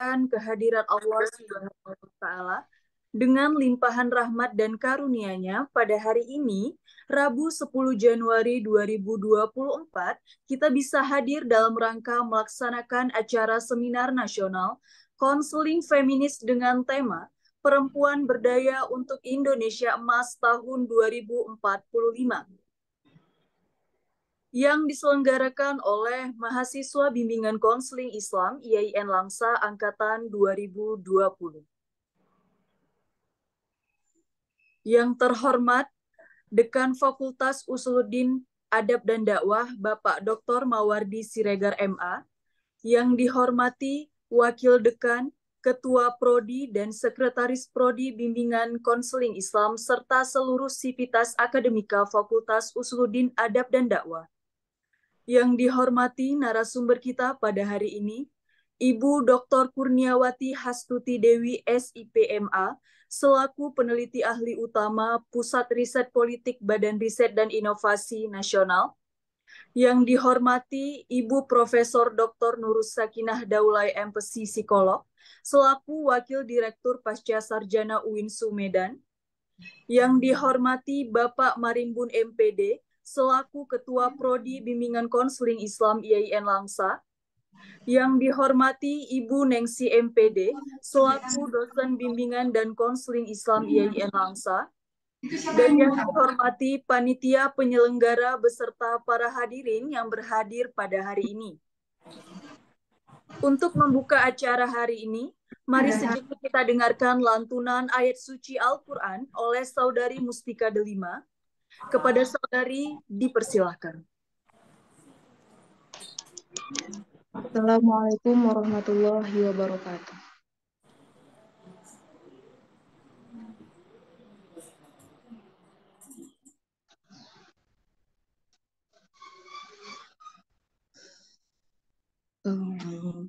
kehadiran Allah Subhanahu wa taala dengan limpahan rahmat dan karunia-Nya pada hari ini, Rabu 10 Januari 2024, kita bisa hadir dalam rangka melaksanakan acara seminar nasional Konseling Feminis dengan tema Perempuan Berdaya untuk Indonesia Emas tahun 2045 yang diselenggarakan oleh mahasiswa bimbingan konseling Islam IAIN Langsa angkatan 2020. Yang terhormat Dekan Fakultas Usuluddin Adab dan Dakwah Bapak Dr. Mawardi Siregar MA, yang dihormati Wakil Dekan, Ketua Prodi dan Sekretaris Prodi Bimbingan Konseling Islam serta seluruh sivitas akademika Fakultas Usuluddin Adab dan Dakwah yang dihormati narasumber kita pada hari ini, Ibu Dr. Kurniawati Hastuti Dewi SIPMA, selaku peneliti ahli utama Pusat Riset Politik Badan Riset dan Inovasi Nasional. Yang dihormati Ibu Profesor Dr. Nurus Sakinah Daulay MPC Psikolog, selaku Wakil Direktur Pasca Sarjana UIN Sumedan. Yang dihormati Bapak Marimbun MPD, selaku Ketua Prodi Bimbingan Konseling Islam IAIN Langsa, yang dihormati Ibu Nengsi MPD, selaku dosen bimbingan dan konseling Islam IAIN Langsa, dan yang dihormati panitia penyelenggara beserta para hadirin yang berhadir pada hari ini. Untuk membuka acara hari ini, mari sedikit kita dengarkan lantunan ayat suci Al-Quran oleh Saudari Mustika Delima. Kepada saudari dipersilahkan. Assalamualaikum warahmatullahi wabarakatuh. أعوذ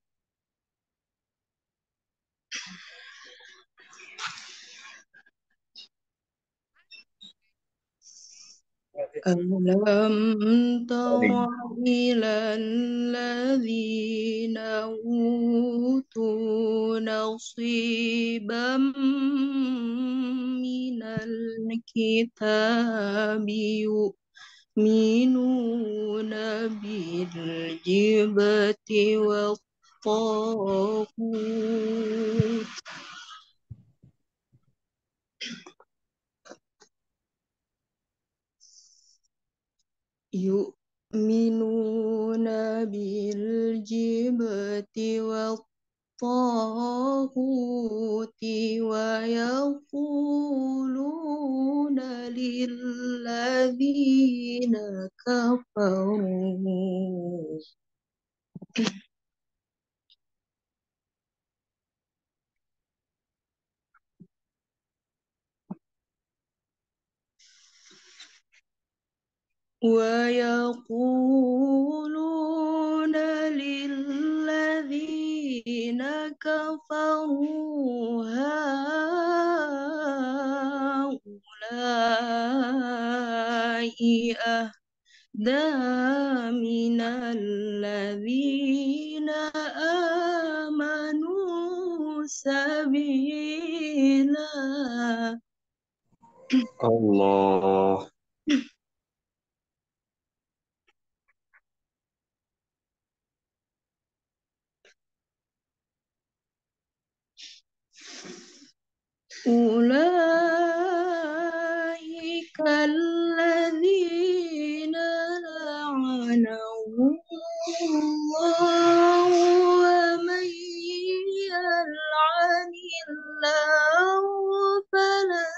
ألم تر طيب. إلى الذين أوتوا نصيبا من الكتاب يؤمنون بالجبت والطاغوت يؤمنون بالجبت والطاغوت ويقولون للذين كفروا ويقولون للذين كفروا هؤلاء أهدى من الذين آمنوا سبيلا الله أولئك الذين لعنهم الله ومن يلعن الله فلن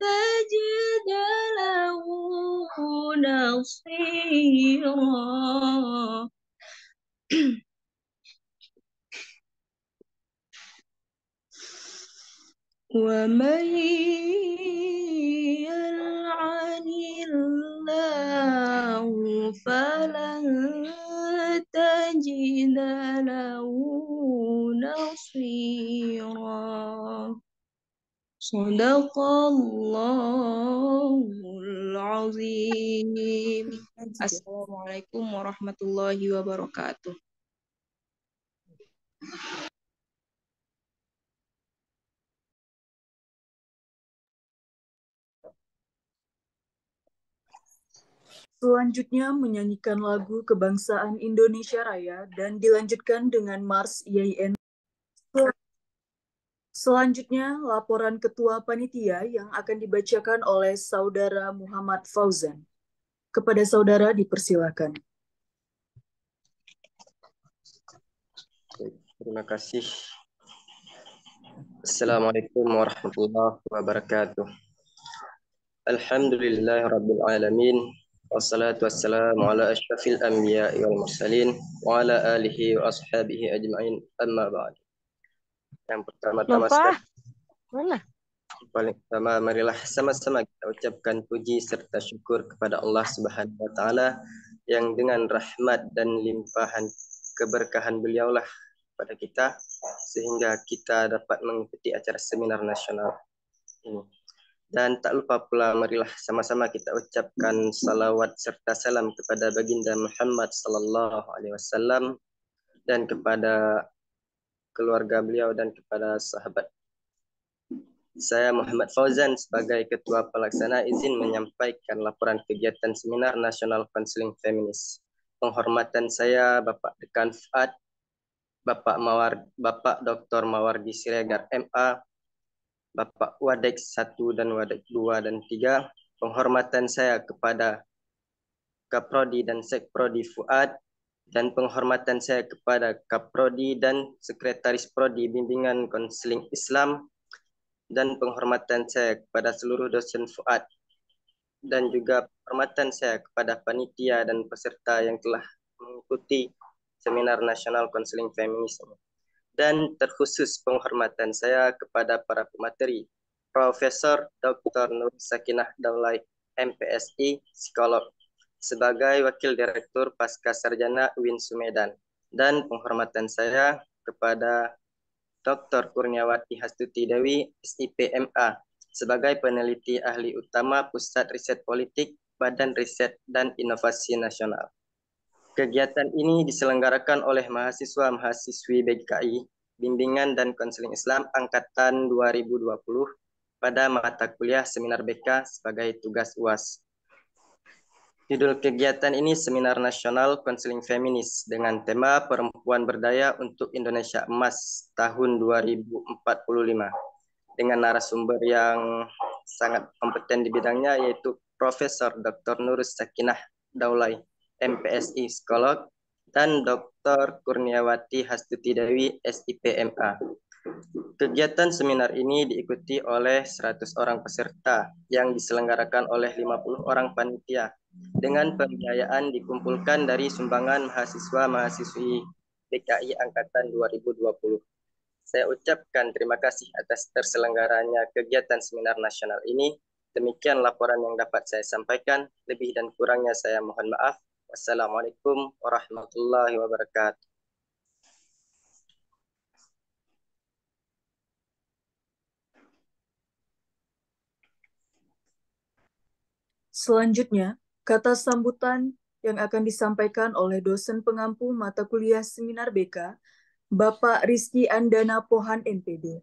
تجد له نصيرا ومن يلعن الله فلن تجد له نصيرا صدق الله العظيم السلام عليكم ورحمة الله وبركاته Selanjutnya menyanyikan lagu kebangsaan Indonesia Raya dan dilanjutkan dengan Mars IAIN. Selanjutnya laporan Ketua Panitia yang akan dibacakan oleh Saudara Muhammad Fauzan. Kepada Saudara dipersilakan. Terima kasih. Assalamualaikum warahmatullahi wabarakatuh. Alhamdulillahirrabbilalamin wassalatu wassalamu ala asyrafil anbiya wal mursalin wa ala alihi wa ashabihi ajma'in amma ba'd. Yang pertama-tama Mana? Paling pertama marilah sama-sama kita ucapkan puji serta syukur kepada Allah Subhanahu wa taala yang dengan rahmat dan limpahan keberkahan beliaulah pada kita sehingga kita dapat mengikuti acara seminar nasional ini. Dan tak lupa pula marilah sama-sama kita ucapkan salawat serta salam kepada baginda Muhammad sallallahu alaihi wasallam dan kepada keluarga beliau dan kepada sahabat. Saya Muhammad Fauzan sebagai ketua pelaksana izin menyampaikan laporan kegiatan seminar nasional konseling feminis. Penghormatan saya Bapak Dekan Fuad, Bapak Mawar, Bapak Dr. Mawardi Siregar MA, Bapak Wadek 1 dan Wadek 2 dan 3, penghormatan saya kepada Kaprodi dan Sekprodi Fuad, dan penghormatan saya kepada Kaprodi dan Sekretaris Prodi Bimbingan Konseling Islam, dan penghormatan saya kepada seluruh dosen Fuad, dan juga penghormatan saya kepada panitia dan peserta yang telah mengikuti Seminar Nasional Konseling Feminisme dan terkhusus penghormatan saya kepada para pemateri, Profesor Dr. Nur Sakinah Daulay, MPSI, psikolog, sebagai Wakil Direktur Pasca Sarjana Win Sumedan, dan penghormatan saya kepada Dr. Kurniawati Hastuti Dewi, SIPMA, sebagai peneliti ahli utama Pusat Riset Politik Badan Riset dan Inovasi Nasional. Kegiatan ini diselenggarakan oleh mahasiswa-mahasiswi BGKI Bimbingan dan Konseling Islam Angkatan 2020 pada mata kuliah Seminar BK sebagai tugas UAS. Judul kegiatan ini Seminar Nasional Konseling Feminis dengan tema Perempuan Berdaya untuk Indonesia Emas tahun 2045 dengan narasumber yang sangat kompeten di bidangnya yaitu Profesor Dr. Nur Sakinah Daulai. MPSI Psikolog, dan Dr. Kurniawati Hastuti Dewi SIPMA. Kegiatan seminar ini diikuti oleh 100 orang peserta yang diselenggarakan oleh 50 orang panitia dengan pembiayaan dikumpulkan dari sumbangan mahasiswa-mahasiswi DKI Angkatan 2020. Saya ucapkan terima kasih atas terselenggaranya kegiatan seminar nasional ini. Demikian laporan yang dapat saya sampaikan. Lebih dan kurangnya saya mohon maaf. Assalamualaikum warahmatullahi wabarakatuh. Selanjutnya, kata sambutan yang akan disampaikan oleh dosen pengampu mata kuliah seminar BK, Bapak Rizky Andana Pohan MPD.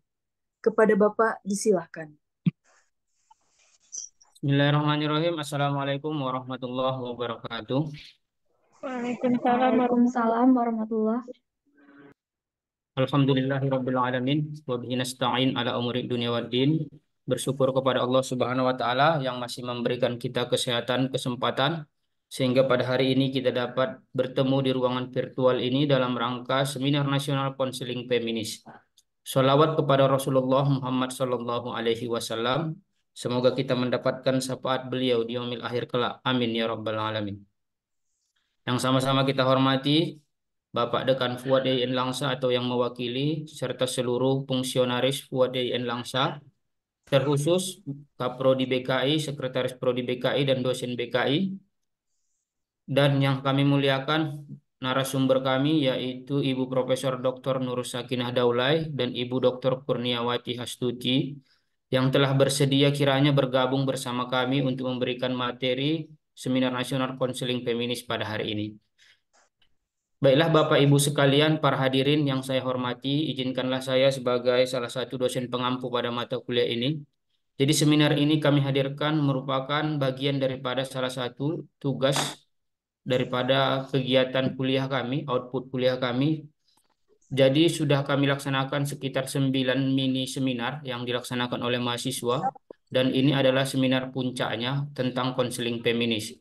Kepada Bapak disilahkan. Bismillahirrahmanirrahim. Assalamualaikum warahmatullahi wabarakatuh. Waalaikumsalam, Waalaikumsalam warahmatullahi Alhamdulillahi Alamin Wa bihi nasta'in ala umurid dunia Bersyukur kepada Allah Subhanahu Wa Ta'ala Yang masih memberikan kita kesehatan, kesempatan Sehingga pada hari ini kita dapat bertemu di ruangan virtual ini Dalam rangka Seminar Nasional Konseling Feminis Salawat kepada Rasulullah Muhammad Sallallahu Alaihi Wasallam Semoga kita mendapatkan syafaat beliau di akhir kelak. Amin ya rabbal alamin yang sama-sama kita hormati Bapak Dekan Fuad YN Langsa atau yang mewakili serta seluruh fungsionaris Fuad YN Langsa terkhusus Kaprodi BKI, Sekretaris Prodi BKI dan dosen BKI dan yang kami muliakan narasumber kami yaitu Ibu Profesor Dr. Nur Sakinah Daulay dan Ibu Dr. Kurniawati Hastuti yang telah bersedia kiranya bergabung bersama kami untuk memberikan materi Seminar Nasional Konseling Feminis pada hari ini. Baiklah Bapak Ibu sekalian, para hadirin yang saya hormati, izinkanlah saya sebagai salah satu dosen pengampu pada mata kuliah ini. Jadi seminar ini kami hadirkan merupakan bagian daripada salah satu tugas daripada kegiatan kuliah kami, output kuliah kami. Jadi sudah kami laksanakan sekitar 9 mini seminar yang dilaksanakan oleh mahasiswa dan ini adalah seminar puncaknya tentang konseling feminis.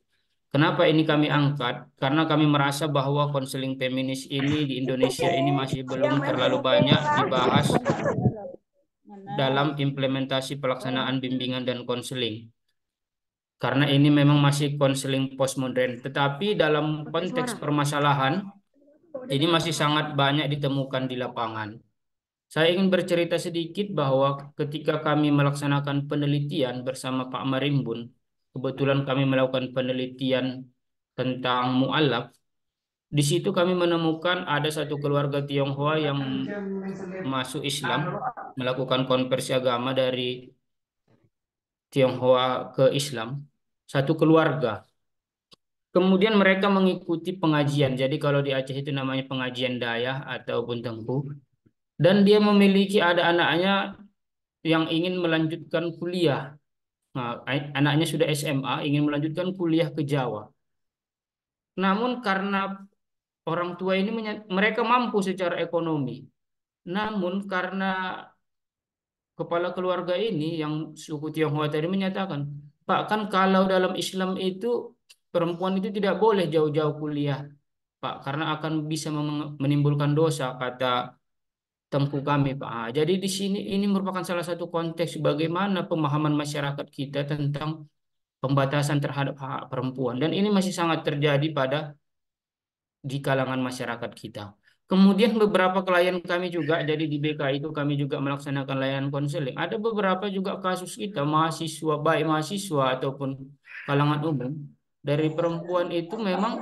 Kenapa ini kami angkat? Karena kami merasa bahwa konseling feminis ini di Indonesia ini masih belum terlalu banyak dibahas dalam implementasi pelaksanaan bimbingan dan konseling. Karena ini memang masih konseling postmodern, tetapi dalam konteks permasalahan ini masih sangat banyak ditemukan di lapangan. Saya ingin bercerita sedikit bahwa ketika kami melaksanakan penelitian bersama Pak Marimbun, kebetulan kami melakukan penelitian tentang mu'alaf, di situ kami menemukan ada satu keluarga Tionghoa yang masuk Islam, melakukan konversi agama dari Tionghoa ke Islam, satu keluarga. Kemudian mereka mengikuti pengajian. Jadi kalau di Aceh itu namanya pengajian daya ataupun tengku dan dia memiliki ada anaknya yang ingin melanjutkan kuliah. Nah, anaknya sudah SMA, ingin melanjutkan kuliah ke Jawa. Namun karena orang tua ini mereka mampu secara ekonomi. Namun karena kepala keluarga ini yang suku Tionghoa tadi menyatakan, Pak kan kalau dalam Islam itu perempuan itu tidak boleh jauh-jauh kuliah, Pak, karena akan bisa menimbulkan dosa, kata tempuh kami Pak. Ah, jadi di sini ini merupakan salah satu konteks bagaimana pemahaman masyarakat kita tentang pembatasan terhadap hak, -hak perempuan dan ini masih sangat terjadi pada di kalangan masyarakat kita. Kemudian beberapa klien kami juga jadi di BK itu kami juga melaksanakan layanan konseling. Ada beberapa juga kasus kita mahasiswa baik mahasiswa ataupun kalangan umum dari perempuan itu memang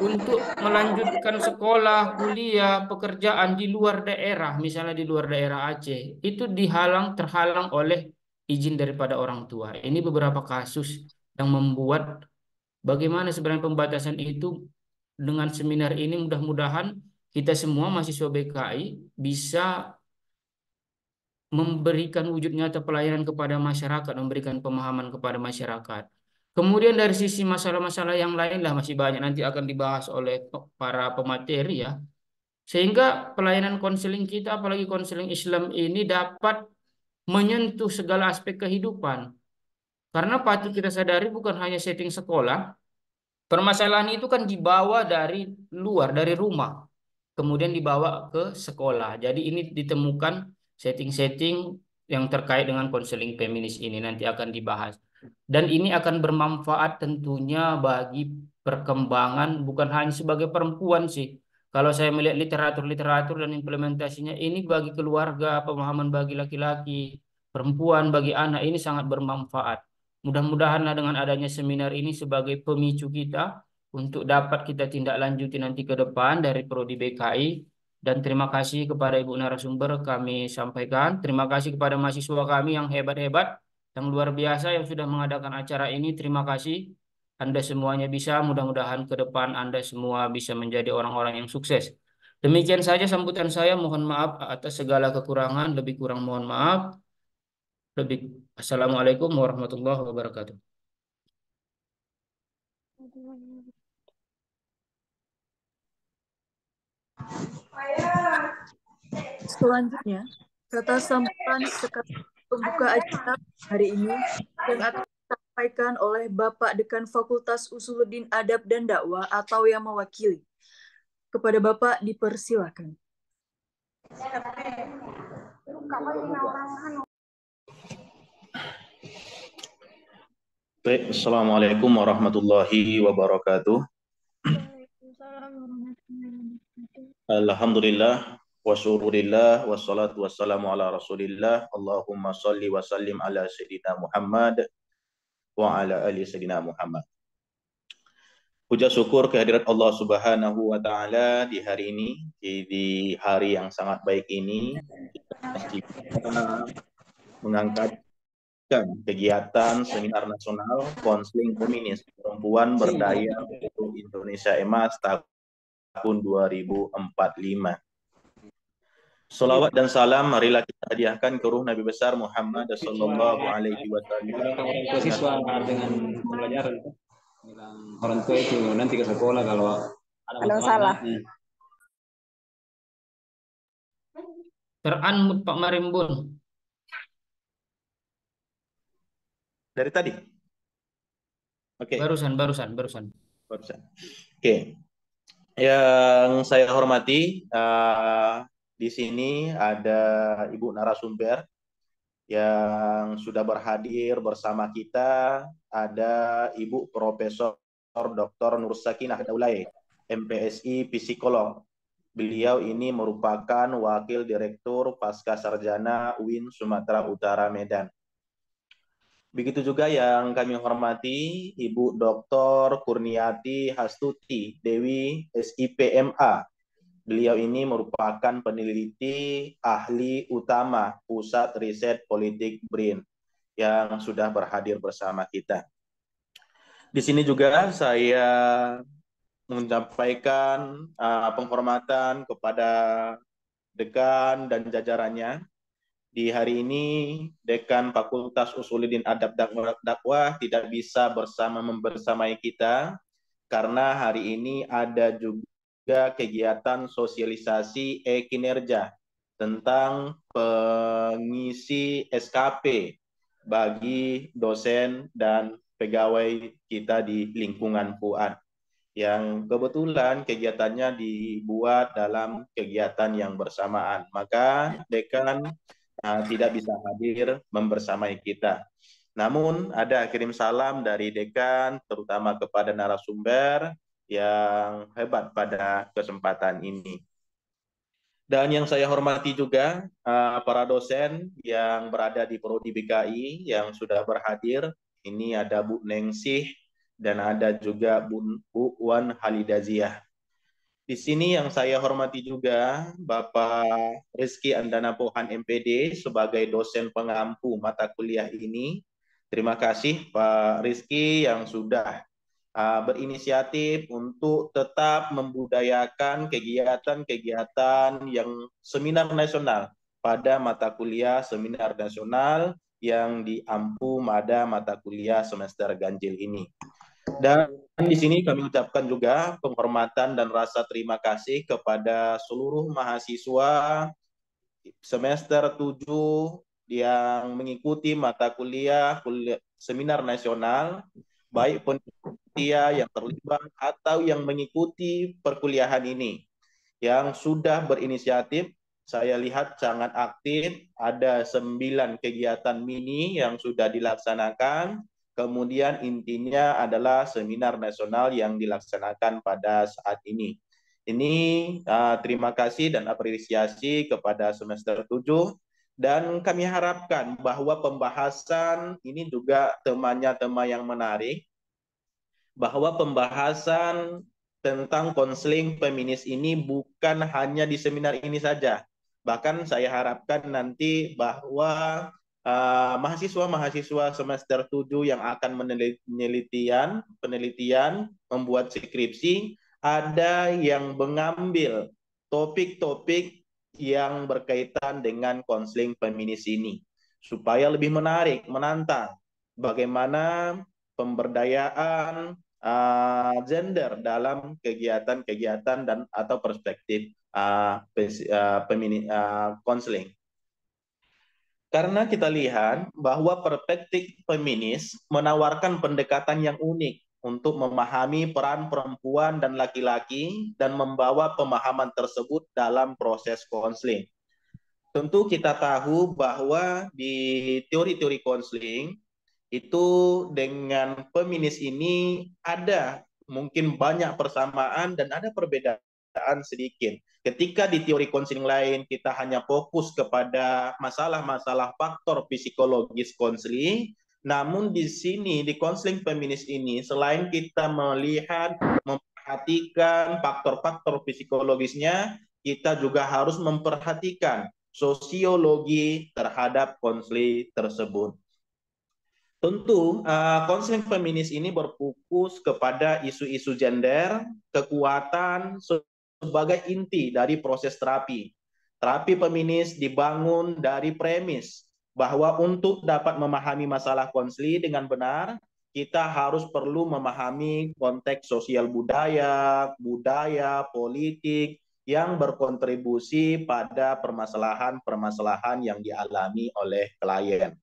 untuk melanjutkan sekolah, kuliah, pekerjaan di luar daerah, misalnya di luar daerah Aceh, itu dihalang terhalang oleh izin daripada orang tua. Ini beberapa kasus yang membuat bagaimana sebenarnya pembatasan itu dengan seminar ini mudah-mudahan kita semua mahasiswa BKI bisa memberikan wujud nyata pelayanan kepada masyarakat, memberikan pemahaman kepada masyarakat. Kemudian dari sisi masalah-masalah yang lain lah masih banyak nanti akan dibahas oleh para pemateri ya. Sehingga pelayanan konseling kita apalagi konseling Islam ini dapat menyentuh segala aspek kehidupan. Karena patut kita sadari bukan hanya setting sekolah, permasalahan itu kan dibawa dari luar, dari rumah. Kemudian dibawa ke sekolah. Jadi ini ditemukan setting-setting yang terkait dengan konseling feminis ini nanti akan dibahas. Dan ini akan bermanfaat tentunya bagi perkembangan bukan hanya sebagai perempuan sih. Kalau saya melihat literatur-literatur dan implementasinya ini bagi keluarga, pemahaman bagi laki-laki, perempuan, bagi anak ini sangat bermanfaat. Mudah-mudahan dengan adanya seminar ini sebagai pemicu kita untuk dapat kita tindak lanjuti nanti ke depan dari Prodi BKI. Dan terima kasih kepada Ibu Narasumber kami sampaikan. Terima kasih kepada mahasiswa kami yang hebat-hebat yang luar biasa yang sudah mengadakan acara ini. Terima kasih. Anda semuanya bisa, mudah-mudahan ke depan Anda semua bisa menjadi orang-orang yang sukses. Demikian saja sambutan saya, mohon maaf atas segala kekurangan, lebih kurang mohon maaf. Lebih Assalamualaikum warahmatullahi wabarakatuh. Selanjutnya, kata sambutan sekarang pembuka acara hari ini yang akan disampaikan oleh Bapak Dekan Fakultas Usuluddin Adab dan Dakwah atau yang mewakili. Kepada Bapak dipersilakan. Baik, Assalamualaikum warahmatullahi wabarakatuh. Alhamdulillah, Wasurulillah wassalamu ala rasulillah Allahumma salli wa sallim ala sayyidina Muhammad wa ala ali sayyidina Muhammad Puja syukur kehadirat Allah Subhanahu wa taala di hari ini, di, di hari yang sangat baik ini kita mengangkat kegiatan seminar nasional konseling feminis perempuan berdaya untuk Indonesia Emas tahun 2045. Salawat dan salam marilah kita hadiahkan ke ruh Nabi besar Muhammad sallallahu alaihi wasallam. Siswa dengan pelajaran bilang orang tua itu nanti ke sekolah kalau ada kalau salah. Hmm. Teranmut Pak Marimbun. Dari tadi. Oke. Okay. Barusan, barusan, barusan. Barusan. Oke. Okay. Yang saya hormati uh, di sini ada Ibu narasumber yang sudah berhadir bersama kita ada Ibu Profesor Dr. Nur Sakinah Daulay, MPSI psikolog. Beliau ini merupakan wakil direktur pasca sarjana UIN Sumatera Utara Medan. Begitu juga yang kami hormati Ibu Dr. Kurniati Hastuti Dewi SIPMA Beliau ini merupakan peneliti ahli utama Pusat Riset Politik BRIN yang sudah berhadir bersama kita. Di sini juga saya menyampaikan uh, penghormatan kepada dekan dan jajarannya. Di hari ini dekan Fakultas Usulidin Adab Dakwah tidak bisa bersama membersamai kita karena hari ini ada juga juga kegiatan sosialisasi e-kinerja tentang pengisi SKP bagi dosen dan pegawai kita di lingkungan PUAN yang kebetulan kegiatannya dibuat dalam kegiatan yang bersamaan. Maka dekan uh, tidak bisa hadir membersamai kita. Namun ada kirim salam dari dekan terutama kepada narasumber yang hebat pada kesempatan ini. Dan yang saya hormati juga eh, para dosen yang berada di Prodi BKI yang sudah berhadir. Ini ada Bu Nengsih dan ada juga Bu, Bu Wan Halidaziah. Di sini yang saya hormati juga Bapak Rizky Andana Pohan MPD sebagai dosen pengampu mata kuliah ini. Terima kasih Pak Rizky yang sudah Uh, berinisiatif untuk tetap membudayakan kegiatan-kegiatan yang seminar nasional pada mata kuliah seminar nasional yang diampu pada mata kuliah semester ganjil ini. Dan di sini kami ucapkan juga penghormatan dan rasa terima kasih kepada seluruh mahasiswa semester 7 yang mengikuti mata kuliah, kuliah seminar nasional baik penitia yang terlibat atau yang mengikuti perkuliahan ini yang sudah berinisiatif saya lihat sangat aktif ada sembilan kegiatan mini yang sudah dilaksanakan kemudian intinya adalah seminar nasional yang dilaksanakan pada saat ini ini uh, terima kasih dan apresiasi kepada semester 7 dan kami harapkan bahwa pembahasan ini juga temanya tema yang menarik, bahwa pembahasan tentang konseling feminis ini bukan hanya di seminar ini saja. Bahkan saya harapkan nanti bahwa mahasiswa uh, mahasiswa-mahasiswa semester 7 yang akan penelitian, penelitian membuat skripsi, ada yang mengambil topik-topik yang berkaitan dengan konseling feminis ini supaya lebih menarik, menantang bagaimana pemberdayaan uh, gender dalam kegiatan-kegiatan dan atau perspektif uh, uh, uh, konseling. Karena kita lihat bahwa perspektif feminis menawarkan pendekatan yang unik untuk memahami peran perempuan dan laki-laki dan membawa pemahaman tersebut dalam proses konseling. Tentu kita tahu bahwa di teori-teori konseling itu dengan feminis ini ada mungkin banyak persamaan dan ada perbedaan sedikit. Ketika di teori konseling lain kita hanya fokus kepada masalah-masalah faktor psikologis konseling, namun di sini, di konseling feminis ini, selain kita melihat, memperhatikan faktor-faktor psikologisnya, kita juga harus memperhatikan sosiologi terhadap konseling tersebut. Tentu, eh, konseling uh, feminis ini berfokus kepada isu-isu gender, kekuatan sebagai inti dari proses terapi. Terapi feminis dibangun dari premis bahwa untuk dapat memahami masalah konsli dengan benar, kita harus perlu memahami konteks sosial budaya, budaya, politik yang berkontribusi pada permasalahan-permasalahan yang dialami oleh klien.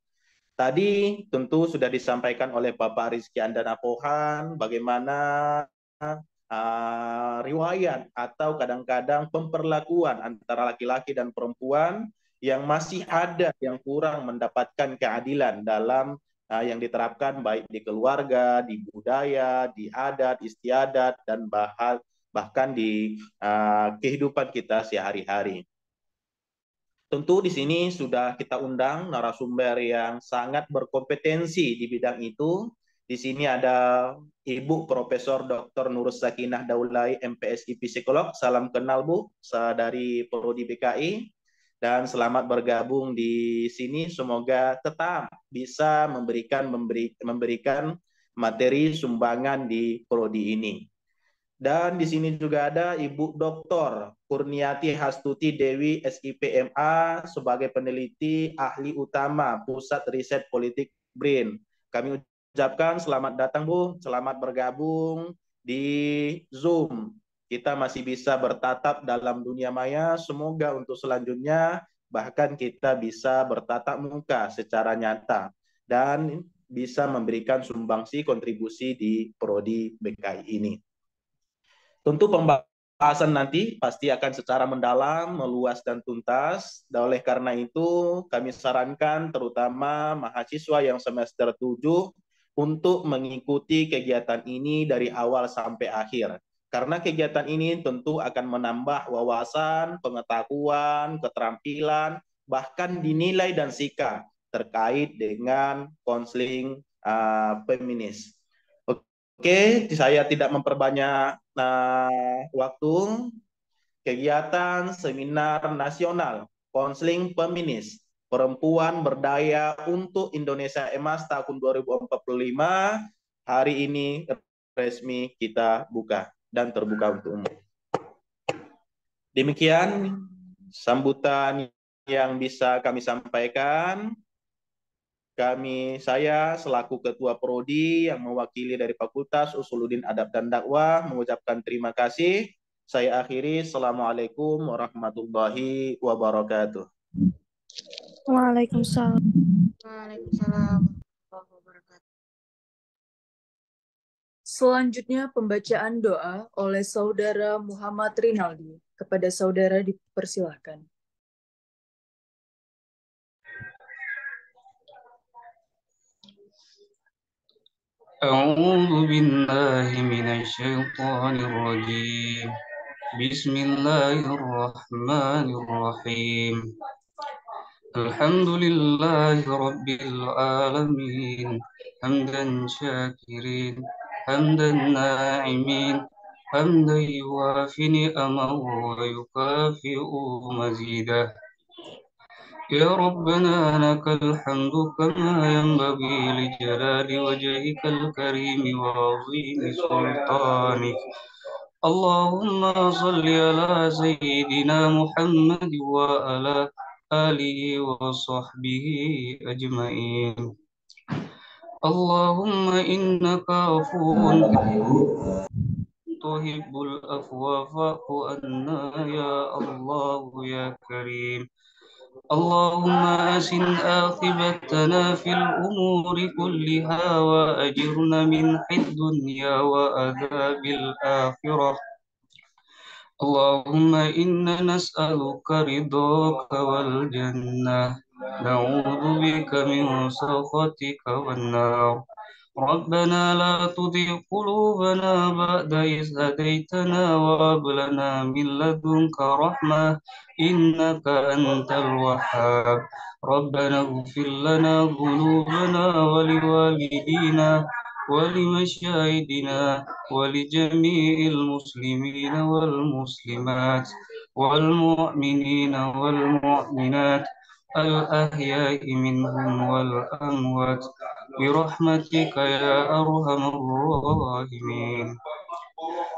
Tadi tentu sudah disampaikan oleh Bapak Rizky Andana Pohan bagaimana uh, riwayat atau kadang-kadang pemperlakuan antara laki-laki dan perempuan yang masih ada yang kurang mendapatkan keadilan dalam uh, yang diterapkan baik di keluarga, di budaya, di adat, istiadat dan bahkan di uh, kehidupan kita sehari-hari. Tentu di sini sudah kita undang narasumber yang sangat berkompetensi di bidang itu. Di sini ada Ibu Profesor Dr. Nur Sakinah Daulai, MPSI Psikolog. Salam kenal Bu dari Prodi BKI dan selamat bergabung di sini. Semoga tetap bisa memberikan memberi, memberikan materi sumbangan di prodi ini. Dan di sini juga ada Ibu Dr. Kurniati Hastuti Dewi SIPMA sebagai peneliti ahli utama Pusat Riset Politik BRIN. Kami ucapkan selamat datang Bu, selamat bergabung di Zoom kita masih bisa bertatap dalam dunia maya. Semoga untuk selanjutnya bahkan kita bisa bertatap muka secara nyata dan bisa memberikan sumbangsi kontribusi di prodi BKI ini. Tentu pembahasan nanti pasti akan secara mendalam, meluas dan tuntas. Dan oleh karena itu, kami sarankan terutama mahasiswa yang semester 7 untuk mengikuti kegiatan ini dari awal sampai akhir karena kegiatan ini tentu akan menambah wawasan, pengetahuan, keterampilan, bahkan dinilai dan sikap terkait dengan konseling uh, feminis. Oke, okay, saya tidak memperbanyak uh, waktu. Kegiatan seminar nasional konseling feminis perempuan berdaya untuk Indonesia Emas tahun 2045 hari ini resmi kita buka dan terbuka untuk umum. Demikian sambutan yang bisa kami sampaikan. Kami saya selaku ketua prodi yang mewakili dari Fakultas Usuludin Adab dan Dakwah mengucapkan terima kasih. Saya akhiri. Assalamualaikum warahmatullahi wabarakatuh. Waalaikumsalam. Waalaikumsalam. Selanjutnya pembacaan doa oleh saudara Muhammad Rinaldi. Kepada saudara dipersilahkan. أعوذ بالله من الشيطان الرجيم بسم الله حمد الناعمين حمدا يوافي نعمه ويكافئ مزيده يا ربنا لك الحمد كما ينبغي لجلال وجهك الكريم وعظيم سلطانك اللهم صل على سيدنا محمد وعلى آله وصحبه أجمعين اللهم إنك عفو تحب الأفوى فاعف عنا يا الله يا كريم اللهم أحسن عاقبتنا في الأمور كلها وأجرنا من حد الدنيا وعذاب الآخرة اللهم إنا نسألك رضاك والجنة نعوذ بك من سخطك والنار ربنا لا تضيع قلوبنا بعد إذ هديتنا وهب لنا من لدنك رحمة إنك أنت الوهاب ربنا اغفر لنا ذنوبنا ولوالدينا ولمشاهدنا ولجميع المسلمين والمسلمات والمؤمنين والمؤمنات الأحياء منهم والأموات برحمتك يا أرحم الراحمين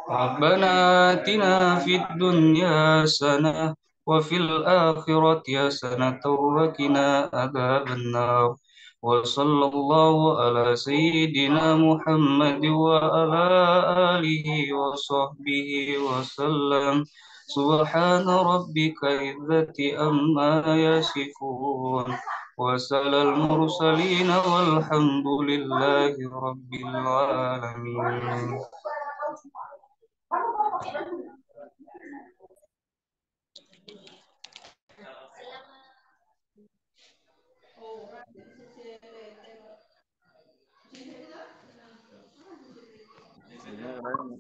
ربنا آتنا في الدنيا سنة وفي الآخرة سنة وقنا عذاب النار وصلى الله على سيدنا محمد وعلى آله وصحبه وسلم سبحان ربك عزة أما يصفون وسل المرسلين والحمد لله رب العالمين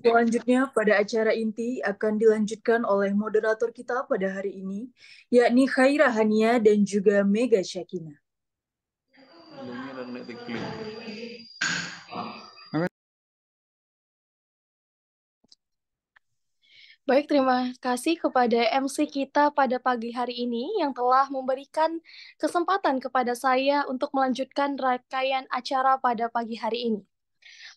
Selanjutnya pada acara inti akan dilanjutkan oleh moderator kita pada hari ini, yakni Khaira Hania dan juga Mega Syakina. Baik, terima kasih kepada MC kita pada pagi hari ini yang telah memberikan kesempatan kepada saya untuk melanjutkan rangkaian acara pada pagi hari ini.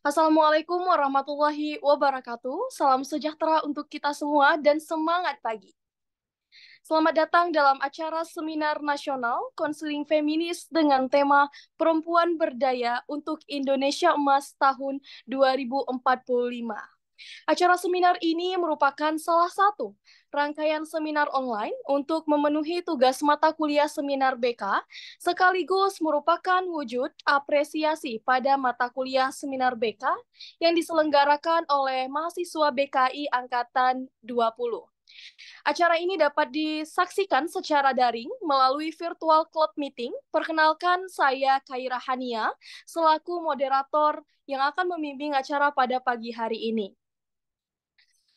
Assalamualaikum warahmatullahi wabarakatuh. Salam sejahtera untuk kita semua dan semangat pagi. Selamat datang dalam acara seminar nasional konseling feminis dengan tema Perempuan Berdaya untuk Indonesia Emas tahun 2045. Acara seminar ini merupakan salah satu rangkaian seminar online untuk memenuhi tugas mata kuliah seminar BK, sekaligus merupakan wujud apresiasi pada mata kuliah seminar BK yang diselenggarakan oleh mahasiswa BKI Angkatan 20. Acara ini dapat disaksikan secara daring melalui virtual cloud meeting. Perkenalkan saya Kaira Hania selaku moderator yang akan membimbing acara pada pagi hari ini.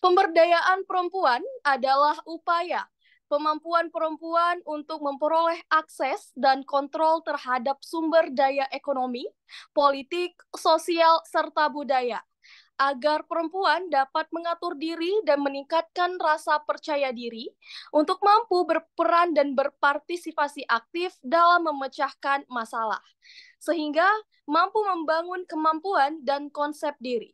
Pemberdayaan perempuan adalah upaya kemampuan perempuan untuk memperoleh akses dan kontrol terhadap sumber daya ekonomi, politik, sosial, serta budaya, agar perempuan dapat mengatur diri dan meningkatkan rasa percaya diri untuk mampu berperan dan berpartisipasi aktif dalam memecahkan masalah, sehingga mampu membangun kemampuan dan konsep diri.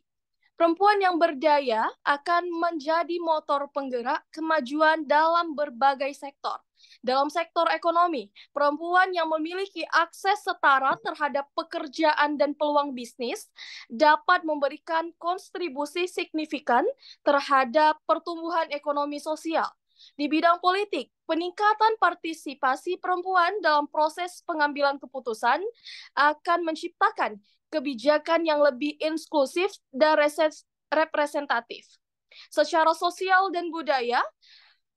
Perempuan yang berdaya akan menjadi motor penggerak kemajuan dalam berbagai sektor. Dalam sektor ekonomi, perempuan yang memiliki akses setara terhadap pekerjaan dan peluang bisnis dapat memberikan kontribusi signifikan terhadap pertumbuhan ekonomi sosial. Di bidang politik, peningkatan partisipasi perempuan dalam proses pengambilan keputusan akan menciptakan kebijakan yang lebih inklusif dan representatif. Secara sosial dan budaya,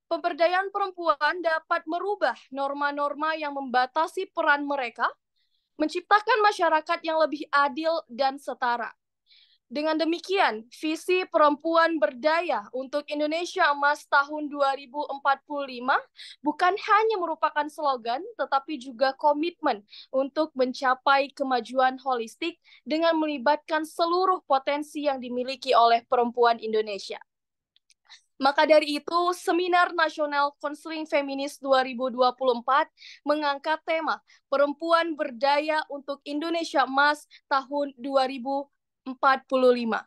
pemberdayaan perempuan dapat merubah norma-norma yang membatasi peran mereka, menciptakan masyarakat yang lebih adil dan setara. Dengan demikian, visi perempuan berdaya untuk Indonesia Emas tahun 2045 bukan hanya merupakan slogan, tetapi juga komitmen untuk mencapai kemajuan holistik dengan melibatkan seluruh potensi yang dimiliki oleh perempuan Indonesia. Maka dari itu, Seminar Nasional Konseling Feminis 2024 mengangkat tema Perempuan Berdaya untuk Indonesia Emas tahun 2045 45.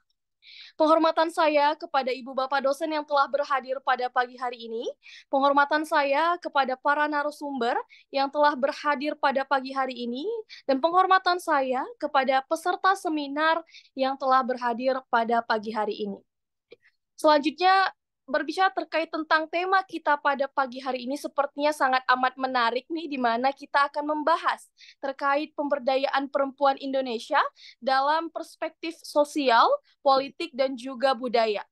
Penghormatan saya kepada Ibu Bapak dosen yang telah berhadir pada pagi hari ini. Penghormatan saya kepada para narasumber yang telah berhadir pada pagi hari ini. Dan penghormatan saya kepada peserta seminar yang telah berhadir pada pagi hari ini. Selanjutnya, berbicara terkait tentang tema kita pada pagi hari ini sepertinya sangat amat menarik nih di mana kita akan membahas terkait pemberdayaan perempuan Indonesia dalam perspektif sosial, politik dan juga budaya.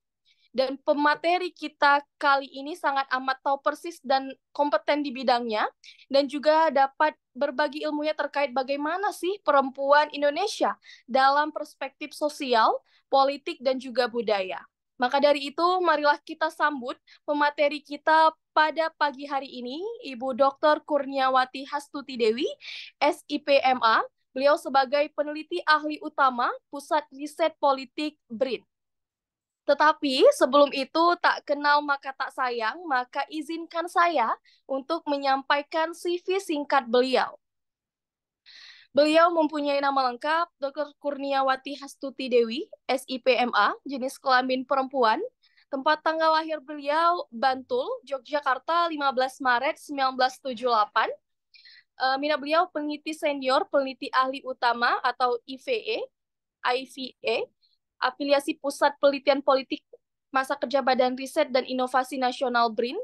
Dan pemateri kita kali ini sangat amat tahu persis dan kompeten di bidangnya dan juga dapat berbagi ilmunya terkait bagaimana sih perempuan Indonesia dalam perspektif sosial, politik dan juga budaya. Maka dari itu, marilah kita sambut pemateri kita pada pagi hari ini, Ibu Dr. Kurniawati Hastuti Dewi, SIPMA. Beliau sebagai peneliti ahli utama Pusat Riset Politik BRIN. Tetapi sebelum itu tak kenal maka tak sayang, maka izinkan saya untuk menyampaikan CV singkat beliau. Beliau mempunyai nama lengkap Dr. Kurniawati Hastuti Dewi, SIPMA, jenis kelamin perempuan. Tempat tanggal lahir beliau Bantul, Yogyakarta, 15 Maret 1978. Uh, Mina beliau peneliti senior, peneliti ahli utama atau IVE, IVE, afiliasi Pusat Penelitian Politik Masa Kerja Badan Riset dan Inovasi Nasional BRIN,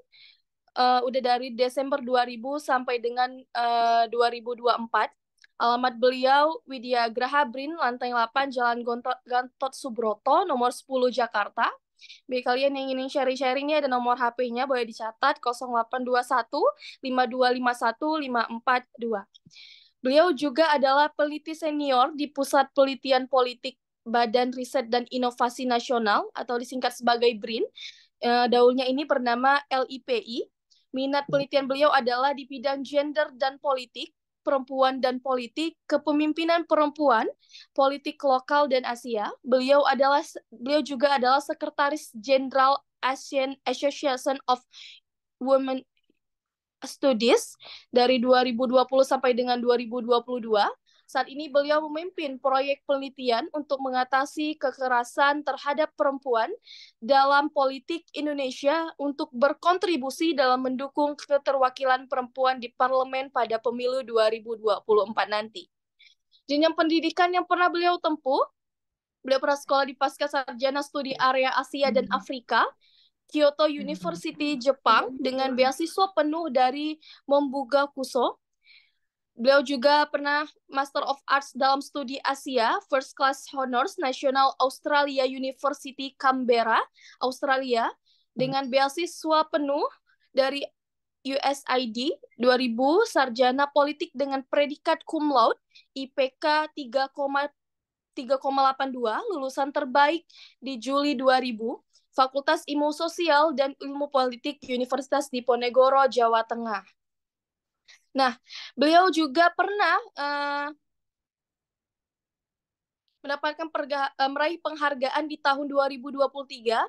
uh, eh, udah dari Desember 2000 sampai dengan eh, uh, 2024. Alamat beliau Widya Graha Brin, lantai 8 Jalan Gontot, Gantot Subroto, nomor 10 Jakarta. Bagi kalian yang ingin sharing-sharing ini ada nomor HP-nya boleh dicatat 0821 5251 542. Beliau juga adalah peliti senior di Pusat Pelitian Politik Badan Riset dan Inovasi Nasional atau disingkat sebagai BRIN. Eh, daulnya ini bernama LIPI. Minat penelitian beliau adalah di bidang gender dan politik, perempuan dan politik, kepemimpinan perempuan, politik lokal dan Asia. Beliau adalah beliau juga adalah sekretaris jenderal Asian Association of Women Studies dari 2020 sampai dengan 2022. Saat ini beliau memimpin proyek penelitian untuk mengatasi kekerasan terhadap perempuan dalam politik Indonesia untuk berkontribusi dalam mendukung keterwakilan perempuan di parlemen pada pemilu 2024 nanti. Jenjang pendidikan yang pernah beliau tempuh, beliau pernah sekolah di Pasca Sarjana Studi Area Asia dan mm-hmm. Afrika Kyoto University mm-hmm. Jepang dengan beasiswa penuh dari Mombuga Kuso Beliau juga pernah Master of Arts dalam studi Asia, First Class Honors National Australia University Canberra, Australia, hmm. dengan beasiswa penuh dari USID 2000 sarjana politik dengan predikat cum laude IPK 3,82 lulusan terbaik di Juli 2000 Fakultas Ilmu Sosial dan Ilmu Politik Universitas Diponegoro Jawa Tengah. Nah, beliau juga pernah uh, mendapatkan perga, uh, meraih penghargaan di tahun 2023.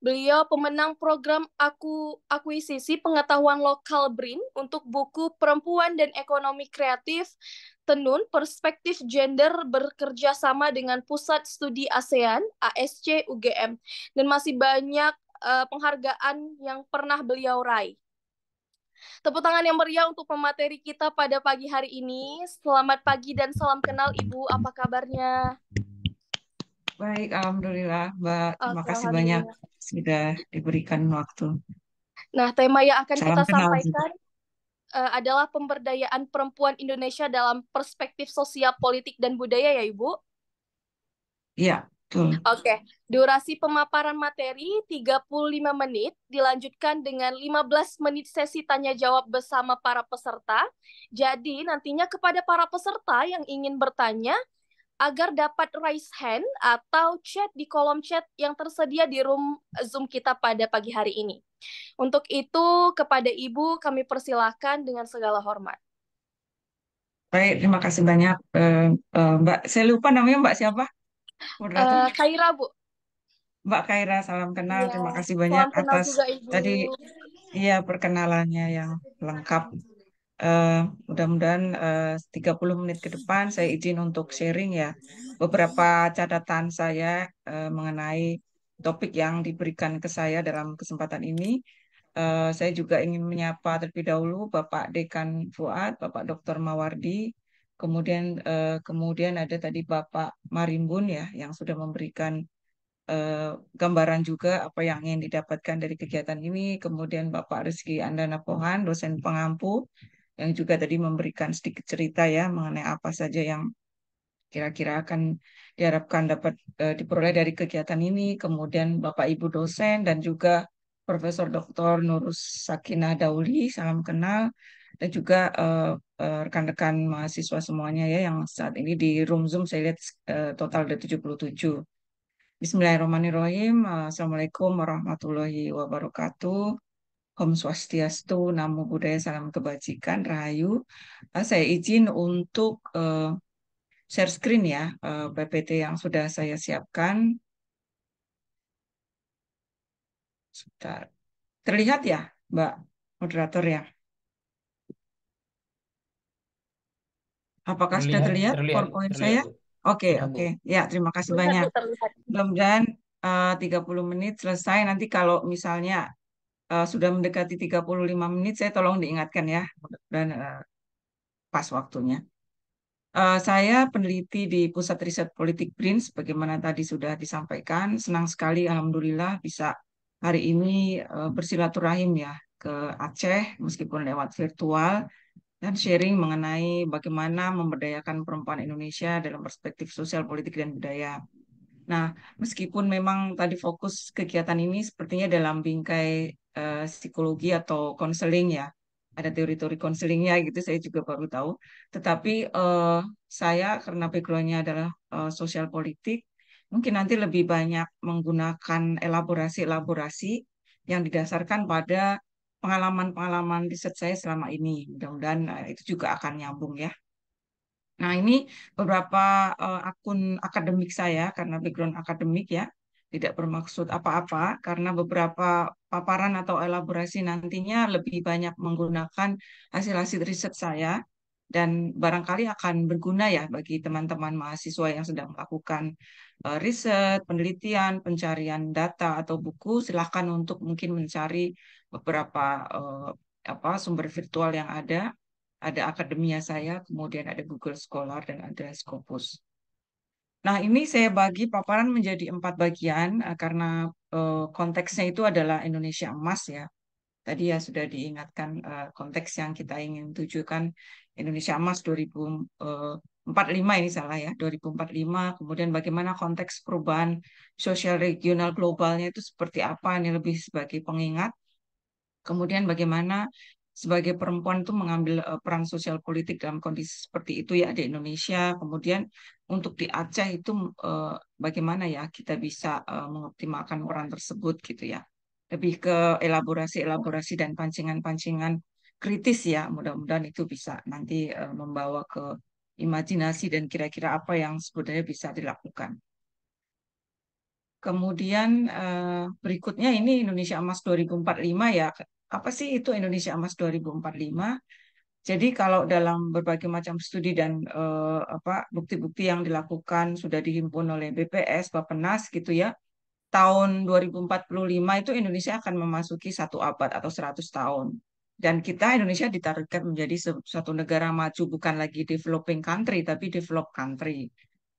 Beliau pemenang program aku akuisisi pengetahuan lokal BRIN untuk buku Perempuan dan Ekonomi Kreatif Tenun Perspektif Gender bekerja sama dengan Pusat Studi ASEAN ASC UGM dan masih banyak uh, penghargaan yang pernah beliau raih. Tepuk tangan yang meriah untuk pemateri kita pada pagi hari ini. Selamat pagi dan salam kenal Ibu. Apa kabarnya? Baik, alhamdulillah, Mbak. Terima kasih banyak sudah diberikan waktu. Nah, tema yang akan salam kita kenal. sampaikan juga. Eh, adalah pemberdayaan perempuan Indonesia dalam perspektif sosial, politik, dan budaya ya, Ibu? Iya, Oke, durasi pemaparan materi 35 menit, dilanjutkan dengan 15 menit sesi tanya jawab bersama para peserta. Jadi nantinya kepada para peserta yang ingin bertanya, agar dapat raise hand atau chat di kolom chat yang tersedia di room Zoom kita pada pagi hari ini. Untuk itu, kepada Ibu kami persilahkan dengan segala hormat. Baik, terima kasih banyak uh, uh, Mbak. Saya lupa namanya Mbak siapa? Uh, Kaira, Bu. Mbak Kaira, salam kenal. Ya, Terima kasih banyak atas juga, Ibu. tadi iya perkenalannya yang lengkap. Uh, mudah-mudahan eh, uh, 30 menit ke depan saya izin untuk sharing ya beberapa catatan saya uh, mengenai topik yang diberikan ke saya dalam kesempatan ini. Uh, saya juga ingin menyapa terlebih dahulu Bapak Dekan Fuad, Bapak Dr. Mawardi, Kemudian uh, kemudian ada tadi Bapak Marimbun ya yang sudah memberikan uh, gambaran juga apa yang ingin didapatkan dari kegiatan ini. Kemudian Bapak Rizky Andana Pohan, dosen pengampu yang juga tadi memberikan sedikit cerita ya mengenai apa saja yang kira-kira akan diharapkan dapat uh, diperoleh dari kegiatan ini. Kemudian Bapak Ibu dosen dan juga Profesor Dr. Nurus Sakinah Dauli, salam kenal dan juga eh, eh, rekan-rekan uh, uh, mahasiswa semuanya ya yang saat ini di room Zoom saya lihat uh, total ada 77. Bismillahirrahmanirrahim. Assalamualaikum warahmatullahi wabarakatuh. Om Swastiastu, Namo Buddhaya, Salam Kebajikan, Rahayu. Saya izin untuk share screen ya PPT yang sudah saya siapkan. Sebentar. Terlihat ya, Mbak Moderator ya? Apakah terlihat, sudah terlihat, terlihat PowerPoint terlihat. saya? Oke, oke. Okay. Ya, terima kasih banyak. Mudah-mudahan eh, uh, 30 menit selesai. Nanti kalau misalnya uh, sudah mendekati 35 menit, saya tolong diingatkan ya. Dan uh, pas waktunya. Uh, saya peneliti di Pusat Riset Politik Prince, bagaimana tadi sudah disampaikan. Senang sekali, Alhamdulillah bisa hari ini uh, bersilaturahim ya ke Aceh, meskipun lewat virtual dan sharing mengenai bagaimana memberdayakan perempuan Indonesia dalam perspektif sosial, politik, dan budaya. Nah, meskipun memang tadi fokus kegiatan ini sepertinya dalam bingkai uh, psikologi atau konseling ya, ada teori-teori konselingnya gitu, saya juga baru tahu. Tetapi uh, saya karena backgroundnya adalah uh, sosial politik, mungkin nanti lebih banyak menggunakan elaborasi-elaborasi yang didasarkan pada pengalaman-pengalaman riset saya selama ini. Mudah-mudahan eh, itu juga akan nyambung ya. Nah, ini beberapa uh, akun akademik saya karena background akademik ya, tidak bermaksud apa-apa karena beberapa paparan atau elaborasi nantinya lebih banyak menggunakan hasil-hasil riset saya dan barangkali akan berguna ya bagi teman-teman mahasiswa yang sedang melakukan uh, riset, penelitian, pencarian data atau buku, silahkan untuk mungkin mencari beberapa uh, apa sumber virtual yang ada, ada akademia saya, kemudian ada Google Scholar dan ada Scopus. Nah, ini saya bagi paparan menjadi empat bagian eh, karena uh, konteksnya itu adalah Indonesia emas ya. Tadi ya sudah diingatkan uh, konteks yang kita ingin tujukan Indonesia emas 2045 ini salah ya, 2045. Kemudian bagaimana konteks perubahan sosial regional globalnya itu seperti apa ini lebih sebagai pengingat. Kemudian bagaimana sebagai perempuan itu mengambil uh, peran sosial politik dalam kondisi seperti itu ya di Indonesia. Kemudian untuk di Aceh itu uh, bagaimana ya kita bisa uh, mengoptimalkan peran tersebut gitu ya. Lebih ke elaborasi-elaborasi dan pancingan-pancingan kritis ya. Mudah-mudahan itu bisa nanti uh, membawa ke imajinasi dan kira-kira apa yang sebenarnya bisa dilakukan. Kemudian uh, berikutnya ini Indonesia Emas 2045 ya. Apa sih itu Indonesia Emas 2045? Jadi kalau dalam berbagai macam studi dan uh, apa bukti-bukti yang dilakukan sudah dihimpun oleh BPS, Bappenas gitu ya. Tahun 2045 itu Indonesia akan memasuki satu abad atau 100 tahun. Dan kita Indonesia ditargetkan menjadi satu negara maju bukan lagi developing country tapi developed country.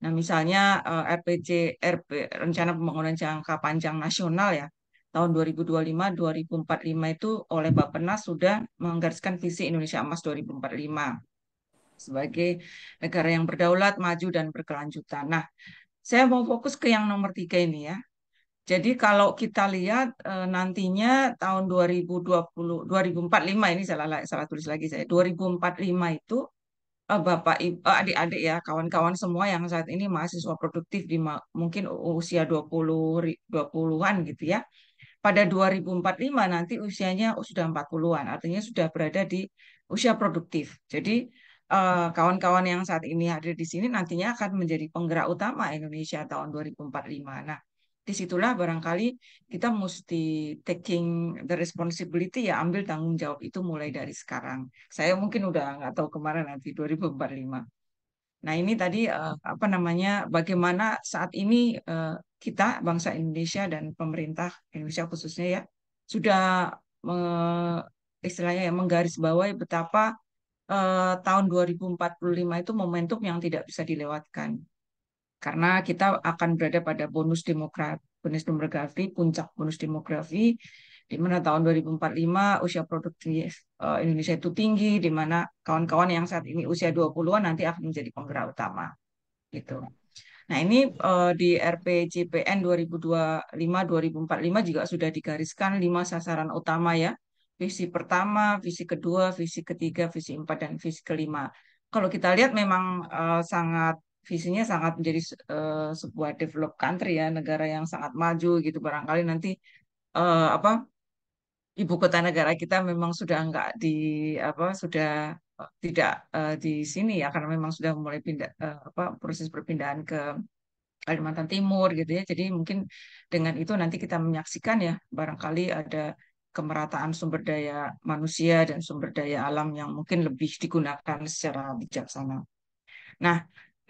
Nah, misalnya eh, RPC RP Rencana Pembangunan Jangka Panjang Nasional ya tahun 2025-2045 itu oleh Bappenas sudah menggariskan visi Indonesia Emas 2045 sebagai negara yang berdaulat, maju, dan berkelanjutan. Nah, saya mau fokus ke yang nomor tiga ini ya. Jadi kalau kita lihat e, nantinya tahun 2020 2045 ini salah salah tulis lagi saya. 2045 itu Eh, bapak Ibu eh, adik-adik ya kawan-kawan semua yang saat ini mahasiswa produktif di mungkin usia 20 20-an gitu ya. Pada 2045 nanti usianya sudah 40-an, artinya sudah berada di usia produktif. Jadi eh, kawan-kawan yang saat ini hadir di sini nantinya akan menjadi penggerak utama Indonesia tahun 2045. Nah, disitulah barangkali kita mesti taking the responsibility ya ambil tanggung jawab itu mulai dari sekarang. Saya mungkin udah nggak tahu kemarin nanti 2045. Nah ini tadi eh, apa namanya bagaimana saat ini eh, kita bangsa Indonesia dan pemerintah Indonesia khususnya ya sudah istilahnya ya menggarisbawahi betapa eh, tahun 2045 itu momentum yang tidak bisa dilewatkan karena kita akan berada pada bonus demografi, bonus demografi, puncak bonus demografi, di mana tahun 2045 usia produktif eh, Indonesia itu tinggi, di mana kawan-kawan yang saat ini usia 20-an nanti akan menjadi penggerak utama. Gitu. Nah, ini eh, di RPJPN 2025-2045 juga sudah digariskan lima sasaran utama ya. Visi pertama, visi kedua, visi ketiga, visi empat, dan visi kelima. Kalau kita lihat memang eh, sangat visinya sangat menjadi uh, sebuah developed country ya negara yang sangat maju gitu barangkali nanti uh, apa ibu kota negara kita memang sudah enggak di apa sudah eh, tidak uh, di sini ya karena memang sudah mulai pindah uh, apa proses perpindahan ke Kalimantan Timur gitu ya. Jadi mungkin dengan itu nanti kita menyaksikan ya barangkali ada kemerataan sumber daya manusia dan sumber daya alam yang mungkin lebih digunakan secara bijaksana. Nah,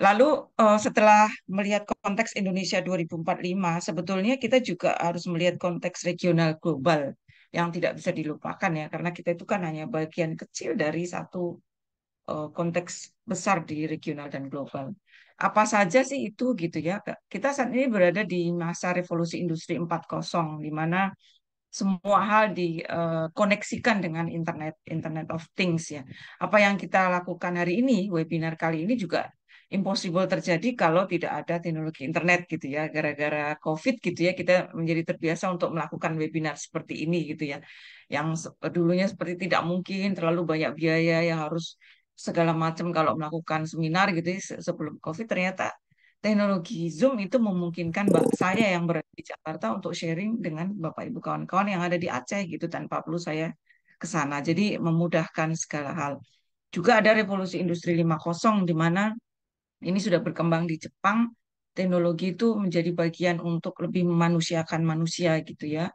Lalu uh, setelah melihat konteks Indonesia 2045, sebetulnya kita juga harus melihat konteks regional global yang tidak bisa dilupakan ya, karena kita itu kan hanya bagian kecil dari satu uh, konteks besar di regional dan global. Apa saja sih itu gitu ya? Kita saat ini berada di masa revolusi industri 4.0, di mana semua hal dikoneksikan eh, uh, dengan internet internet of things ya. Apa yang kita lakukan hari ini, webinar kali ini juga impossible terjadi kalau tidak ada teknologi internet gitu ya. Gara-gara COVID gitu ya kita menjadi terbiasa untuk melakukan webinar seperti ini gitu ya. Yang dulunya seperti tidak mungkin terlalu banyak biaya yang harus segala macam kalau melakukan seminar gitu ya, sebelum COVID ternyata teknologi Zoom itu memungkinkan saya yang berada di Jakarta untuk sharing dengan Bapak Ibu kawan-kawan yang ada di Aceh gitu tanpa perlu saya ke sana. Jadi memudahkan segala hal. Juga ada revolusi industri 5.0 di mana ini sudah berkembang di Jepang, teknologi itu menjadi bagian untuk lebih memanusiakan manusia gitu ya.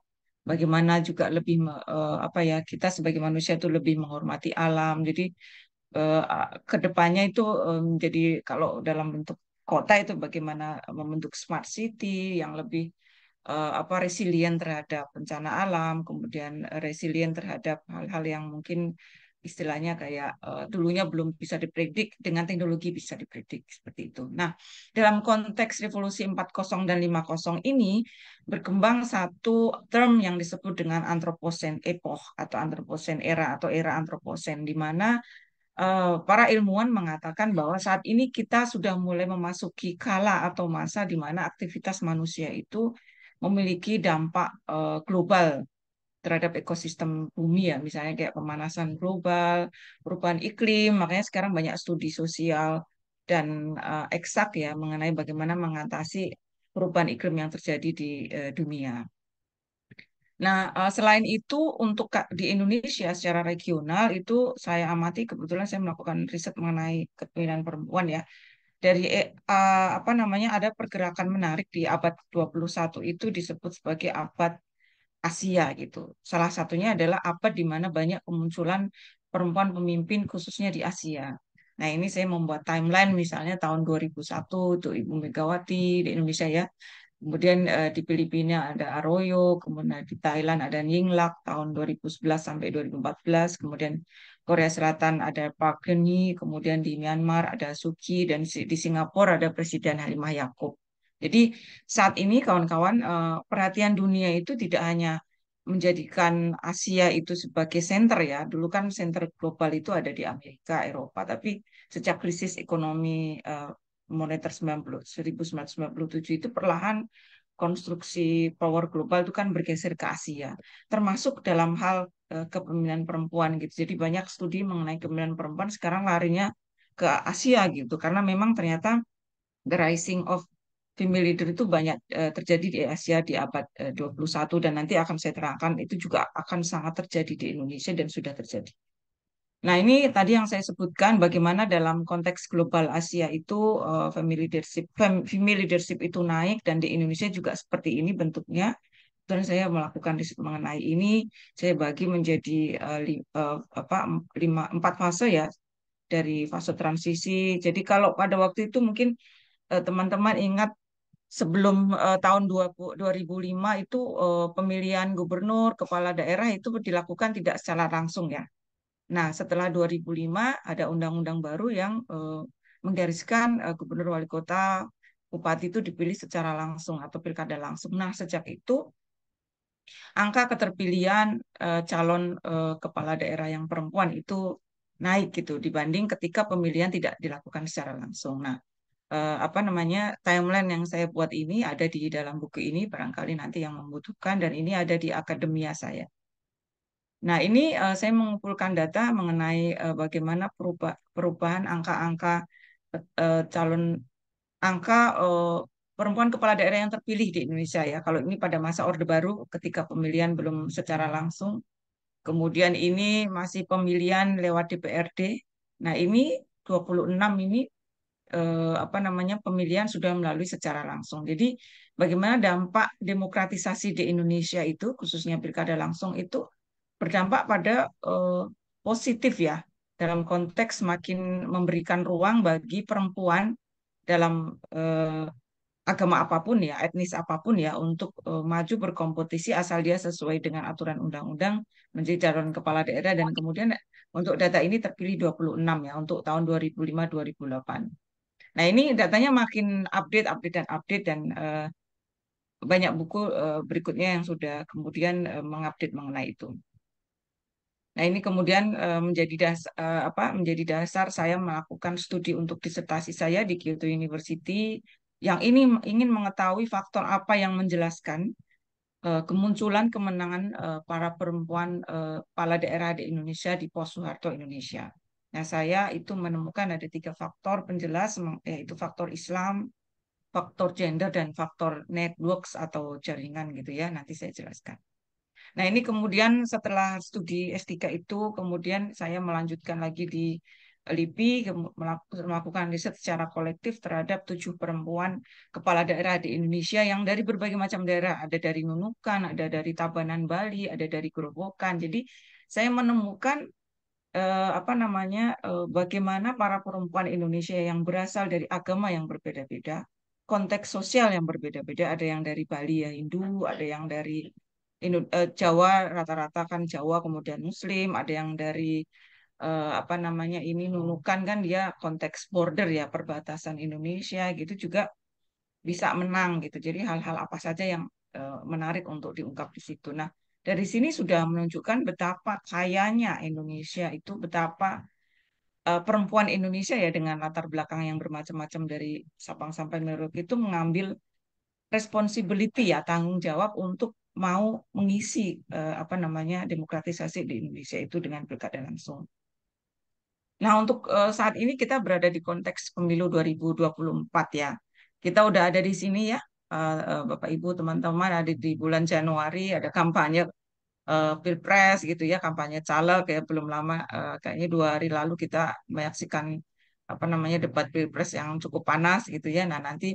Bagaimana juga lebih uh, apa ya kita sebagai manusia itu lebih menghormati alam. Jadi uh, eh, kedepannya itu um, eh, jadi kalau dalam bentuk kota itu bagaimana membentuk smart city yang lebih apa resilient terhadap bencana alam, kemudian resilient terhadap hal-hal yang mungkin istilahnya kayak uh, dulunya belum bisa dipredik dengan teknologi bisa dipredik seperti itu. Nah, dalam konteks revolusi 40 dan 50 ini berkembang satu term yang disebut dengan antroposen epoch atau antroposen era atau era antroposen di mana uh, para ilmuwan mengatakan bahwa saat ini kita sudah mulai memasuki kala atau masa di mana aktivitas manusia itu memiliki dampak uh, global terhadap ekosistem bumi ya, misalnya kayak pemanasan global, perubahan iklim, makanya sekarang banyak studi sosial dan uh, eksak ya mengenai bagaimana mengatasi perubahan iklim yang terjadi di uh, dunia. Nah, uh, selain itu untuk di Indonesia secara regional itu saya amati kebetulan saya melakukan riset mengenai kepemimpinan perempuan ya dari uh, apa namanya ada pergerakan menarik di abad 21 itu disebut sebagai abad Asia gitu. Salah satunya adalah apa di mana banyak kemunculan perempuan pemimpin khususnya di Asia. Nah, ini saya membuat timeline misalnya tahun 2001 itu Ibu Megawati di Indonesia ya. Kemudian eh, di Filipina ada Arroyo, kemudian di Thailand ada Yingluck tahun 2011 sampai 2014, kemudian Korea Selatan ada Park Geun-hye, kemudian di Myanmar ada Suki dan di Singapura ada Presiden Halimah Yacob. Jadi saat ini kawan-kawan eh, perhatian dunia itu tidak hanya menjadikan Asia itu sebagai center ya. Dulu kan center global itu ada di Amerika, Eropa, tapi sejak krisis ekonomi eh, moneter 90, 1997 itu perlahan konstruksi power global itu kan bergeser ke Asia, termasuk dalam hal uh, kepemimpinan perempuan gitu. Jadi banyak studi mengenai kepemimpinan perempuan sekarang larinya ke Asia gitu, karena memang ternyata the rising of female leader itu banyak uh, terjadi di Asia di abad eh, uh, 21 dan nanti akan saya terangkan itu juga akan sangat terjadi di Indonesia dan sudah terjadi. Nah, ini tadi yang saya sebutkan bagaimana dalam konteks global Asia itu uh, female leadership fem, female leadership itu naik dan di Indonesia juga seperti ini bentuknya. Dan saya melakukan riset mengenai ini, saya bagi menjadi uh, li, uh, apa lima empat fase ya dari fase transisi. Jadi kalau pada waktu itu mungkin teman-teman ingat sebelum uh, tahun 20, 2005 itu uh, pemilihan gubernur, kepala daerah itu dilakukan tidak secara langsung ya. Nah, setelah 2005 ada undang-undang baru yang uh, menggariskan uh, gubernur wali kota bupati itu dipilih secara langsung atau pilkada langsung. Nah, sejak itu angka keterpilihan uh, calon uh, kepala daerah yang perempuan itu naik gitu dibanding ketika pemilihan tidak dilakukan secara langsung. Nah, uh, apa namanya timeline yang saya buat ini ada di dalam buku ini barangkali nanti yang membutuhkan dan ini ada di akademia saya. Nah ini uh, saya mengumpulkan data mengenai uh, bagaimana perubah, perubahan angka-angka uh, calon angka uh, perempuan kepala daerah yang terpilih di Indonesia ya. Kalau ini pada masa Orde Baru ketika pemilihan belum secara langsung. Kemudian ini masih pemilihan lewat DPRD. Nah, ini 26 ini eh, apa namanya pemilihan sudah melalui secara langsung. Jadi bagaimana dampak demokratisasi di Indonesia itu khususnya pilkada langsung itu berdampak pada eh, positif ya dalam konteks makin memberikan ruang bagi perempuan dalam eh, agama apapun ya, etnis apapun ya, untuk eh, maju berkompetisi asal dia sesuai dengan aturan undang-undang menjadi calon kepala daerah dan kemudian untuk data ini terpilih 26 ya untuk tahun 2005-2008. Nah ini datanya makin update, update dan update dan uh, banyak buku uh, berikutnya yang sudah kemudian uh, mengupdate mengenai itu. Nah ini kemudian uh, menjadi dasar uh, apa menjadi dasar saya melakukan studi untuk disertasi saya di Kyoto University yang ini ingin mengetahui faktor apa yang menjelaskan uh, kemunculan kemenangan uh, para perempuan uh, kepala daerah di Indonesia di pos Soeharto Indonesia. Nah, saya itu menemukan ada tiga faktor penjelas, yaitu faktor Islam, faktor gender, dan faktor networks atau jaringan gitu ya. Nanti saya jelaskan. Nah, ini kemudian setelah studi S3 itu, kemudian saya melanjutkan lagi di LIPI melakukan riset secara kolektif terhadap tujuh perempuan kepala daerah di Indonesia yang dari berbagai macam daerah. Ada dari Nunukan, ada dari Tabanan Bali, ada dari Gerobokan. Jadi saya menemukan eh, apa namanya eh, bagaimana para perempuan Indonesia yang berasal dari agama yang berbeda-beda, konteks sosial yang berbeda-beda, ada yang dari Bali ya Hindu, ada yang dari Indo, eh, Jawa rata-rata kan Jawa kemudian Muslim, ada yang dari eh, apa namanya ini nunukan kan dia konteks border ya perbatasan Indonesia gitu juga bisa menang gitu. Jadi hal-hal apa saja yang eh, menarik untuk diungkap di situ. Nah, dari sini sudah menunjukkan betapa kayanya Indonesia itu, betapa uh, perempuan Indonesia ya dengan latar belakang yang bermacam-macam dari Sabang sampai Merauke itu mengambil responsibility ya tanggung jawab untuk mau mengisi uh, apa namanya demokratisasi di Indonesia itu dengan pilkada langsung. Nah, untuk uh, saat ini kita berada di konteks pemilu 2024 ya. Kita udah ada di sini ya, uh, Bapak Ibu, teman-teman ada di bulan Januari ada kampanye Eh, pilpres gitu ya kampanye caleg ya belum lama eh, kayaknya dua hari lalu kita menyaksikan apa namanya debat pilpres yang cukup panas gitu ya nah nanti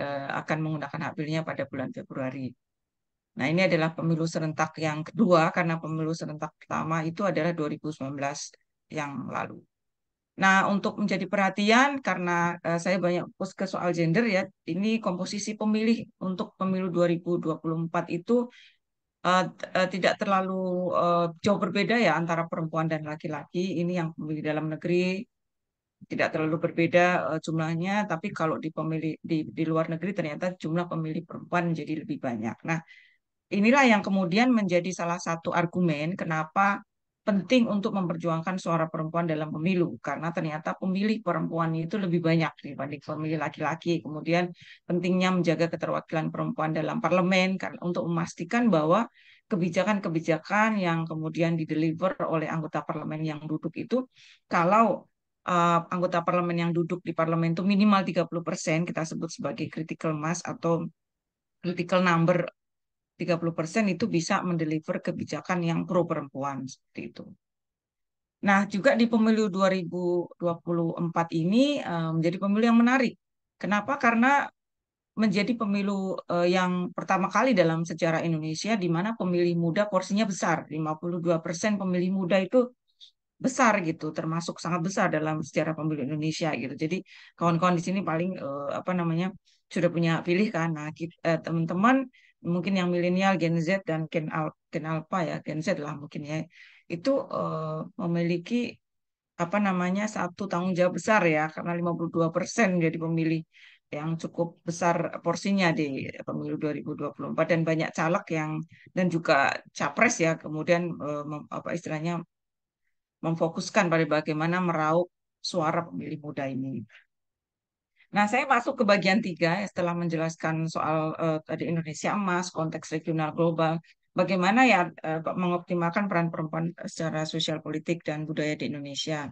eh, akan menggunakan hak pilihnya pada bulan Februari nah ini adalah pemilu serentak yang kedua karena pemilu serentak pertama itu adalah 2019 yang lalu nah untuk menjadi perhatian karena saya banyak fokus ke soal gender ya ini komposisi pemilih untuk pemilu 2024 itu Eh, eh, tidak terlalu uh, jauh berbeda ya antara perempuan dan laki-laki. Ini yang pemilih dalam negeri tidak terlalu berbeda uh, jumlahnya, tapi kalau di pemilih di, di luar negeri ternyata jumlah pemilih perempuan jadi lebih banyak. Nah, inilah yang kemudian menjadi salah satu argumen kenapa penting untuk memperjuangkan suara perempuan dalam pemilu karena ternyata pemilih perempuan itu lebih banyak dibanding pemilih laki-laki. Kemudian pentingnya menjaga keterwakilan perempuan dalam parlemen karena untuk memastikan bahwa kebijakan-kebijakan yang kemudian dideliver oleh anggota parlemen yang duduk itu kalau uh, anggota parlemen yang duduk di parlemen itu minimal 30% kita sebut sebagai critical mass atau critical number 30% itu bisa mendeliver kebijakan yang pro perempuan seperti itu. Nah, juga di pemilu 2024 ini eh, menjadi pemilu yang menarik. Kenapa? Karena menjadi pemilu eh, yang pertama kali dalam sejarah Indonesia di mana pemilih muda porsinya besar. 52% pemilih muda itu besar gitu, termasuk sangat besar dalam sejarah pemilu Indonesia gitu. Jadi kawan-kawan di sini paling eh, apa namanya sudah punya pilihan. Nah, teman-teman mungkin yang milenial Gen Z dan Gen, Al Gen Alpha ya Gen Z lah mungkin ya itu uh, memiliki apa namanya satu tanggung jawab besar ya karena 52% menjadi pemilih yang cukup besar porsinya di pemilu 2024 dan banyak caleg yang dan juga capres ya kemudian uh, mem, apa istilahnya memfokuskan pada bagaimana meraup suara pemilih muda ini. Nah, saya masuk ke bagian tiga ya, setelah menjelaskan soal uh, tadi Indonesia emas, konteks regional global, bagaimana ya uh, mengoptimalkan peran perempuan eh, secara sosial politik dan budaya di Indonesia.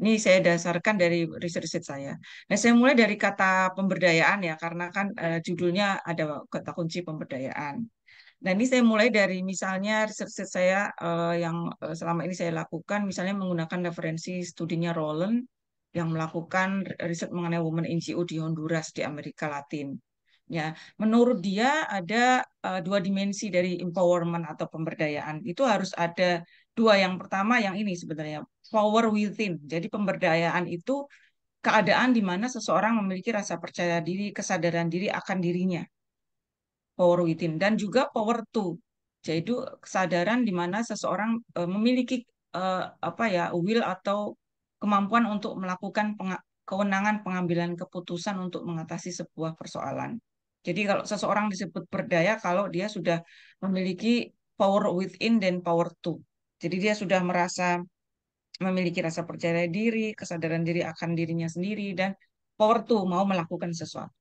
Ini saya dasarkan dari riset-riset saya. Nah, saya mulai dari kata pemberdayaan ya, karena kan uh, judulnya ada kata kunci pemberdayaan. Nah, ini saya mulai dari misalnya riset-riset saya uh, yang selama ini saya lakukan, misalnya menggunakan referensi studinya Roland yang melakukan riset mengenai women NGO di Honduras di Amerika Latin. Ya, menurut dia ada uh, dua dimensi dari empowerment atau pemberdayaan. Itu harus ada dua yang pertama yang ini sebenarnya power within. Jadi pemberdayaan itu keadaan di mana seseorang memiliki rasa percaya diri, kesadaran diri akan dirinya. Power within dan juga power to. Jadi kesadaran di mana seseorang uh, memiliki uh, apa ya will atau kemampuan untuk melakukan peng kewenangan pengambilan keputusan untuk mengatasi sebuah persoalan. Jadi kalau seseorang disebut berdaya kalau dia sudah memiliki power within dan power to. Jadi dia sudah merasa memiliki rasa percaya diri, kesadaran diri akan dirinya sendiri dan power to mau melakukan sesuatu.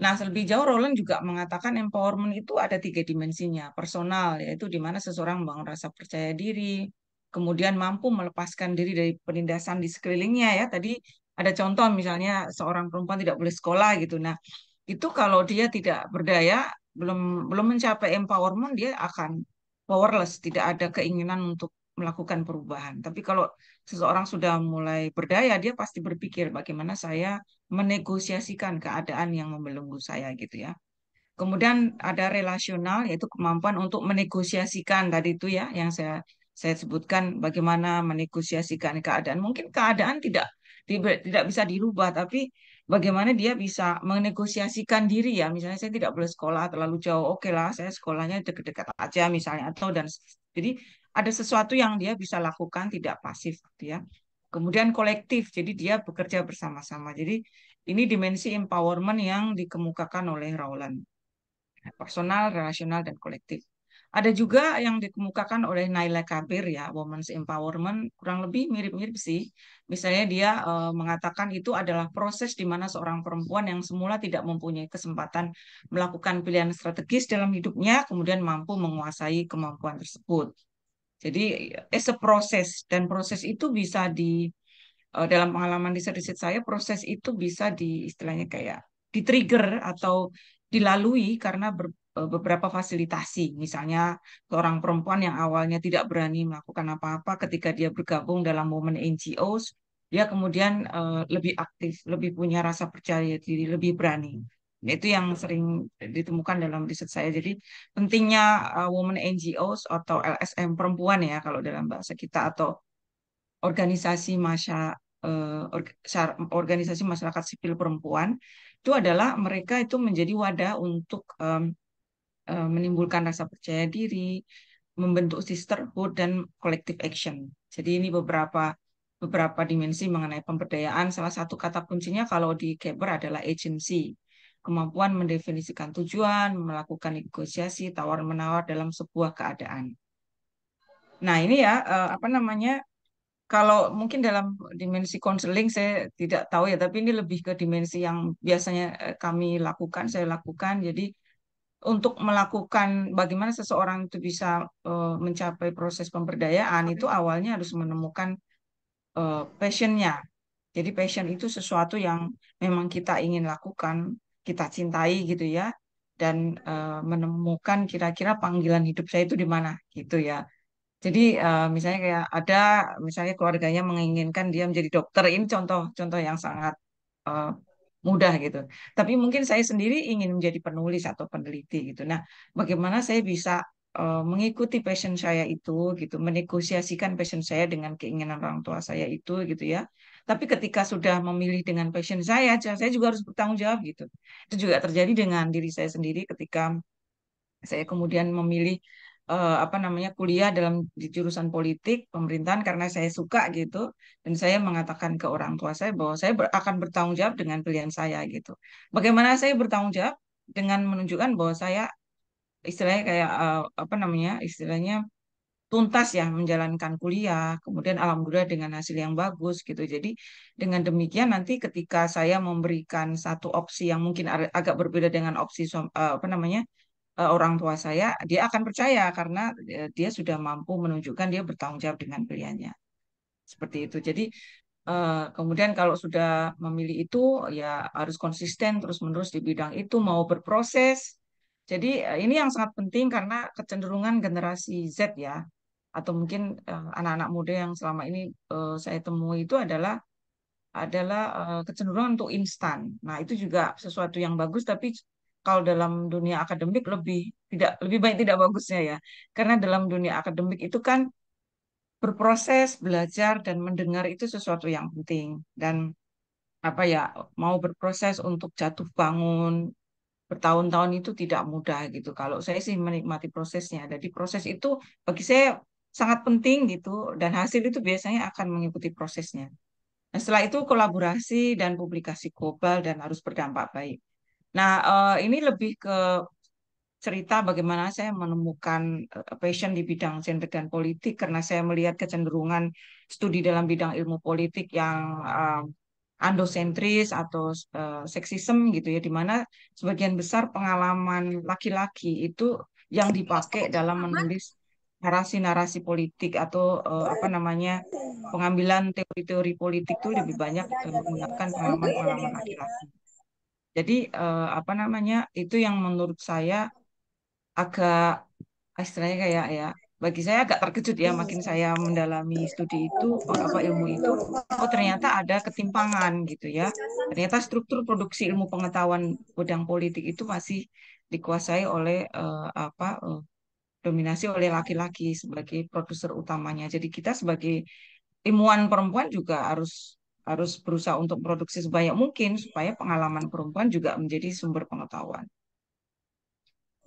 Nah, lebih jauh Roland juga mengatakan empowerment itu ada tiga dimensinya. Personal, yaitu di mana seseorang membangun rasa percaya diri, kemudian mampu melepaskan diri dari penindasan di sekelilingnya ya. Tadi ada contoh misalnya seorang perempuan tidak boleh sekolah gitu. Nah, itu kalau dia tidak berdaya, belum belum mencapai empowerment dia akan powerless, tidak ada keinginan untuk melakukan perubahan. Tapi kalau seseorang sudah mulai berdaya, dia pasti berpikir bagaimana saya menegosiasikan keadaan yang membelenggu saya gitu ya. Kemudian ada relasional yaitu kemampuan untuk menegosiasikan tadi itu ya yang saya saya sebutkan bagaimana menegosiasikan keadaan. Mungkin keadaan tidak tidak bisa dirubah, tapi bagaimana dia bisa menegosiasikan diri ya. Misalnya saya tidak boleh sekolah terlalu jauh, oke okay lah, saya sekolahnya dekat-dekat aja misalnya atau dan jadi ada sesuatu yang dia bisa lakukan tidak pasif ya. Kemudian kolektif, jadi dia bekerja bersama-sama. Jadi ini dimensi empowerment yang dikemukakan oleh Rowland. Personal, relasional, dan kolektif. Ada juga yang dikemukakan oleh Naila Kabir ya, Women's Empowerment, kurang lebih mirip-mirip sih. Misalnya dia uh, mengatakan itu adalah proses di mana seorang perempuan yang semula tidak mempunyai kesempatan melakukan pilihan strategis dalam hidupnya, kemudian mampu menguasai kemampuan tersebut. Jadi it's a proses dan proses itu bisa di uh, dalam pengalaman riset-riset saya proses itu bisa di istilahnya kayak di trigger atau dilalui karena ber, Eh, beberapa fasilitasi, misalnya seorang perempuan yang awalnya tidak berani melakukan apa-apa, ketika dia bergabung dalam momen NGOs, dia kemudian uh, lebih aktif, lebih punya rasa percaya diri, lebih berani. Hmm. Nah, itu yang sering ditemukan dalam riset saya. Jadi pentingnya uh, women NGOs atau LSM perempuan ya kalau dalam bahasa kita atau organisasi masyarakat organisasi masyarakat sipil perempuan itu adalah mereka itu menjadi wadah untuk um, Eh, menimbulkan rasa percaya diri, membentuk sisterhood dan collective action. Jadi ini beberapa beberapa dimensi mengenai pemberdayaan. Salah satu kata kuncinya kalau di Keber adalah agency. Kemampuan mendefinisikan tujuan, melakukan negosiasi, tawar-menawar dalam sebuah keadaan. Nah, ini ya eh, apa namanya? Kalau mungkin dalam dimensi konseling saya tidak tahu ya, tapi ini lebih ke dimensi yang biasanya eh, kami lakukan, saya lakukan. Jadi untuk melakukan bagaimana seseorang itu bisa uh, mencapai proses pemberdayaan itu awalnya harus menemukan uh, passionnya. Jadi passion itu sesuatu yang memang kita ingin lakukan, kita cintai gitu ya, dan uh, menemukan kira-kira panggilan hidup saya itu di mana gitu ya. Jadi uh, misalnya kayak ada misalnya keluarganya menginginkan dia menjadi dokter ini contoh-contoh yang sangat uh, mudah gitu. Tapi mungkin saya sendiri ingin menjadi penulis atau peneliti gitu. Nah, bagaimana saya bisa uh, mengikuti passion saya itu gitu, menegosiasikan passion saya dengan keinginan orang tua saya itu gitu ya. Tapi ketika sudah memilih dengan passion saya, saya juga harus bertanggung jawab gitu. Itu juga terjadi dengan diri saya sendiri ketika saya kemudian memilih uh, apa namanya kuliah dalam di jurusan politik pemerintahan karena saya suka gitu dan saya mengatakan ke orang tua saya bahwa saya ber, akan bertanggung jawab dengan pilihan saya gitu. Bagaimana saya bertanggung jawab dengan menunjukkan bahwa saya istilahnya kayak uh, apa namanya istilahnya tuntas ya menjalankan kuliah, kemudian alhamdulillah dengan hasil yang bagus gitu. Jadi dengan demikian nanti ketika saya memberikan satu opsi yang mungkin agak berbeda dengan opsi uh, apa namanya Eh, orang tua saya, dia akan percaya karena eh, dia sudah mampu menunjukkan dia bertanggung jawab dengan pilihannya. Seperti itu. Jadi eh, kemudian kalau sudah memilih itu ya harus konsisten terus-menerus di bidang itu mau berproses. Jadi ini yang sangat penting karena kecenderungan generasi Z ya atau mungkin anak-anak muda yang selama ini saya temui itu adalah adalah kecenderungan untuk instan. Nah, itu juga sesuatu yang bagus tapi kalau dalam dunia akademik lebih tidak lebih baik tidak bagusnya ya karena dalam dunia akademik itu kan berproses belajar dan mendengar itu sesuatu yang penting dan apa ya mau berproses untuk jatuh bangun bertahun-tahun itu tidak mudah gitu kalau saya sih menikmati prosesnya jadi proses itu bagi saya sangat penting gitu dan hasil itu biasanya akan mengikuti prosesnya nah, setelah itu kolaborasi dan publikasi global dan harus berdampak baik Nah, eh, ini lebih ke cerita bagaimana saya menemukan eh, passion di bidang sains dan politik karena saya melihat kecenderungan studi dalam bidang ilmu politik yang uh, andosentris atau uh, seksisme gitu ya, di mana sebagian besar pengalaman laki-laki itu yang dipakai dalam menulis narasi-narasi politik atau uh, apa namanya pengambilan teori-teori politik itu lebih banyak menggunakan pengalaman-pengalaman laki-laki. Jadi eh, apa namanya itu yang menurut saya agak istilahnya kayak ya bagi saya agak terkejut ya iya. makin saya mendalami studi itu apa ilmu itu oh ternyata ada ketimpangan gitu ya ternyata struktur produksi ilmu pengetahuan bidang politik itu masih dikuasai oleh eh, apa uh, dominasi oleh laki-laki sebagai produser utamanya jadi kita sebagai ilmuwan perempuan juga harus harus berusaha untuk produksi sebanyak mungkin supaya pengalaman perempuan juga menjadi sumber pengetahuan.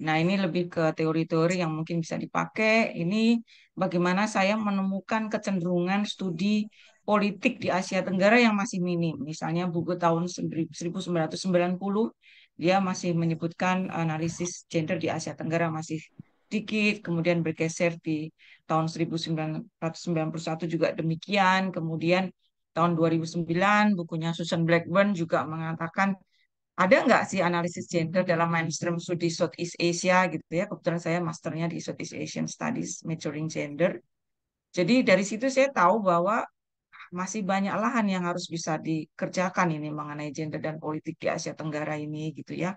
Nah, ini lebih ke teori-teori yang mungkin bisa dipakai. Ini bagaimana saya menemukan kecenderungan studi politik di Asia Tenggara yang masih minim. Misalnya buku tahun 1990 dia masih menyebutkan analisis gender di Asia Tenggara masih sedikit, kemudian bergeser di tahun 1991 juga demikian, kemudian tahun 2009 bukunya Susan Blackburn juga mengatakan ada nggak sih analisis gender dalam mainstream studi Southeast Asia gitu ya kebetulan saya masternya di Southeast Asian Studies Maturing gender jadi dari situ saya tahu bahwa masih banyak lahan yang harus bisa dikerjakan ini mengenai gender dan politik di Asia Tenggara ini gitu ya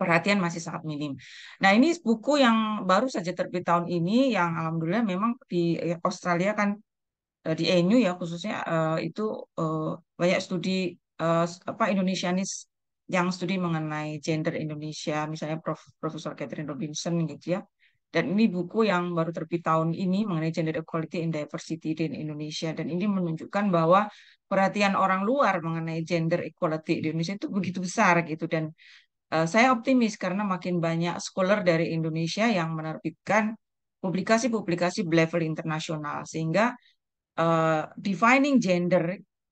perhatian masih sangat minim. Nah ini buku yang baru saja terbit tahun ini yang alhamdulillah memang di Australia kan uh, di NU ya khususnya uh, itu uh, banyak studi uh, apa Indonesianis yang studi mengenai gender Indonesia misalnya Prof Profesor Catherine Robinson gitu ya dan ini buku yang baru terbit tahun ini mengenai gender equality and diversity di Indonesia dan ini menunjukkan bahwa perhatian orang luar mengenai gender equality di Indonesia itu begitu besar gitu dan uh, saya optimis karena makin banyak scholar dari Indonesia yang menerbitkan publikasi-publikasi level internasional sehingga Eh, defining gender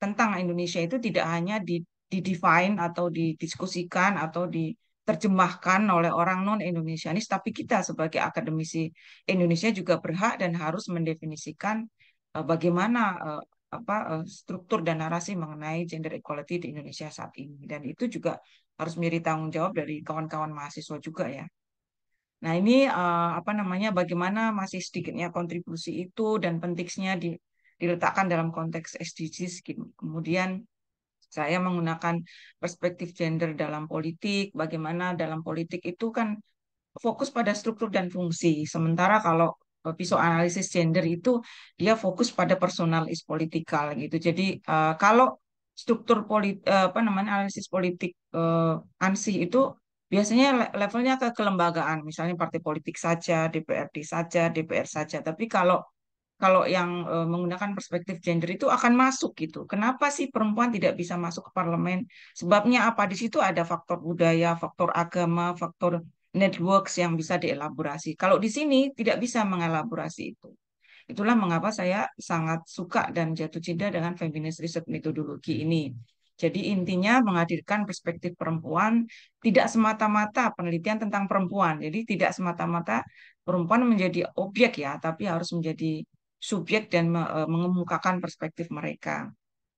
tentang Indonesia itu tidak hanya di didefine atau didiskusikan atau diterjemahkan oleh orang non Indonesianis, tapi kita sebagai akademisi Indonesia juga berhak dan harus mendefinisikan uh, bagaimana uh, apa struktur dan narasi mengenai gender equality di Indonesia saat ini dan itu juga harus menjadi tanggung jawab dari kawan-kawan mahasiswa juga ya. Nah ini apa namanya bagaimana masih sedikitnya kontribusi itu dan pentingnya di diletakkan dalam konteks SDGs. Kemudian saya menggunakan perspektif gender dalam politik, bagaimana dalam politik itu kan fokus pada struktur dan fungsi. Sementara kalau pisau analisis gender itu dia fokus pada personalis politikal gitu. Jadi uh, kalau struktur politik eh, apa namanya analisis politik uh, ANSI itu biasanya levelnya ke kelembagaan, misalnya partai politik saja, DPRD saja, DPR saja. Tapi kalau kalau yang uh, menggunakan perspektif gender itu akan masuk gitu. Kenapa sih perempuan tidak bisa masuk ke parlemen? Sebabnya apa? Di situ ada faktor budaya, faktor agama, faktor networks yang bisa dielaborasi. Kalau di sini tidak bisa mengelaborasi itu. Itulah mengapa saya sangat suka dan jatuh cinta dengan feminist research metodologi ini. Jadi intinya menghadirkan perspektif perempuan tidak semata-mata penelitian tentang perempuan. Jadi tidak semata-mata perempuan menjadi objek ya, tapi harus menjadi subjek dan e, mengemukakan perspektif mereka.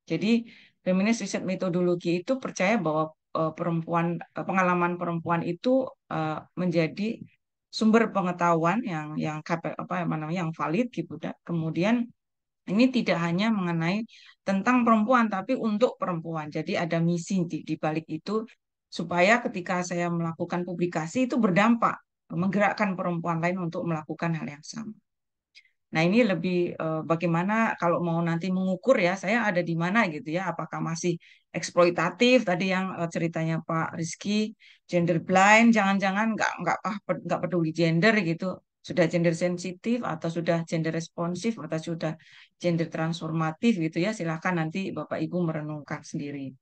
Jadi feminis riset metodologi itu percaya bahwa e, perempuan e, pengalaman perempuan itu menjadi sumber pengetahuan yang yang apa namanya yang valid gitu kemudian ini tidak hanya mengenai tentang perempuan tapi untuk perempuan jadi ada misi di, di balik itu supaya ketika saya melakukan publikasi itu berdampak menggerakkan perempuan lain untuk melakukan hal yang sama Nah, ini lebih uh, bagaimana kalau mau nanti mengukur ya, saya ada di mana gitu ya, apakah masih eksploitatif tadi yang uh, ceritanya Pak Rizky, gender blind, jangan-jangan nggak nggak ah, nggak peduli gender gitu, sudah gender sensitif atau sudah gender responsif atau sudah gender transformatif gitu ya, silakan nanti Bapak Ibu merenungkan sendiri.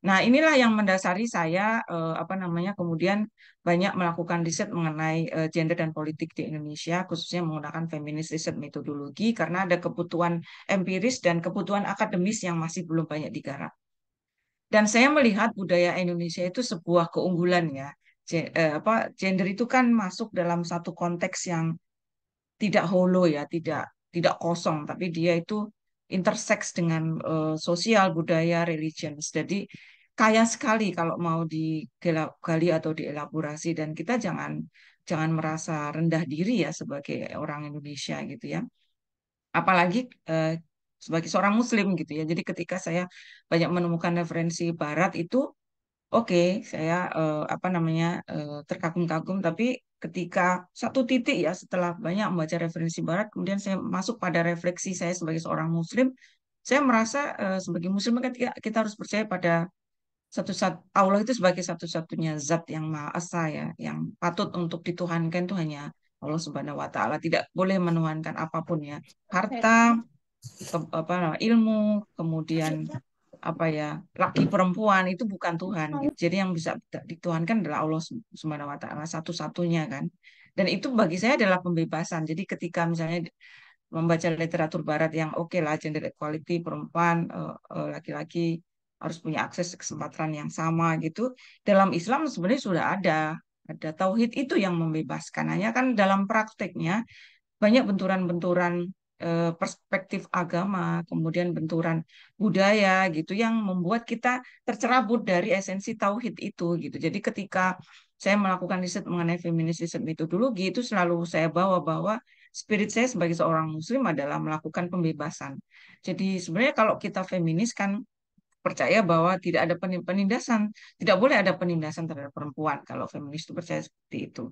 Nah, inilah yang mendasari saya eh, apa namanya kemudian banyak melakukan riset mengenai eh, gender dan politik di Indonesia khususnya menggunakan feminist riset metodologi karena ada kebutuhan empiris dan kebutuhan akademis yang masih belum banyak digarap. Dan saya melihat budaya Indonesia itu sebuah keunggulan ya. eh, apa gender itu kan masuk dalam satu konteks yang tidak holo ya, tidak tidak kosong tapi dia itu interseks dengan uh, sosial, budaya, religion. Jadi kaya sekali kalau mau digali atau dielaborasi dan kita jangan jangan merasa rendah diri ya sebagai orang Indonesia gitu ya. Apalagi uh, sebagai seorang muslim gitu ya. Jadi ketika saya banyak menemukan referensi barat itu oke, okay, saya uh, apa namanya uh, terkagum-kagum tapi ketika satu titik ya setelah banyak membaca referensi Barat, kemudian saya masuk pada refleksi saya sebagai seorang Muslim, saya merasa eh, sebagai Muslim ketika kita harus percaya pada satu sat Allah itu sebagai satu-satunya zat yang maha esa ya, yang patut untuk dituhankan itu hanya Allah Subhanahu wa taala, tidak boleh menuhankan apapun ya. Harta ke, apa ilmu, kemudian apa ya laki perempuan itu bukan Tuhan gitu. jadi yang bisa dituhankan adalah Allah Subhanahu Wa Taala satu-satunya kan dan itu bagi saya adalah pembebasan jadi ketika misalnya membaca literatur Barat yang oke okay lah gender equality perempuan eh, eh, laki-laki harus punya akses kesempatan yang sama gitu dalam Islam sebenarnya sudah ada ada tauhid itu yang membebaskan hanya kan dalam prakteknya banyak benturan-benturan Eh, perspektif agama, kemudian benturan budaya gitu yang membuat kita tercerabut dari esensi tauhid itu gitu. Jadi ketika saya melakukan riset mengenai feminis riset metodologi itu gitu, selalu saya bawa bahwa spirit saya sebagai seorang muslim adalah melakukan pembebasan. Jadi sebenarnya kalau kita feminis kan percaya bahwa tidak ada penindasan, tidak boleh ada penindasan terhadap perempuan kalau feminis itu percaya seperti itu.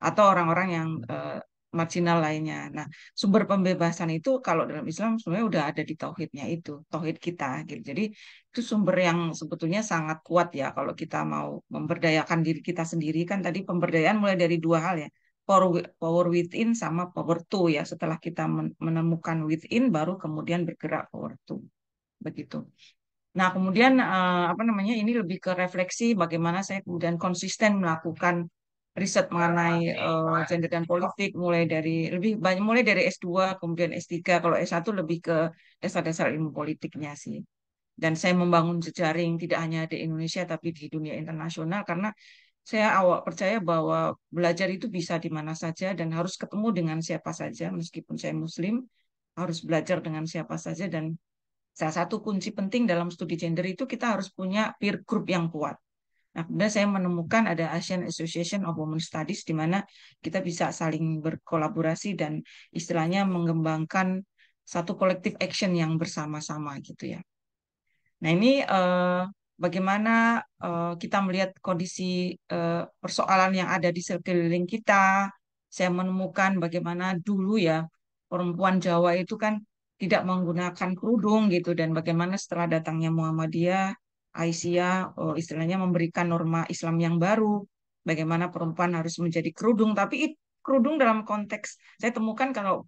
Atau orang-orang yang uh, marginal lainnya. Nah, sumber pembebasan itu kalau dalam Islam sebenarnya udah ada di tauhidnya itu, tauhid kita. Gitu. Jadi itu sumber yang sebetulnya sangat kuat ya kalau kita mau memberdayakan diri kita sendiri kan tadi pemberdayaan mulai dari dua hal ya. Power, within sama power to ya. Setelah kita menemukan within baru kemudian bergerak power to. Begitu. Nah, kemudian eh, apa namanya? Ini lebih ke refleksi bagaimana saya kemudian konsisten melakukan riset mengenai uh, gender dan politik mulai dari lebih banyak mulai dari S2 kemudian S3 kalau S1 lebih ke dasar-dasar ilmu politiknya sih dan saya membangun jejaring tidak hanya di Indonesia tapi di dunia internasional karena saya awak percaya bahwa belajar itu bisa di mana saja dan harus ketemu dengan siapa saja meskipun saya muslim harus belajar dengan siapa saja dan salah satu kunci penting dalam studi gender itu kita harus punya peer group yang kuat Nah, kemudian saya menemukan ada Asian Association of Women Studies di mana kita bisa saling berkolaborasi dan istilahnya mengembangkan satu collective action yang bersama-sama gitu ya. Nah, ini uh, bagaimana uh, kita melihat kondisi uh, persoalan yang ada di sekeliling kita. Saya menemukan bagaimana dulu ya perempuan Jawa itu kan tidak menggunakan kerudung gitu dan bagaimana setelah datangnya Muhammadiyah Aisyah oh, istilahnya memberikan norma Islam yang baru, bagaimana perempuan harus menjadi kerudung, tapi kerudung dalam konteks saya temukan kalau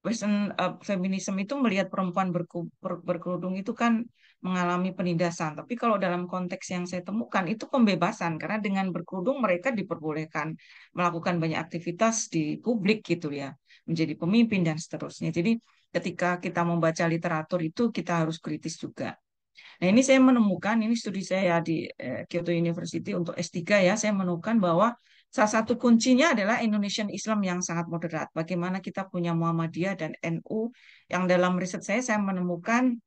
Western uh, feminism itu melihat perempuan berku, ber, berkerudung itu kan mengalami penindasan. Tapi kalau dalam konteks yang saya temukan itu pembebasan karena dengan berkerudung mereka diperbolehkan melakukan banyak aktivitas di publik gitu ya, menjadi pemimpin dan seterusnya. Jadi ketika kita membaca literatur itu kita harus kritis juga. Nah, ini saya menemukan, ini studi saya di eh, Kyoto University untuk S3 ya, saya menemukan bahwa salah satu kuncinya adalah Indonesian Islam yang sangat moderat. Bagaimana kita punya Muhammadiyah dan NU yang dalam riset saya, saya menemukan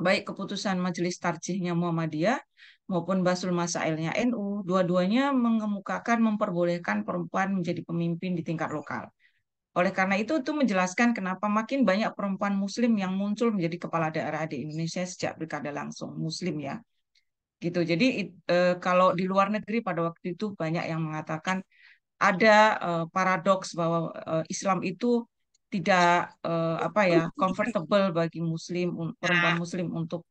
baik keputusan majelis tarjihnya Muhammadiyah maupun Basul Masailnya NU, dua-duanya mengemukakan memperbolehkan perempuan menjadi pemimpin di tingkat lokal. Oleh karena itu, itu menjelaskan kenapa makin banyak perempuan Muslim yang muncul menjadi kepala daerah di Indonesia sejak pilkada langsung Muslim ya, gitu. Jadi eh, kalau di luar negeri pada waktu itu banyak yang mengatakan ada eh, paradoks bahwa eh, Islam itu tidak apa ya comfortable bagi Muslim perempuan ya. Muslim untuk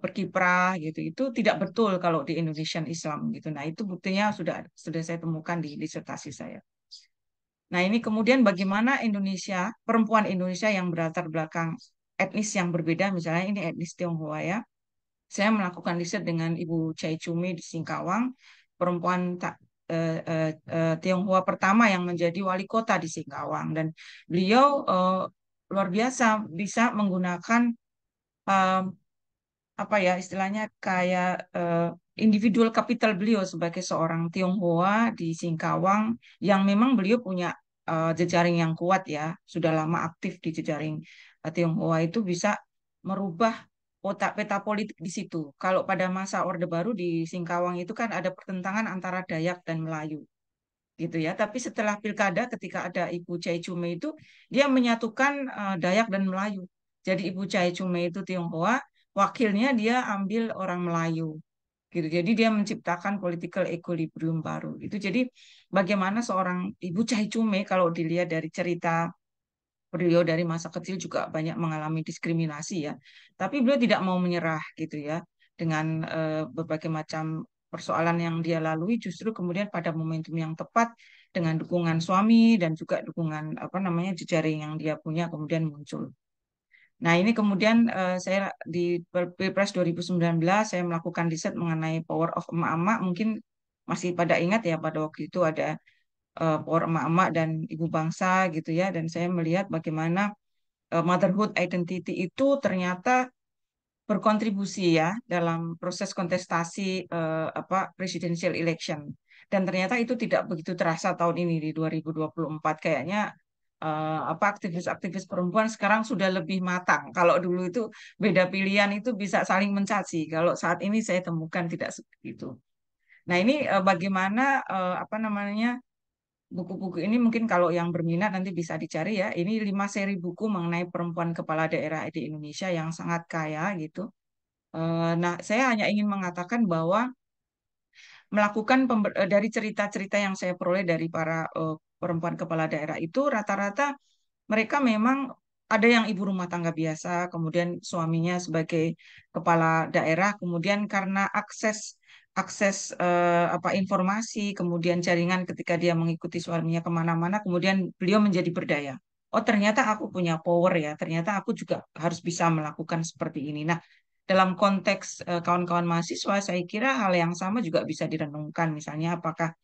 berkiprah gitu. Itu tidak betul kalau di Indonesian Islam gitu. Nah itu buktinya sudah sudah saya temukan di disertasi saya. Nah, ini kemudian bagaimana Indonesia, perempuan Indonesia yang berlatar belakang etnis yang berbeda, misalnya ini etnis Tionghoa ya. Saya melakukan riset dengan Ibu Chai Cumi di Singkawang, perempuan tak, Uh, eh, uh, eh, uh, eh, Tionghoa pertama yang menjadi wali kota di Singkawang. Dan beliau uh, luar biasa bisa menggunakan uh, apa ya istilahnya kayak uh, individual capital beliau sebagai seorang Tionghoa di Singkawang yang memang beliau punya uh, jejaring yang kuat ya, sudah lama aktif di jejaring uh, Tionghoa itu bisa merubah otak peta politik di situ. Kalau pada masa Orde Baru di Singkawang itu kan ada pertentangan antara Dayak dan Melayu. Gitu ya. Tapi setelah pilkada ketika ada Ibu Chai Chume itu dia menyatukan uh, Dayak dan Melayu. Jadi Ibu Chai Chume itu Tionghoa, wakilnya dia ambil orang Melayu gitu. Jadi dia menciptakan political equilibrium baru. Itu jadi bagaimana seorang Ibu Cume kalau dilihat dari cerita beliau dari masa kecil juga banyak mengalami diskriminasi ya. Tapi beliau tidak mau menyerah gitu ya dengan eh, berbagai macam persoalan yang dia lalui justru kemudian pada momentum yang tepat dengan dukungan suami dan juga dukungan apa namanya jejaring yang dia punya kemudian muncul. Nah, ini kemudian uh, saya di Pilpres 2019 saya melakukan riset mengenai power of emak-emak. Mungkin masih pada ingat ya pada waktu itu ada uh, power emak-emak dan ibu bangsa gitu ya dan saya melihat bagaimana uh, motherhood identity itu ternyata berkontribusi ya dalam proses kontestasi uh, apa presidential election. Dan ternyata itu tidak begitu terasa tahun ini di 2024 kayaknya uh, apa aktivis-aktivis perempuan sekarang sudah lebih matang. Kalau dulu itu beda pilihan itu bisa saling mencaci. Kalau saat ini saya temukan tidak seperti itu. Nah ini uh, bagaimana uh, apa namanya buku-buku ini mungkin kalau yang berminat nanti bisa dicari ya. Ini lima seri buku mengenai perempuan kepala daerah di Indonesia yang sangat kaya gitu. Nah, saya hanya ingin mengatakan bahwa melakukan dari cerita-cerita yang saya peroleh dari para perempuan kepala daerah itu rata-rata mereka memang ada yang ibu rumah tangga biasa, kemudian suaminya sebagai kepala daerah, kemudian karena akses akses eh, apa informasi, kemudian jaringan ketika dia mengikuti suaminya kemana-mana, kemudian beliau menjadi berdaya. Oh ternyata aku punya power ya, ternyata aku juga harus bisa melakukan seperti ini. Nah dalam konteks eh, kawan-kawan eh, mahasiswa, saya kira hal yang sama juga bisa direnungkan, misalnya apakah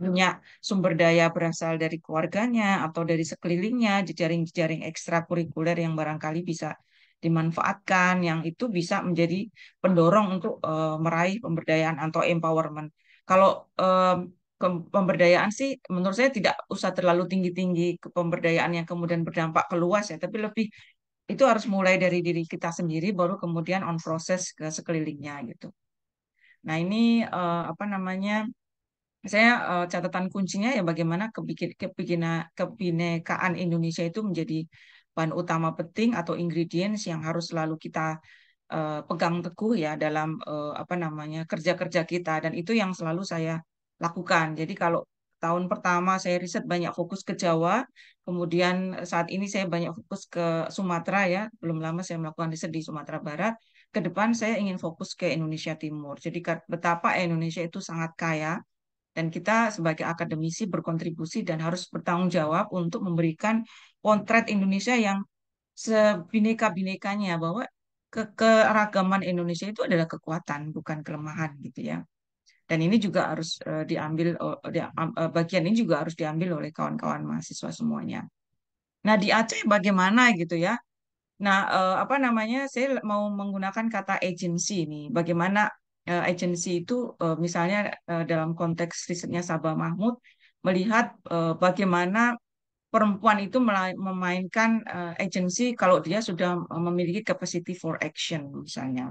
punya sumber daya berasal dari keluarganya atau dari sekelilingnya, jejaring-jejaring ekstrakurikuler yang barangkali bisa dimanfaatkan, yang itu bisa menjadi pendorong untuk uh, meraih pemberdayaan atau empowerment. Kalau um, pemberdayaan sih menurut saya tidak usah terlalu tinggi-tinggi ke pemberdayaan yang kemudian berdampak keluas ya, tapi lebih itu harus mulai dari diri kita sendiri, baru kemudian on process ke sekelilingnya gitu. Nah ini uh, apa namanya Misalnya eh, catatan kuncinya ya bagaimana kebinekaan Indonesia itu menjadi bahan utama penting atau ingredients yang harus selalu kita eh, pegang teguh ya dalam eh, apa namanya kerja-kerja kita dan itu yang selalu saya lakukan. Jadi kalau tahun pertama saya riset banyak fokus ke Jawa, kemudian saat ini saya banyak fokus ke Sumatera ya. Belum lama saya melakukan riset di Sumatera Barat. Ke depan saya ingin fokus ke Indonesia Timur. Jadi betapa Indonesia itu sangat kaya dan kita sebagai akademisi berkontribusi dan harus bertanggung jawab untuk memberikan potret Indonesia yang sebineka-binekanya bahwa ke keragaman Indonesia itu adalah kekuatan bukan kelemahan gitu ya. Dan ini juga harus uh, diambil uh, eh, di, uh, eh, bagian ini juga harus diambil oleh kawan-kawan mahasiswa semuanya. Nah, di Aceh bagaimana gitu ya? Nah, uh, apa namanya? Saya mau menggunakan kata agency ini. Bagaimana Eh, agensi itu eh, misalnya eh, dalam konteks risetnya Sabah Mahmud melihat bagaimana perempuan itu memainkan agensi kalau dia sudah memiliki capacity for action misalnya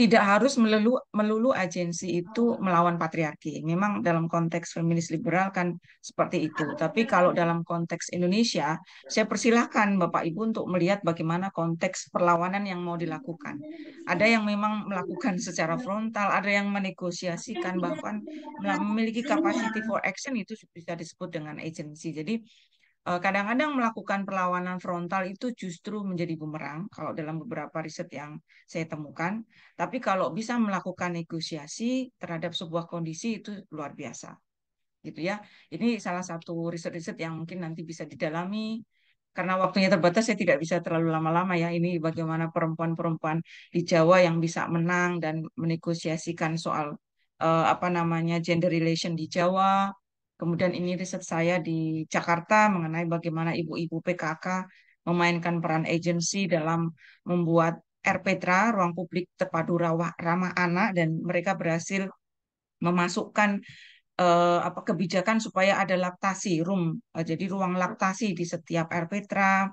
tidak harus melulu, melulu agensi itu melawan patriarki. Memang dalam konteks feminis liberal kan seperti itu. Tapi kalau dalam konteks Indonesia, saya persilahkan Bapak Ibu untuk melihat bagaimana konteks perlawanan yang mau dilakukan. Ada yang memang melakukan secara frontal, ada yang menegosiasikan, bahkan memiliki capacity for action itu bisa disebut dengan agensi. Jadi Eh, kadang-kadang melakukan perlawanan frontal itu justru menjadi bumerang kalau dalam beberapa riset yang saya temukan. Tapi kalau bisa melakukan negosiasi terhadap sebuah kondisi itu luar biasa. Gitu ya. Ini salah satu riset-riset yang mungkin nanti bisa didalami karena waktunya terbatas saya tidak bisa terlalu lama-lama ya. Ini bagaimana perempuan-perempuan di Jawa yang bisa menang dan menegosiasikan soal uh, apa namanya gender relation di Jawa Kemudian ini riset saya di Jakarta mengenai bagaimana ibu-ibu PKK memainkan peran agensi dalam membuat RPTRA, ruang publik terpadu rawah, ramah anak, dan mereka berhasil memasukkan eh, apa kebijakan supaya ada laktasi room, eh, jadi ruang laktasi di setiap RPTRA.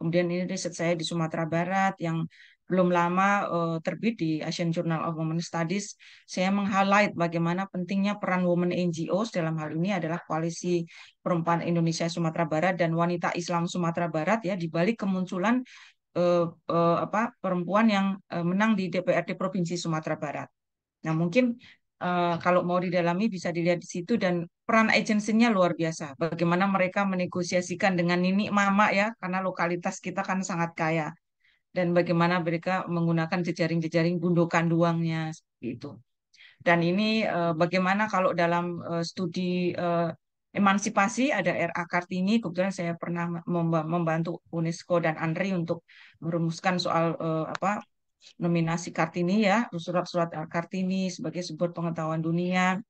Kemudian ini riset saya di Sumatera Barat yang belum lama uh, terbit di Asian Journal of Women Studies, saya meng-highlight bagaimana pentingnya peran women NGOs dalam hal ini adalah koalisi perempuan Indonesia Sumatera Barat dan wanita Islam Sumatera Barat ya di balik kemunculan uh, uh, apa perempuan yang uh, menang di DPRD Provinsi Sumatera Barat. Nah, mungkin Uh, kalau mau didalami bisa dilihat di situ dan peran agensinya luar biasa. Bagaimana mereka menegosiasikan dengan Nini Mama ya, karena lokalitas kita kan sangat kaya dan bagaimana mereka menggunakan jejaring-jejaring gundukan duangnya itu. Dan ini uh, bagaimana kalau dalam uh, studi uh, emansipasi ada RA Kartini, kebetulan saya pernah membantu UNESCO dan ANRI untuk merumuskan soal uh, apa nominasi Kartini ya, surat-surat Kartini sebagai sebuah pengetahuan dunia.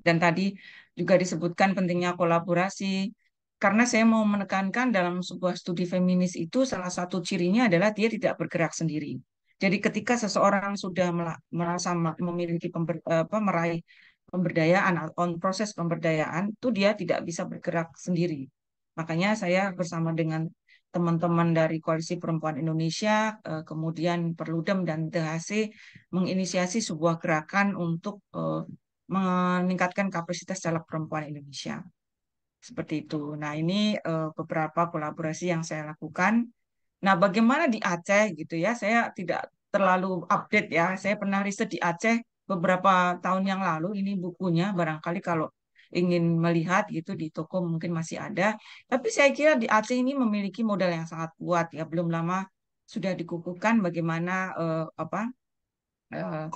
Dan tadi juga disebutkan pentingnya kolaborasi karena saya mau menekankan dalam sebuah studi feminis itu salah satu cirinya adalah dia tidak bergerak sendiri. Jadi ketika seseorang sudah merasa memiliki pember, apa, meraih pemberdayaan on proses pemberdayaan itu dia tidak bisa bergerak sendiri. Makanya saya bersama dengan teman-teman dari Koalisi Perempuan Indonesia, eh, kemudian Perludem dan THC menginisiasi sebuah gerakan untuk eh, meningkatkan kapasitas dalam perempuan Indonesia seperti itu. Nah, ini uh, beberapa kolaborasi yang saya lakukan. Nah, bagaimana di Aceh gitu ya? Saya tidak terlalu update ya. Saya pernah riset di Aceh beberapa tahun yang lalu ini bukunya barangkali kalau ingin melihat gitu di toko mungkin masih ada. Tapi saya kira di Aceh ini memiliki modal yang sangat kuat ya. Belum lama sudah dikukuhkan bagaimana uh, apa uh,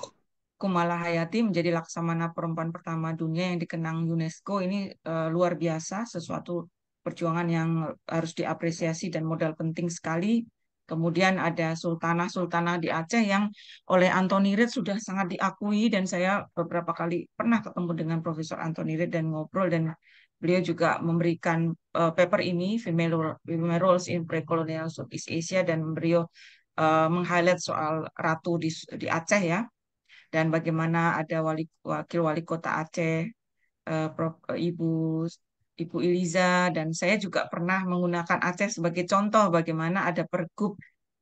Kumala Hayati menjadi laksamana perempuan pertama dunia yang dikenang UNESCO ini uh, luar biasa, sesuatu perjuangan yang harus diapresiasi dan modal penting sekali. Kemudian ada sultanah-sultanah di Aceh yang oleh Anthony Reed sudah sangat diakui dan saya beberapa kali pernah ketemu dengan Profesor Anthony Reed dan ngobrol dan beliau juga memberikan uh, paper ini Female, Female Roles in Pre-Colonial Southeast Asia dan beliau uh, meng-highlight soal ratu di, di Aceh ya dan bagaimana ada wali, wakil wali kota Aceh eh, eh, Ibu Ibu Iliza dan saya juga pernah menggunakan Aceh sebagai contoh bagaimana ada pergub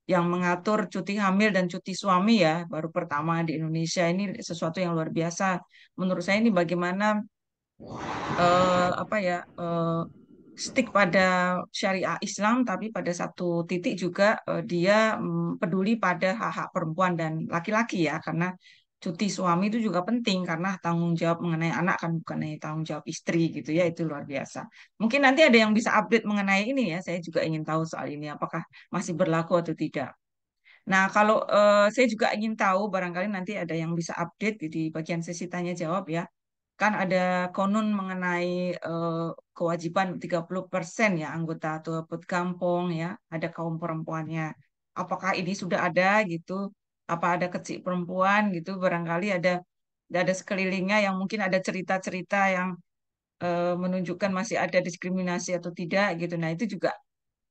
yang mengatur cuti hamil dan cuti suami ya baru pertama di Indonesia ini sesuatu yang luar biasa menurut saya ini bagaimana eh, apa ya eh, stick pada syariah Islam tapi pada satu titik juga eh, dia mm, peduli pada hak-hak perempuan dan laki-laki ya karena cuti suami itu juga penting karena tanggung jawab mengenai anak kan bukan hanya tanggung jawab istri gitu ya itu luar biasa. Mungkin nanti ada yang bisa update mengenai ini ya. Saya juga ingin tahu soal ini apakah masih berlaku atau tidak. Nah, kalau uh, saya juga ingin tahu barangkali nanti ada yang bisa update di, di bagian sesi tanya jawab ya. Kan ada konon mengenai uh, kewajiban 30% ya anggota atau Kampung ya, ada kaum perempuannya. Apakah ini sudah ada gitu? apa ada kecil perempuan gitu barangkali ada ada sekelilingnya yang mungkin ada cerita-cerita yang eh, menunjukkan masih ada diskriminasi atau tidak gitu nah itu juga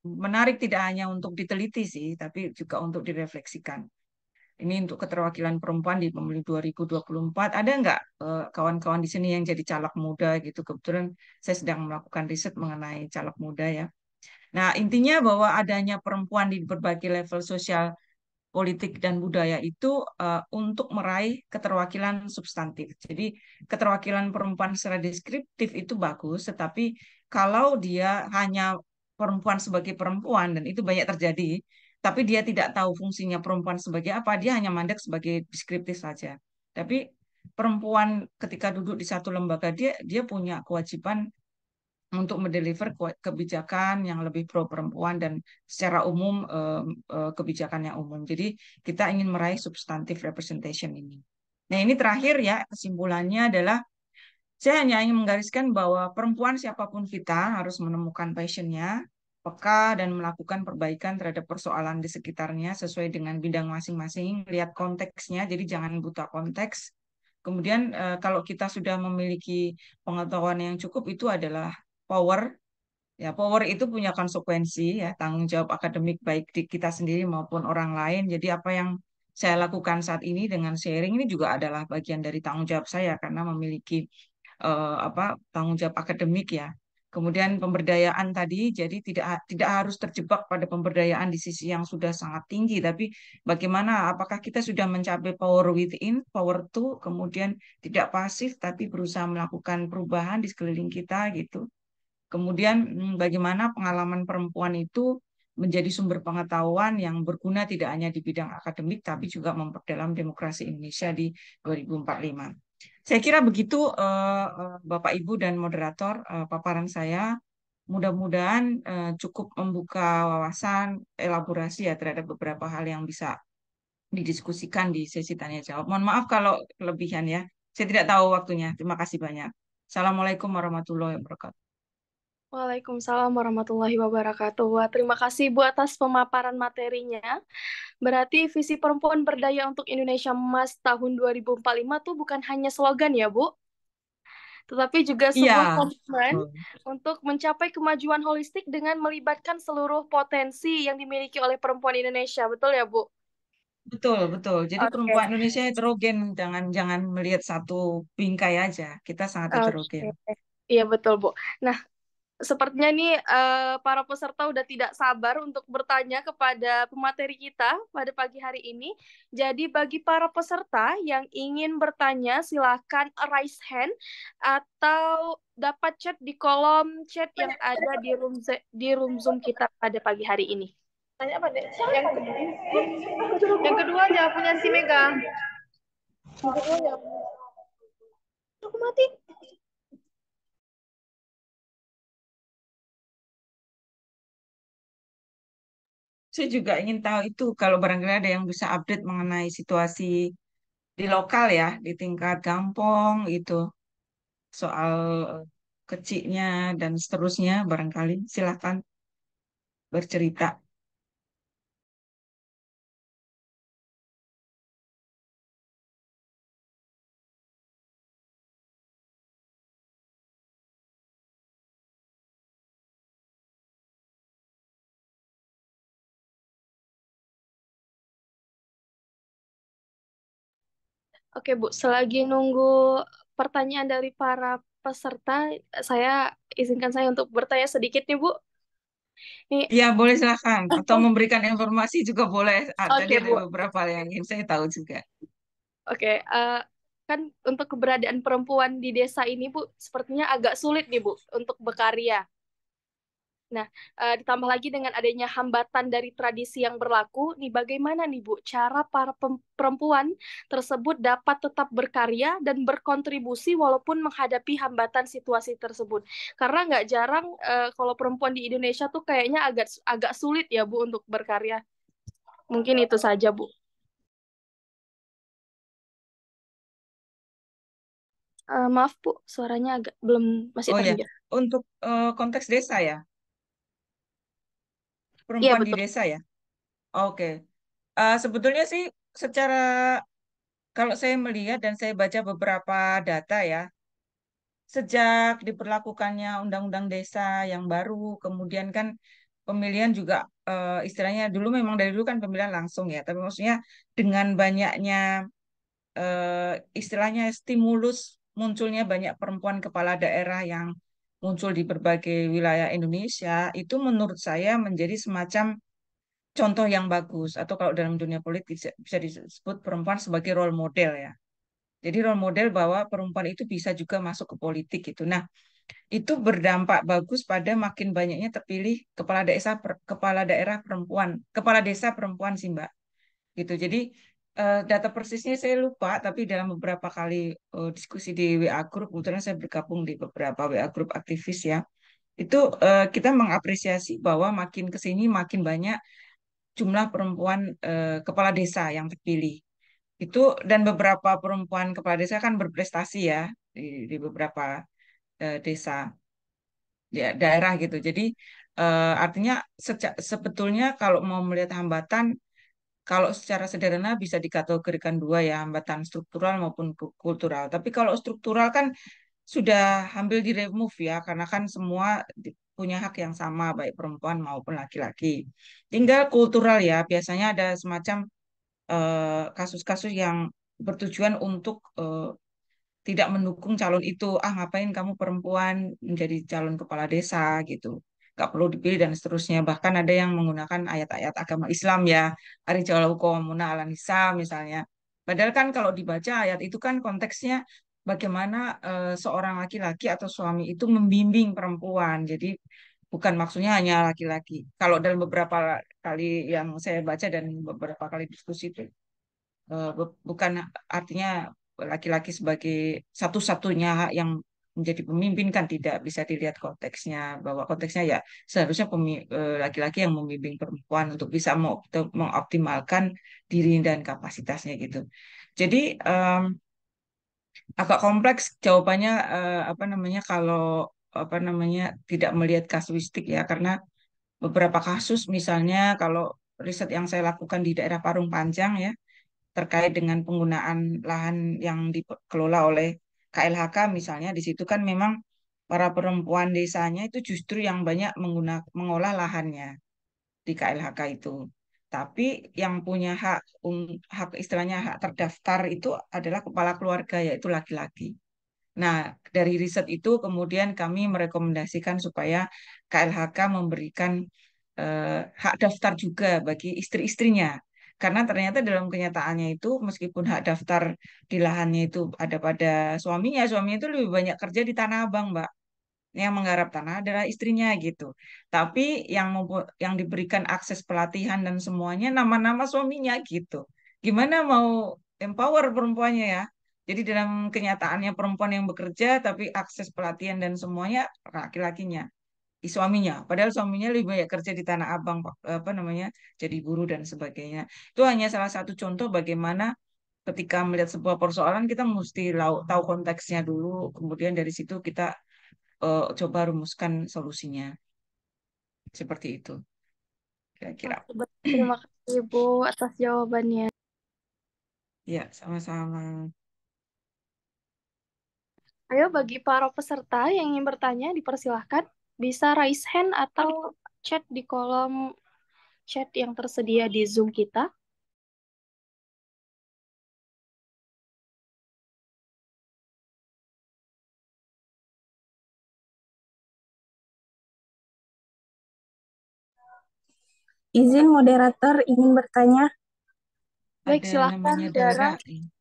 menarik tidak hanya untuk diteliti sih tapi juga untuk direfleksikan ini untuk keterwakilan perempuan di pemilu 2024 ada nggak eh, kawan-kawan di sini yang jadi caleg muda gitu kebetulan saya sedang melakukan riset mengenai caleg muda ya Nah, intinya bahwa adanya perempuan di berbagai level sosial politik dan budaya itu uh, untuk meraih keterwakilan substantif. Jadi keterwakilan perempuan secara deskriptif itu bagus, tetapi kalau dia hanya perempuan sebagai perempuan dan itu banyak terjadi, tapi dia tidak tahu fungsinya perempuan sebagai apa, dia hanya mandek sebagai deskriptif saja. Tapi perempuan ketika duduk di satu lembaga dia dia punya kewajiban untuk mendeliver kebijakan yang lebih pro perempuan dan secara umum eh, eh, kebijakan yang umum. Jadi kita ingin meraih substantif representation ini. Nah ini terakhir ya kesimpulannya adalah saya hanya ingin menggariskan bahwa perempuan siapapun kita harus menemukan passionnya, peka dan melakukan perbaikan terhadap persoalan di sekitarnya sesuai dengan bidang masing-masing, lihat konteksnya, jadi jangan buta konteks, Kemudian eh, kalau kita sudah memiliki pengetahuan yang cukup itu adalah power ya power itu punya konsekuensi ya tanggung jawab akademik baik di kita sendiri maupun orang lain jadi apa yang saya lakukan saat ini dengan sharing ini juga adalah bagian dari tanggung jawab saya karena memiliki uh, apa tanggung jawab akademik ya kemudian pemberdayaan tadi jadi tidak tidak harus terjebak pada pemberdayaan di sisi yang sudah sangat tinggi tapi bagaimana apakah kita sudah mencapai power within power to kemudian tidak pasif tapi berusaha melakukan perubahan di sekeliling kita gitu Kemudian hmm, bagaimana pengalaman perempuan itu menjadi sumber pengetahuan yang berguna tidak hanya di bidang akademik tapi juga memperdalam demokrasi Indonesia di 2045. Saya kira begitu eh, eh, Bapak Ibu dan moderator eh, paparan saya mudah-mudahan cukup membuka wawasan elaborasi ya terhadap beberapa hal yang bisa didiskusikan di sesi tanya jawab. Mohon maaf kalau kelebihan ya. Saya tidak tahu waktunya. Terima kasih banyak. Assalamualaikum warahmatullahi wabarakatuh. Waalaikumsalam warahmatullahi wabarakatuh. Wah, terima kasih Bu atas pemaparan materinya. Berarti visi perempuan berdaya untuk Indonesia Emas tahun 2045 tuh bukan hanya slogan ya, Bu? Tetapi juga iya, sebuah yeah. komitmen untuk mencapai kemajuan holistik dengan melibatkan seluruh potensi yang dimiliki oleh perempuan Indonesia, betul ya, Bu? Betul, betul. Jadi okay. perempuan Indonesia heterogen, jangan jangan melihat satu bingkai aja. Kita sangat heterogen. Okay. Iya betul Bu. Nah sepertinya nih uh, para peserta sudah tidak sabar untuk bertanya kepada pemateri kita pada pagi hari ini. Jadi bagi para peserta yang ingin bertanya silahkan raise hand atau dapat chat di kolom chat yang ada di room di room Zoom kita pada pagi hari ini. Tanya apa deh? Yang, yang kedua jangan punya si Mega. Aku mati. Saya juga ingin tahu itu kalau barangkali ada yang bisa update mengenai situasi di lokal ya, di tingkat kampung itu, soal eh, kecilnya dan seterusnya barangkali silakan bercerita. Oke Bu, selagi nunggu pertanyaan dari para peserta, saya izinkan saya untuk bertanya sedikit nih Bu. Iya boleh silahkan, atau memberikan informasi juga boleh. Ada, Oke, Bu. beberapa yang ingin saya tahu juga. Oke, uh, kan untuk keberadaan perempuan di desa ini Bu, sepertinya agak sulit nih Bu untuk berkarya. Nah, uh, ditambah lagi dengan adanya hambatan dari tradisi yang berlaku, nih bagaimana nih Bu cara para perempuan tersebut dapat tetap berkarya dan berkontribusi walaupun menghadapi hambatan situasi tersebut? Karena nggak jarang uh, kalau perempuan di Indonesia tuh kayaknya agak agak sulit ya Bu untuk berkarya. Mungkin itu saja Bu. Uh, maaf Bu, suaranya agak belum masih oh, ya, terdengar. ya. Untuk uh, konteks desa ya, Iya, perempuan di desa ya? Oke. Uh, sebetulnya sih secara kalau saya melihat dan saya baca beberapa data ya, sejak diperlakukannya Undang-Undang Desa yang baru, kemudian kan pemilihan juga uh, istilahnya dulu memang dari dulu kan pemilihan langsung ya, tapi maksudnya dengan banyaknya uh, istilahnya stimulus munculnya banyak perempuan kepala daerah yang muncul di berbagai wilayah Indonesia itu menurut saya menjadi semacam contoh yang bagus atau kalau dalam dunia politik bisa disebut perempuan sebagai role model ya. Jadi role model bahwa perempuan itu bisa juga masuk ke politik gitu. Nah, itu berdampak bagus pada makin banyaknya terpilih kepala desa kepala daerah perempuan, kepala desa perempuan sih Mbak. Gitu. Jadi Eh, data persisnya saya lupa, tapi dalam beberapa kali uh, diskusi di WA Group, kebetulan saya bergabung di beberapa WA Group aktivis ya, itu uh, kita mengapresiasi bahwa makin ke sini makin banyak jumlah perempuan uh, kepala desa yang terpilih. Itu dan beberapa perempuan kepala desa kan berprestasi ya di, di beberapa uh, desa ya, daerah gitu. Jadi uh, artinya sejak, sebetulnya kalau mau melihat hambatan kalau secara sederhana bisa dikategorikan dua ya hambatan struktural maupun kultural. Tapi kalau struktural kan sudah hampir di remove ya karena kan semua punya hak yang sama baik perempuan maupun laki-laki. Tinggal kultural ya biasanya ada semacam eh, kasus-kasus uh, yang bertujuan untuk uh, tidak mendukung calon itu. Ah ngapain kamu perempuan menjadi calon kepala desa gitu nggak perlu dipilih dan seterusnya. Bahkan ada yang menggunakan ayat-ayat agama Islam ya, arijalau qawmuna ala nisa misalnya. Padahal kan kalau dibaca ayat itu kan konteksnya bagaimana uh, seorang laki-laki atau suami itu membimbing perempuan. Jadi bukan maksudnya hanya laki-laki. Kalau dalam beberapa kali yang saya baca dan beberapa kali diskusi itu uh, bukan artinya laki-laki sebagai satu-satunya yang menjadi pemimpin kan tidak bisa dilihat konteksnya bahwa konteksnya ya seharusnya e, laki-laki yang memimpin perempuan untuk bisa mengoptimalkan diri dan kapasitasnya gitu. Jadi um, agak kompleks jawabannya uh, apa namanya kalau apa namanya tidak melihat kasuistik ya karena beberapa kasus misalnya kalau riset yang saya lakukan di daerah Parung Panjang ya terkait dengan penggunaan lahan yang dikelola oleh KLHK misalnya di situ kan memang para perempuan desanya itu justru yang banyak menggunakan mengolah lahannya di KLHK itu. Tapi yang punya hak hak istilahnya hak terdaftar itu adalah kepala keluarga yaitu laki-laki. Nah, dari riset itu kemudian kami merekomendasikan supaya KLHK memberikan eh, hak daftar juga bagi istri-istrinya karena ternyata dalam kenyataannya itu meskipun hak daftar di lahannya itu ada pada suaminya, suaminya itu lebih banyak kerja di Tanah Abang, Mbak. Yang menggarap tanah adalah istrinya gitu. Tapi yang yang diberikan akses pelatihan dan semuanya nama-nama suaminya gitu. Gimana mau empower perempuannya ya? Jadi dalam kenyataannya perempuan yang bekerja tapi akses pelatihan dan semuanya laki-lakinya suaminya padahal suaminya lebih banyak kerja di tanah abang apa namanya jadi guru dan sebagainya itu hanya salah satu contoh bagaimana ketika melihat sebuah persoalan kita mesti tahu konteksnya dulu kemudian dari situ kita uh, coba rumuskan solusinya seperti itu kira-kira terima kasih Bu atas jawabannya ya sama-sama Ayo bagi para peserta yang ingin bertanya dipersilahkan bisa raise hand atau oh. chat di kolom chat yang tersedia di Zoom kita. Izin moderator ingin bertanya. Baik, silakan, silahkan Dara. Dara.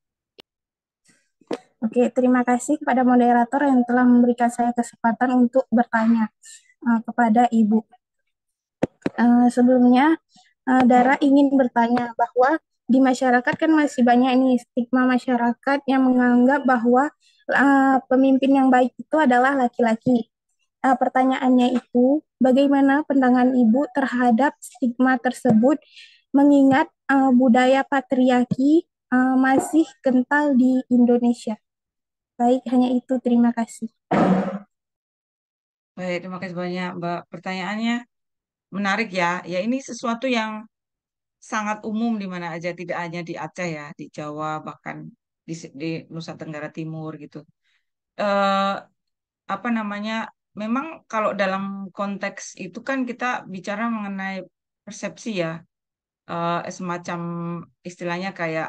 Oke, terima kasih kepada moderator yang telah memberikan saya kesempatan untuk bertanya uh, kepada Ibu. Uh, sebelumnya, uh, Dara ingin bertanya bahwa di masyarakat kan masih banyak ini stigma masyarakat yang menganggap bahwa uh, pemimpin yang baik itu adalah laki-laki. Uh, pertanyaannya itu, bagaimana pandangan Ibu terhadap stigma tersebut mengingat uh, budaya patriarki masih kental di Indonesia? Baik, hanya itu. Terima kasih. Baik, terima kasih banyak, Mbak. Pertanyaannya menarik ya. Ya, ini sesuatu yang sangat umum di mana aja, tidak hanya di Aceh ya, di Jawa, bahkan di, di Nusa Tenggara Timur gitu. Eh, apa namanya, memang kalau dalam konteks itu kan kita bicara mengenai persepsi ya, eh, semacam istilahnya kayak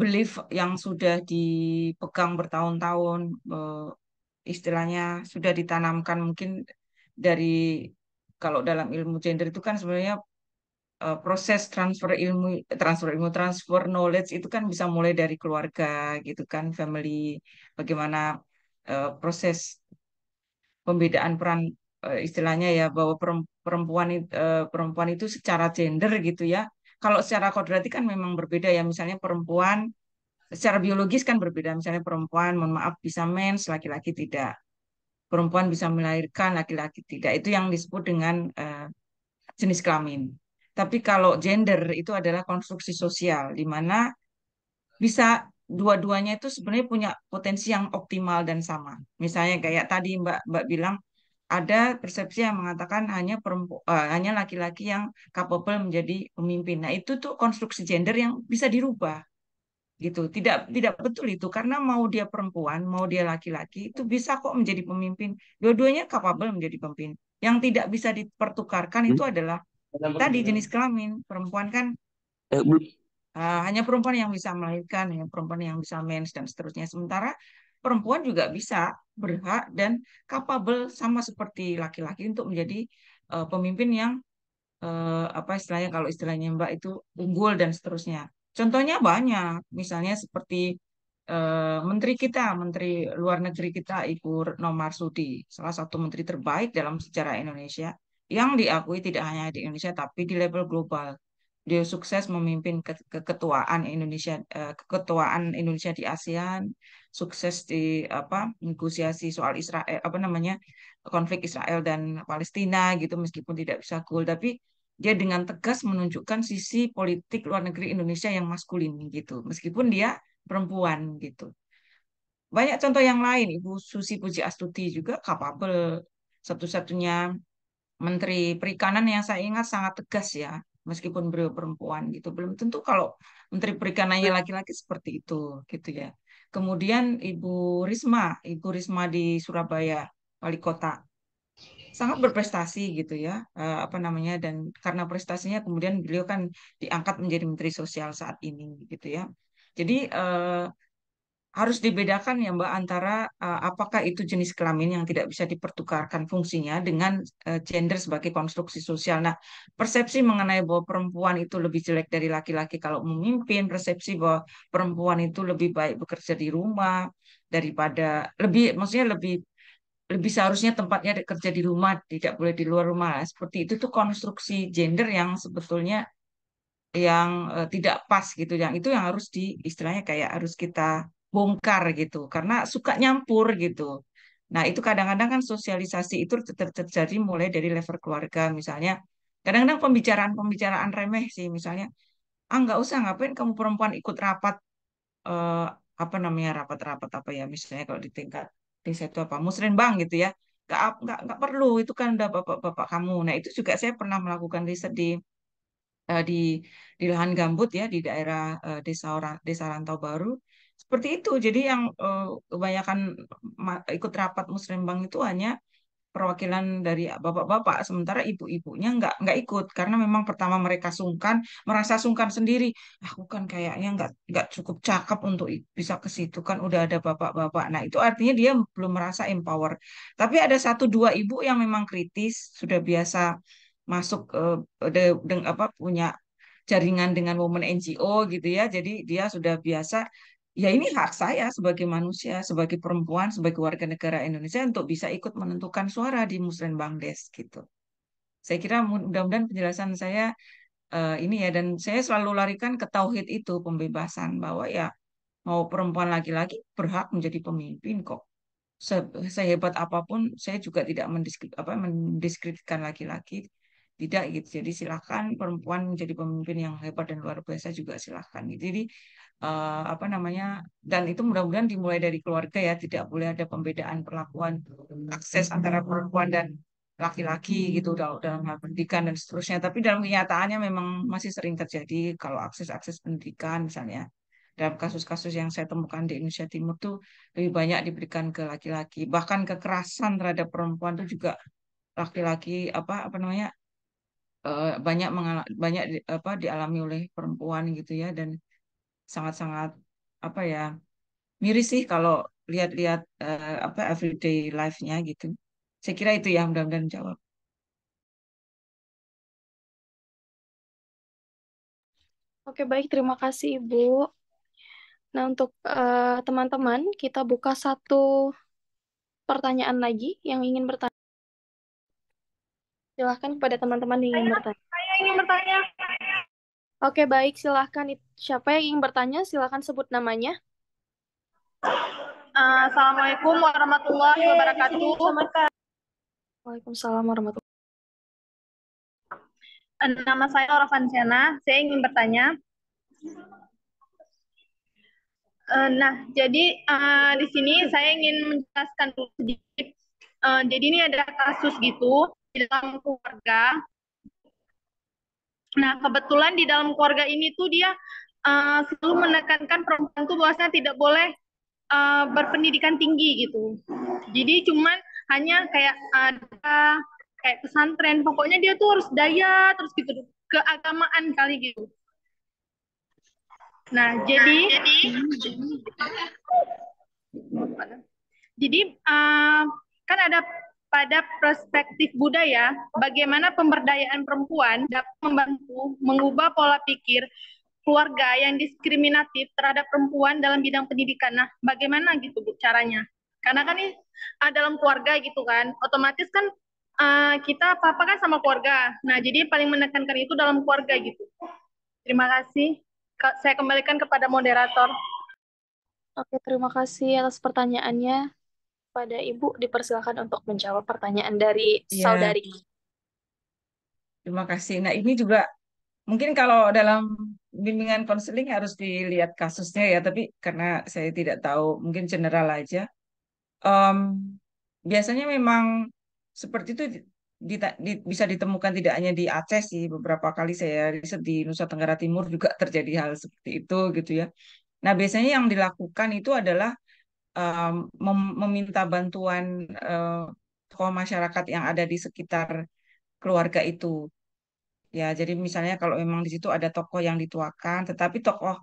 belief yang sudah dipegang bertahun-tahun eh, istilahnya sudah ditanamkan mungkin dari kalau dalam ilmu gender itu kan sebenarnya uh, proses transfer ilmu transfer ilmu transfer knowledge itu kan bisa mulai dari keluarga gitu kan family bagaimana uh, proses pembedaan peran uh, istilahnya ya bahwa perempuan perempuan itu secara gender gitu ya kalau secara kodrati kan memang berbeda ya. Misalnya perempuan secara biologis kan berbeda. Misalnya perempuan, mohon maaf, bisa mens, laki-laki tidak. Perempuan bisa melahirkan, laki-laki tidak. Itu yang disebut dengan uh, jenis kelamin. Tapi kalau gender itu adalah konstruksi sosial, di mana bisa dua-duanya itu sebenarnya punya potensi yang optimal dan sama. Misalnya kayak tadi Mbak Mbak bilang ada persepsi yang mengatakan hanya perempu, uh, hanya laki-laki yang capable menjadi pemimpin. Nah, itu tuh konstruksi gender yang bisa dirubah. Gitu. Tidak iya. tidak betul itu karena mau dia perempuan, mau dia laki-laki itu bisa kok menjadi pemimpin. Dua-duanya capable menjadi pemimpin. Yang tidak bisa dipertukarkan itu hmm. adalah hmm. tadi jenis kelamin. Perempuan kan uh, hanya perempuan yang bisa melahirkan, hanya perempuan yang bisa mens dan seterusnya. Sementara perempuan juga bisa berhak dan kapabel sama seperti laki-laki untuk menjadi uh, pemimpin yang uh, apa istilahnya kalau istilahnya Mbak itu unggul dan seterusnya. Contohnya banyak, misalnya seperti uh, menteri kita, menteri luar negeri kita Ibu Retno Marsudi, salah satu menteri terbaik dalam sejarah Indonesia yang diakui tidak hanya di Indonesia tapi di level global. Dia sukses memimpin keketuaan Indonesia keketuaan Indonesia di ASEAN, sukses di apa negosiasi soal Israel apa namanya konflik Israel dan Palestina gitu meskipun tidak bisa cool tapi dia dengan tegas menunjukkan sisi politik luar negeri Indonesia yang maskulin gitu meskipun dia perempuan gitu banyak contoh yang lain Ibu Susi Puji Astuti juga kapabel satu-satunya Menteri Perikanan yang saya ingat sangat tegas ya, meskipun beliau perempuan gitu. Belum tentu kalau Menteri Perikanannya iya. laki-laki seperti itu gitu ya kemudian Ibu Risma, Ibu Risma di Surabaya, wali kota. Sangat berprestasi gitu ya, eh, apa namanya, dan karena prestasinya kemudian beliau kan diangkat menjadi Menteri Sosial saat ini gitu ya. Jadi eh, harus dibedakan ya Mbak antara uh, apakah itu jenis kelamin yang tidak bisa dipertukarkan fungsinya dengan uh, gender sebagai konstruksi sosial. Nah, persepsi mengenai bahwa perempuan itu lebih jelek dari laki-laki kalau memimpin, persepsi bahwa perempuan itu lebih baik bekerja di rumah daripada lebih maksudnya lebih lebih seharusnya tempatnya kerja di rumah, tidak boleh di luar rumah. Nah, seperti itu tuh konstruksi gender yang sebetulnya yang uh, tidak pas gitu yang itu yang harus di istilahnya kayak harus kita bongkar gitu karena suka nyampur gitu. Nah, itu kadang-kadang kan sosialisasi itu ter terjadi mulai dari level keluarga misalnya. Kadang-kadang pembicaraan-pembicaraan remeh sih misalnya, "Ah, nggak usah ngapain kamu perempuan ikut rapat eh, apa namanya rapat-rapat apa ya misalnya kalau di tingkat desa itu apa bang gitu ya nggak nggak perlu itu kan udah bapak-bapak kamu nah itu juga saya pernah melakukan riset di eh, di di lahan gambut ya di daerah eh, desa orang desa Rantau Baru seperti itu jadi yang uh, kebanyakan ikut rapat muslim bank itu hanya perwakilan dari bapak-bapak sementara ibu-ibunya nggak nggak ikut karena memang pertama mereka sungkan merasa sungkan sendiri aku kan kayaknya nggak nggak cukup cakep untuk bisa ke situ kan udah ada bapak-bapak nah itu artinya dia belum merasa empower tapi ada satu dua ibu yang memang kritis sudah biasa masuk uh, de, de, apa punya jaringan dengan women NGO gitu ya jadi dia sudah biasa ya ini hak saya sebagai manusia, sebagai perempuan, sebagai warga negara Indonesia untuk bisa ikut menentukan suara di Musrenbangdes gitu. Saya kira mudah-mudahan penjelasan saya uh, ini ya dan saya selalu larikan ke tauhid itu pembebasan bahwa ya mau perempuan laki-laki berhak menjadi pemimpin kok. Se sehebat apapun saya juga tidak mendiskrit apa mendiskreditkan laki-laki tidak gitu jadi silahkan perempuan menjadi pemimpin yang hebat dan luar biasa juga silahkan gitu. jadi uh, apa namanya dan itu mudah-mudahan dimulai dari keluarga ya tidak boleh ada pembedaan perlakuan akses antara perempuan dan laki-laki gitu dalam hal pendidikan dan seterusnya tapi dalam kenyataannya memang masih sering terjadi kalau akses-akses pendidikan misalnya dalam kasus-kasus yang saya temukan di Indonesia Timur tuh lebih banyak diberikan ke laki-laki bahkan kekerasan terhadap perempuan itu juga laki-laki apa apa namanya Eh, banyak banyak di, apa dialami oleh perempuan gitu ya dan sangat-sangat apa ya miris sih kalau lihat-lihat uh, apa everyday life-nya gitu. Saya kira itu ya mudah-mudahan jawab. Oke baik terima kasih Ibu. Nah untuk eh, teman-teman uh, teman -teman, kita buka satu pertanyaan lagi yang ingin bertanya silahkan kepada teman-teman yang ingin bertanya. Saya ingin bertanya. Oke, baik. Silahkan. Siapa yang ingin bertanya, silahkan sebut namanya. Uh, Assalamualaikum warahmatullahi iya, wabarakatuh. Waalaikumsalam warahmatullahi wabarakatuh. Eh, nama saya Orafan Sena. Saya ingin bertanya. Uh, nah, jadi uh, di sini saya ingin menjelaskan sedikit. Uh, jadi ini ada kasus gitu di dalam keluarga. Nah, kebetulan di dalam keluarga ini tuh dia uh, selalu menekankan perempuan itu bahwasanya tidak boleh uh, berpendidikan tinggi gitu. Jadi cuman hanya kayak ada kayak pesantren, pokoknya dia tuh harus daya terus gitu keagamaan kali gitu. Nah, nah jadi jadi jadi uh, kan ada pada perspektif budaya, bagaimana pemberdayaan perempuan dapat membantu mengubah pola pikir keluarga yang diskriminatif terhadap perempuan dalam bidang pendidikan. Nah, bagaimana gitu Bu caranya? Karena kan ini ah, dalam keluarga gitu kan, otomatis kan uh, kita apa-apa kan sama keluarga. Nah, jadi paling menekankan itu dalam keluarga gitu. Terima kasih. Saya kembalikan kepada moderator. Oke, terima kasih atas pertanyaannya kepada Ibu dipersilakan untuk menjawab pertanyaan dari ya. saudari. Terima kasih. Nah, ini juga mungkin kalau dalam bimbingan konseling harus dilihat kasusnya ya, tapi karena saya tidak tahu, mungkin general aja. Um, biasanya memang seperti itu di, di, bisa ditemukan tidak hanya di Aceh sih beberapa kali saya riset di Nusa Tenggara Timur juga terjadi hal seperti itu gitu ya. Nah biasanya yang dilakukan itu adalah um, meminta bantuan uh, eh, tokoh masyarakat yang ada di sekitar keluarga itu. Ya, jadi misalnya kalau memang di situ ada tokoh yang dituakan, tetapi tokoh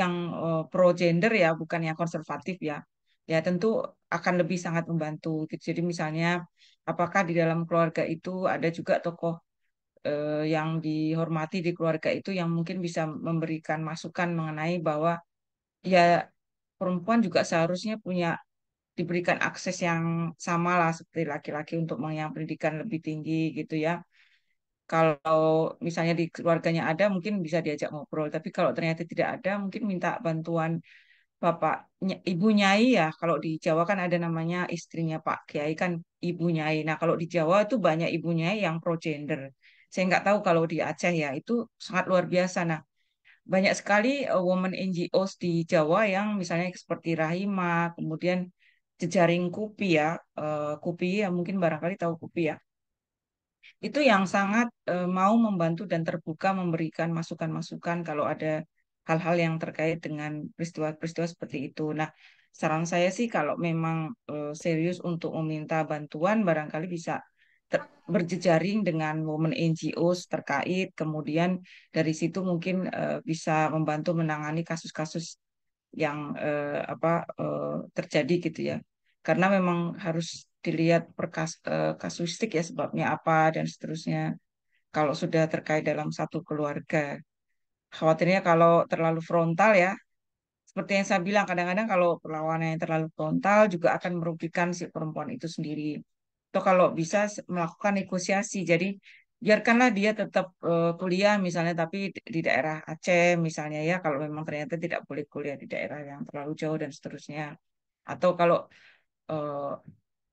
yang uh, eh, pro gender ya, bukan yang konservatif ya. Ya, tentu akan lebih sangat membantu. Jadi misalnya apakah di dalam keluarga itu ada juga tokoh uh, yang dihormati di keluarga itu yang mungkin bisa memberikan masukan mengenai bahwa ya perempuan juga seharusnya punya diberikan akses yang sama lah seperti laki-laki untuk yang pendidikan lebih tinggi gitu ya. Kalau misalnya di keluarganya ada mungkin bisa diajak ngobrol, tapi kalau ternyata tidak ada mungkin minta bantuan bapak ibu nyai ya. Kalau di Jawa kan ada namanya istrinya Pak Kiai kan ibu nyai. Nah kalau di Jawa itu banyak ibunya yang pro gender. Saya nggak tahu kalau di Aceh ya itu sangat luar biasa. Nah banyak sekali uh, women NGOs di Jawa yang misalnya seperti Rahima, kemudian jejaring Kupi ya, uh, Kupi ya mungkin barangkali tahu Kupi ya. Itu yang sangat uh, mau membantu dan terbuka memberikan masukan-masukan kalau ada hal-hal yang terkait dengan peristiwa-peristiwa seperti itu. Nah, saran saya sih kalau memang uh, serius untuk meminta bantuan barangkali bisa berjejaring dengan women NGOs terkait, kemudian dari situ mungkin uh, bisa membantu menangani kasus-kasus yang uh, apa uh, terjadi gitu ya. Karena memang harus dilihat per kas, uh, kasusistik ya sebabnya apa dan seterusnya. Kalau sudah terkait dalam satu keluarga, khawatirnya kalau terlalu frontal ya. Seperti yang saya bilang, kadang-kadang kalau perlawanan yang terlalu frontal juga akan merugikan si perempuan itu sendiri atau kalau bisa melakukan negosiasi. Jadi biarkanlah dia tetap uh, kuliah misalnya tapi di daerah Aceh misalnya ya kalau memang ternyata tidak boleh kuliah di daerah yang terlalu jauh dan seterusnya. Atau kalau uh,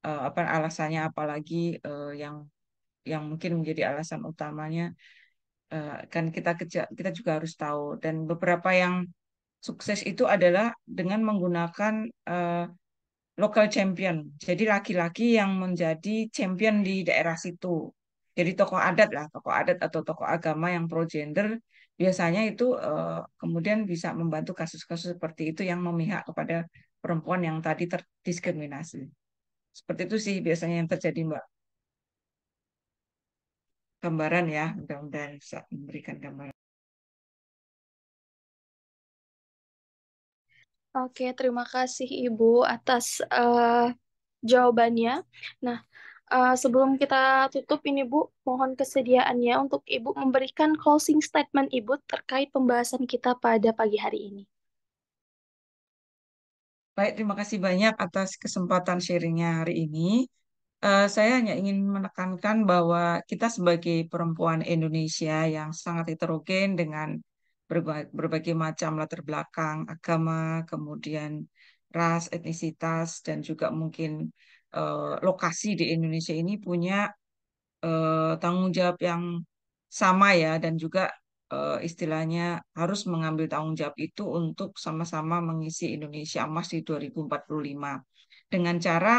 uh, apa alasannya apalagi uh, yang yang mungkin menjadi alasan utamanya kan kita kerja kita juga harus tahu dan beberapa yang sukses itu adalah dengan menggunakan uh, local champion. Jadi laki-laki yang menjadi champion di daerah situ. Jadi tokoh adat lah, tokoh adat atau tokoh agama yang pro gender biasanya itu uh, kemudian bisa membantu kasus-kasus seperti itu yang memihak kepada perempuan yang tadi terdiskriminasi. Seperti itu sih biasanya yang terjadi, Mbak. Gambaran ya, mudah-mudahan bisa memberikan gambaran. Oke, terima kasih Ibu atas uh, jawabannya. Nah, uh, sebelum kita tutup ini Bu, mohon kesediaannya untuk Ibu memberikan closing statement Ibu terkait pembahasan kita pada pagi hari ini. Baik, terima kasih banyak atas kesempatan sharingnya hari ini. Uh, saya hanya ingin menekankan bahwa kita sebagai perempuan Indonesia yang sangat heterogen dengan berbagai, macam latar belakang agama, kemudian ras, etnisitas, dan juga mungkin uh, lokasi di Indonesia ini punya uh, tanggung jawab yang sama ya, dan juga uh, istilahnya harus mengambil tanggung jawab itu untuk sama-sama mengisi Indonesia emas di 2045 dengan cara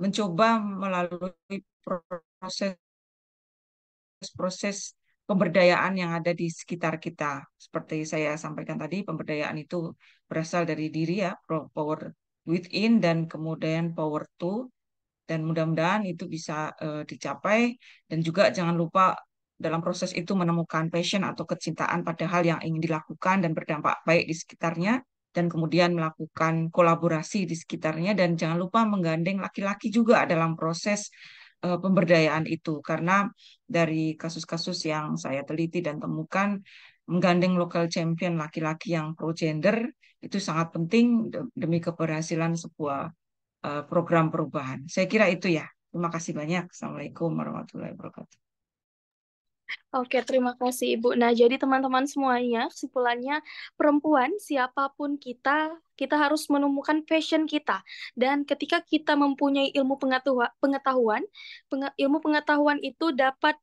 mencoba melalui proses proses pemberdayaan yang ada di sekitar kita. Seperti saya sampaikan tadi, pemberdayaan itu berasal dari diri ya, power within dan kemudian power to dan mudah-mudahan itu bisa uh, dicapai dan juga jangan lupa dalam proses itu menemukan passion atau kecintaan pada hal yang ingin dilakukan dan berdampak baik di sekitarnya dan kemudian melakukan kolaborasi di sekitarnya dan jangan lupa menggandeng laki-laki juga dalam proses uh, pemberdayaan itu karena dari kasus-kasus yang saya teliti dan temukan menggandeng lokal champion laki-laki yang pro gender itu sangat penting demi keberhasilan sebuah uh, program perubahan. Saya kira itu ya. Terima kasih banyak. Assalamualaikum warahmatullahi wabarakatuh. Oke, terima kasih Ibu. Nah, jadi teman-teman semuanya, kesimpulannya perempuan siapapun kita, kita harus menemukan fashion kita. Dan ketika kita mempunyai ilmu pengetahuan, ilmu pengetahuan itu dapat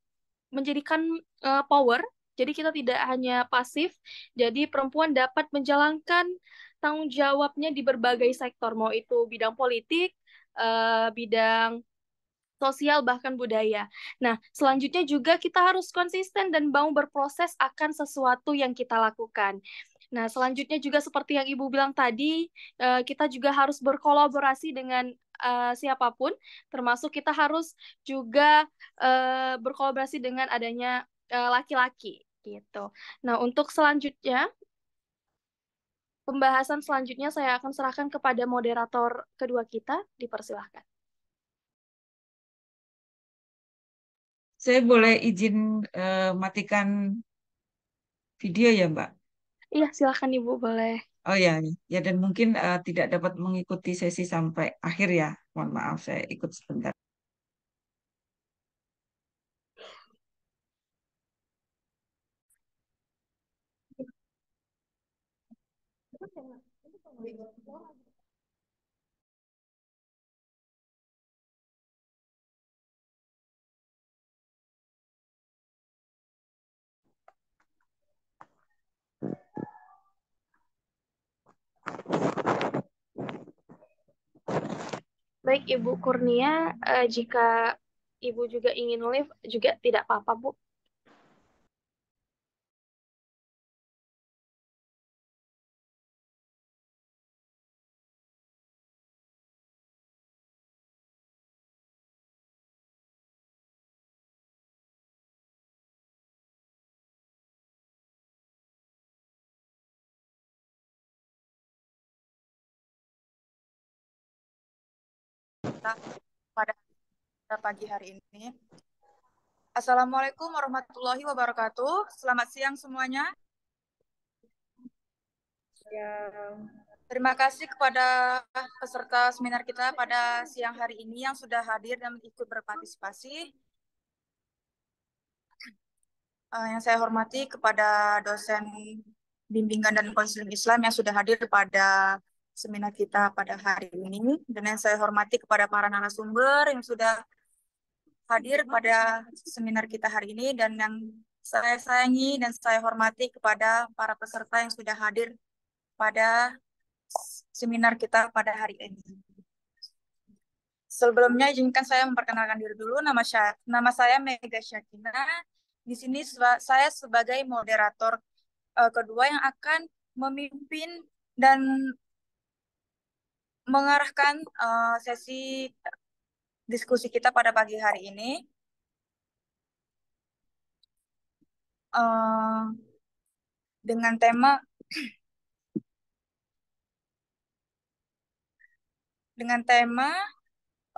menjadikan uh, power. Jadi kita tidak hanya pasif, jadi perempuan dapat menjalankan tanggung jawabnya di berbagai sektor, mau itu bidang politik, uh, bidang sosial bahkan budaya. Nah, selanjutnya juga kita harus konsisten dan mau berproses akan sesuatu yang kita lakukan. Nah, selanjutnya juga seperti yang Ibu bilang tadi, eh, kita juga harus berkolaborasi dengan eh, siapapun, termasuk kita harus juga eh, berkolaborasi dengan adanya laki-laki gitu. Nah, untuk selanjutnya pembahasan selanjutnya saya akan serahkan kepada moderator kedua kita, dipersilahkan. Saya boleh izin uh, matikan video ya, Mbak? Iya, silakan Ibu boleh. Oh ya, ya dan mungkin uh, tidak dapat mengikuti sesi sampai akhir ya. Mohon maaf, saya ikut sebentar. Thank you. Baik Ibu Kurnia, uh, jika Ibu juga ingin live juga tidak apa-apa Bu. kita pada pagi hari ini. Assalamualaikum warahmatullahi wabarakatuh. Selamat siang semuanya. Ya. Terima kasih kepada peserta seminar kita pada siang hari ini yang sudah hadir dan ikut berpartisipasi. Eh, yang saya hormati kepada dosen bimbingan dan konseling Islam yang sudah hadir pada seminar kita pada hari ini dan yang saya hormati kepada para narasumber yang sudah hadir pada seminar kita hari ini dan yang saya sayangi dan saya hormati kepada para peserta yang sudah hadir pada seminar kita pada hari ini. Sebelumnya izinkan saya memperkenalkan diri dulu. Nama, saya, nama saya Mega Syakina. Di sini saya sebagai moderator eh, kedua yang akan memimpin dan mengarahkan uh, sesi diskusi kita pada pagi hari ini. Uh, dengan tema dengan tema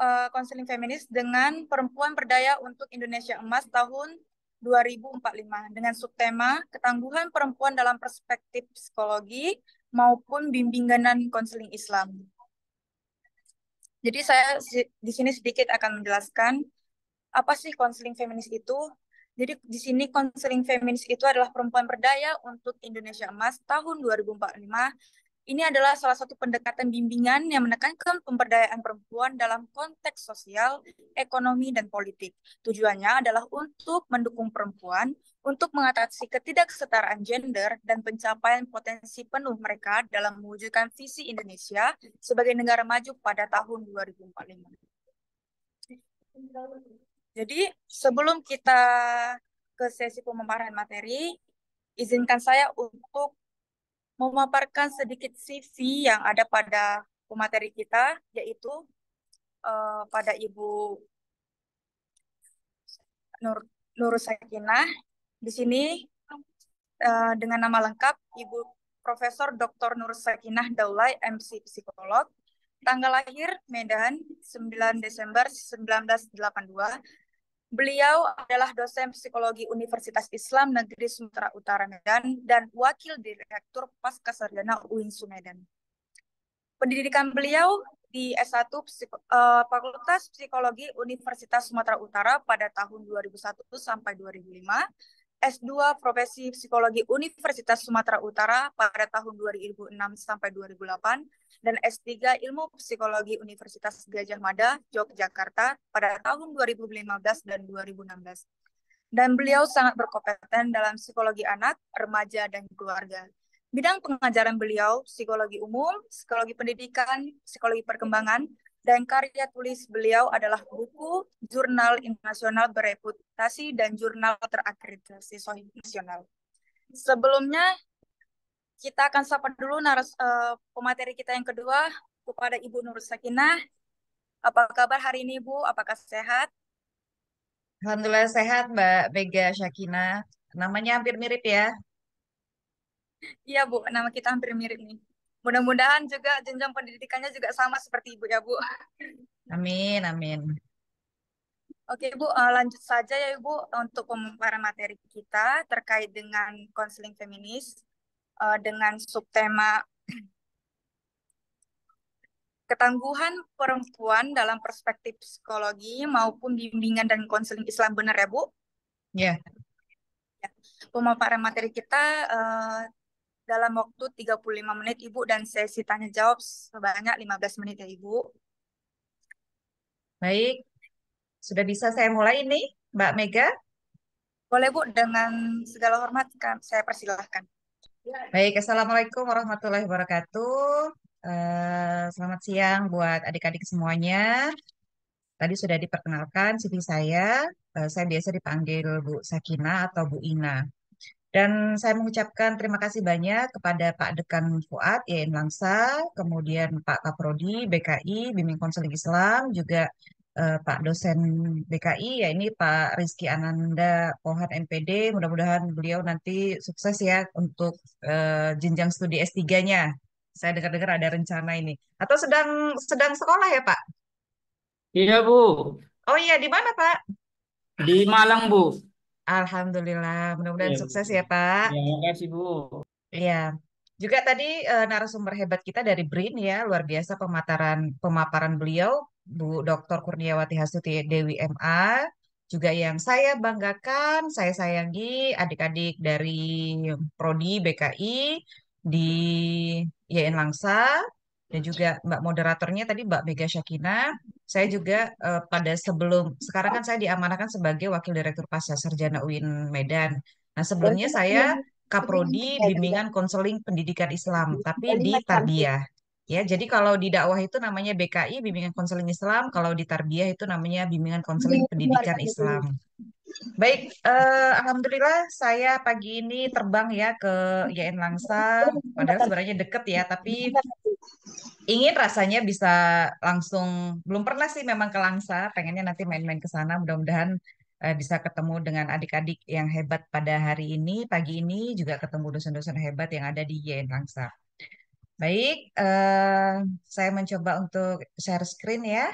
eh, konseling uh, feminis dengan perempuan berdaya untuk Indonesia Emas tahun 2045 dengan subtema ketangguhan perempuan dalam perspektif psikologi maupun bimbingan konseling Islam. Jadi saya di sini sedikit akan menjelaskan apa sih konseling feminis itu. Jadi di sini konseling feminis itu adalah perempuan berdaya untuk Indonesia Emas tahun 2045 ini adalah salah satu pendekatan bimbingan yang menekankan pemberdayaan perempuan dalam konteks sosial, ekonomi, dan politik. Tujuannya adalah untuk mendukung perempuan untuk mengatasi ketidaksetaraan gender dan pencapaian potensi penuh mereka dalam mewujudkan visi Indonesia sebagai negara maju pada tahun 2045. Jadi, sebelum kita ke sesi pemaparan materi, izinkan saya untuk memaparkan sedikit CV yang ada pada pemateri kita, yaitu uh, pada Ibu Nur, Nur Sakinah. Di sini uh, dengan nama lengkap Ibu Profesor Dr. Nur Sakinah Daulay, MC Psikolog. Tanggal lahir Medan 9 Desember 1982, Beliau adalah dosen psikologi Universitas Islam Negeri Sumatera Utara Medan dan wakil direktur Pascasarjana UIN Sumedan. Pendidikan beliau di S1 Psiko, uh, Fakultas Psikologi Universitas Sumatera Utara pada tahun 2001 sampai 2005 S2 Profesi Psikologi Universitas Sumatera Utara pada tahun 2006 sampai 2008 dan S3 Ilmu Psikologi Universitas Gajah Mada Yogyakarta pada tahun 2015 dan 2016. Dan beliau sangat berkompeten dalam psikologi anak, remaja dan keluarga. Bidang pengajaran beliau psikologi umum, psikologi pendidikan, psikologi perkembangan, dan karya tulis beliau adalah buku jurnal internasional bereputasi dan jurnal terakreditasi sohib nasional. Sebelumnya kita akan sapa dulu naras uh, pemateri kita yang kedua kepada Ibu Nur Sakinah. Apa kabar hari ini Bu? Apakah sehat? Alhamdulillah sehat Mbak Vega Syakina. Namanya hampir mirip ya? Iya Bu, nama kita hampir mirip nih. Mudah-mudahan juga jenjang pendidikannya juga sama seperti Ibu ya, Bu. Amin, amin. Oke Bu, eh, lanjut saja ya ibu untuk pemaparan materi kita terkait dengan konseling feminis eh, dengan subtema ketangguhan perempuan dalam perspektif psikologi maupun bimbingan dan konseling Islam benar ya Bu? Ya. Yeah. Pemaparan materi kita eh, dalam waktu 35 menit Ibu dan sesi tanya jawab sebanyak 15 menit ya Ibu. Baik, sudah bisa saya mulai ini Mbak Mega? Boleh Bu, dengan segala hormat kan, saya persilahkan. Baik, Assalamualaikum warahmatullahi wabarakatuh. Eh, selamat siang buat adik-adik semuanya. Tadi sudah diperkenalkan CV saya. Uh, saya biasa dipanggil Bu Sakina atau Bu Ina. Dan saya mengucapkan terima kasih banyak kepada Pak Dekan Fuad, Yain Langsa, kemudian Pak Kaprodi, BKI, Bimbing Konseling Islam, juga eh, Pak dosen BKI, ya ini Pak Rizky Ananda Pohan MPD. Mudah-mudahan beliau nanti sukses ya untuk eh, jenjang studi S3-nya. Saya dengar-dengar ada rencana ini. Atau sedang sedang sekolah ya, Pak? Iya, Bu. Oh iya, di mana, Pak? Di Malang, Bu. Alhamdulillah, mudah-mudahan ya, sukses ya, Pak. Terima iya, kasih, Bu. Iya. Juga tadi uh, narasumber hebat kita dari BRIN ya, luar biasa pemataran pemaparan beliau, Bu Dr. Kurniawati Hasuti Dewi MA. Juga yang saya banggakan, saya sayangi adik-adik dari Prodi BKI di YN Langsa dan juga Mbak moderatornya tadi Mbak Mega Syakina. Saya juga eh, pada sebelum sekarang kan saya diamanahkan sebagai Wakil Direktur Pasca Sarjana UIN Medan. Nah, sebelumnya saya iya. Kaprodi Bimbingan Konseling Pendidikan Islam, iya, tapi di Tarbiyah. Ya, jadi kalau di dakwah itu namanya BKI Bimbingan Konseling Islam, kalau di Tarbiyah itu namanya Bimbingan iya, Konseling Pendidikan Islam. Baik, uh, alhamdulillah saya pagi ini terbang ya ke YN Langsa. Padahal sebenarnya deket ya, tapi ingin rasanya bisa langsung. Belum pernah sih memang ke Langsa, pengennya nanti main-main ke sana. Mudah-mudahan uh, bisa ketemu dengan adik-adik yang hebat pada hari ini, pagi ini juga ketemu dosen-dosen hebat yang ada di YN Langsa. Baik, uh, saya mencoba untuk share screen ya.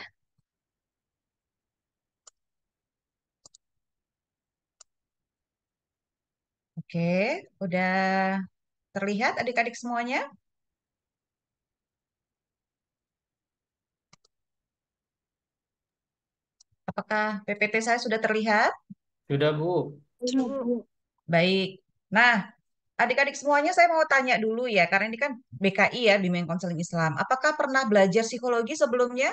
Oke, udah terlihat adik-adik semuanya? Apakah PPT saya sudah terlihat? Sudah, Bu. Baik. Nah, adik-adik semuanya saya mau tanya dulu ya, karena ini kan BKI ya, Bimbingan Konseling Islam. Apakah pernah belajar psikologi sebelumnya?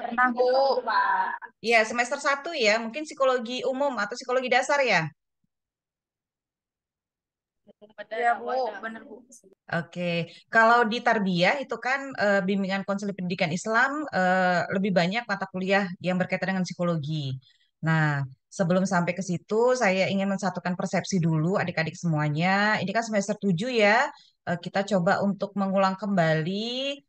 Pernah, Bu. Iya, semester satu ya, mungkin psikologi umum atau psikologi dasar ya? Iya Bu, benar Bu. Oke, kalau di tarbiyah itu kan e, bimbingan konseling pendidikan Islam e, lebih banyak mata kuliah yang berkaitan dengan psikologi. Nah, sebelum sampai ke situ saya ingin mensatukan persepsi dulu adik-adik semuanya. Ini kan semester 7 ya. E, kita coba untuk mengulang kembali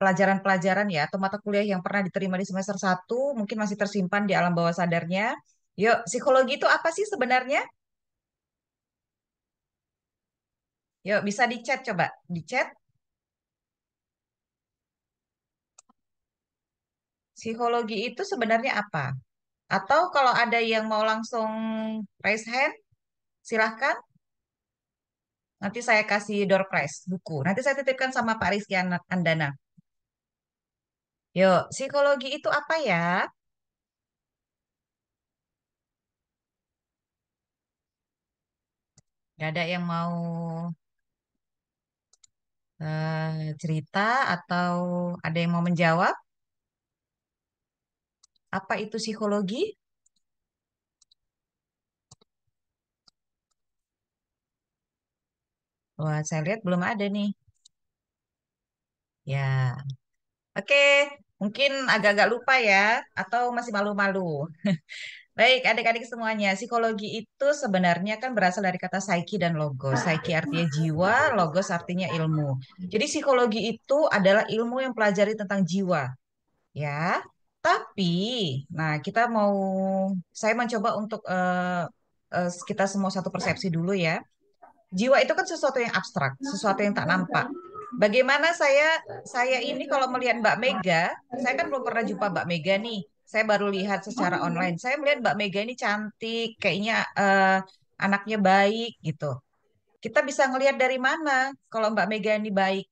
pelajaran-pelajaran ya atau mata kuliah yang pernah diterima di semester 1 mungkin masih tersimpan di alam bawah sadarnya. Yuk, psikologi itu apa sih sebenarnya? Yuk, bisa di chat coba. Di chat. Psikologi itu sebenarnya apa? Atau kalau ada yang mau langsung raise hand, silahkan. Nanti saya kasih door prize, buku. Nanti saya titipkan sama Pak Rizky Andana. Yuk, psikologi itu apa ya? Gak ada yang mau Eh, cerita atau ada yang mau menjawab? Apa itu psikologi? Wah, saya lihat belum ada nih. Ya, oke. Mungkin agak-agak lupa ya, atau masih malu-malu. Baik, adik-adik semuanya, psikologi itu sebenarnya kan berasal dari kata psyche dan logos. Psyche artinya jiwa, logos artinya ilmu. Jadi psikologi itu adalah ilmu yang pelajari tentang jiwa. Ya. Tapi, nah kita mau saya mencoba untuk uh, uh, kita semua satu persepsi dulu ya. Jiwa itu kan sesuatu yang abstrak, sesuatu yang tak nampak. Bagaimana saya saya ini kalau melihat Mbak Mega, saya kan belum pernah jumpa Mbak Mega nih saya baru lihat oh, secara iya. online. Saya melihat Mbak Mega ini cantik, kayaknya uh, anaknya baik gitu. Kita bisa ngelihat dari mana kalau Mbak Mega ini baik.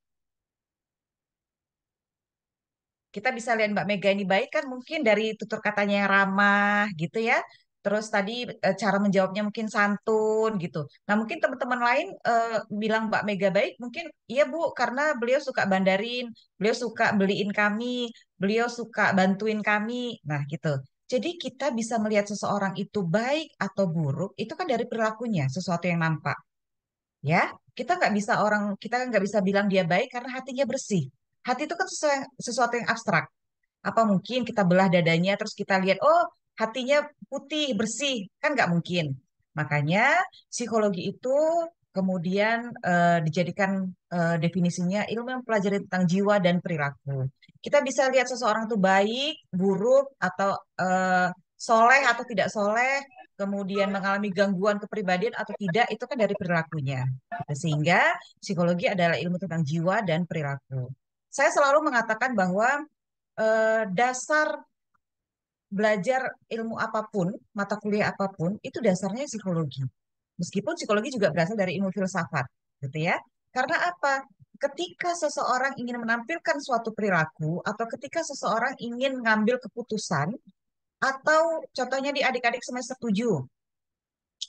Kita bisa lihat Mbak Mega ini baik kan mungkin dari tutur katanya yang ramah gitu ya terus tadi e, cara menjawabnya mungkin santun gitu. Nah mungkin teman-teman lain uh, bilang Mbak Mega baik, mungkin iya Bu karena beliau suka bandarin, beliau suka beliin kami, beliau suka bantuin kami, nah gitu. Jadi kita bisa melihat seseorang itu baik atau buruk itu kan dari perilakunya sesuatu yang nampak, ya. Kita nggak bisa orang kita nggak bisa bilang dia baik karena hatinya bersih. Hati itu kan sesuatu yang abstrak. Apa mungkin kita belah dadanya terus kita lihat oh hatinya putih, bersih, kan nggak mungkin. Makanya psikologi itu kemudian uh, dijadikan uh, definisinya ilmu yang pelajari tentang jiwa dan perilaku. Kita bisa lihat seseorang itu baik, buruk, atau uh, soleh atau tidak soleh, kemudian mengalami gangguan kepribadian atau tidak itu kan dari perilakunya. Sehingga psikologi adalah ilmu tentang jiwa dan perilaku. Saya selalu mengatakan bahwa uh, dasar belajar ilmu apapun, mata kuliah apapun, itu dasarnya psikologi. Meskipun psikologi juga berasal dari ilmu filsafat, gitu ya. Karena apa? Ketika seseorang ingin menampilkan suatu perilaku atau ketika seseorang ingin mengambil keputusan atau contohnya di adik-adik semester 7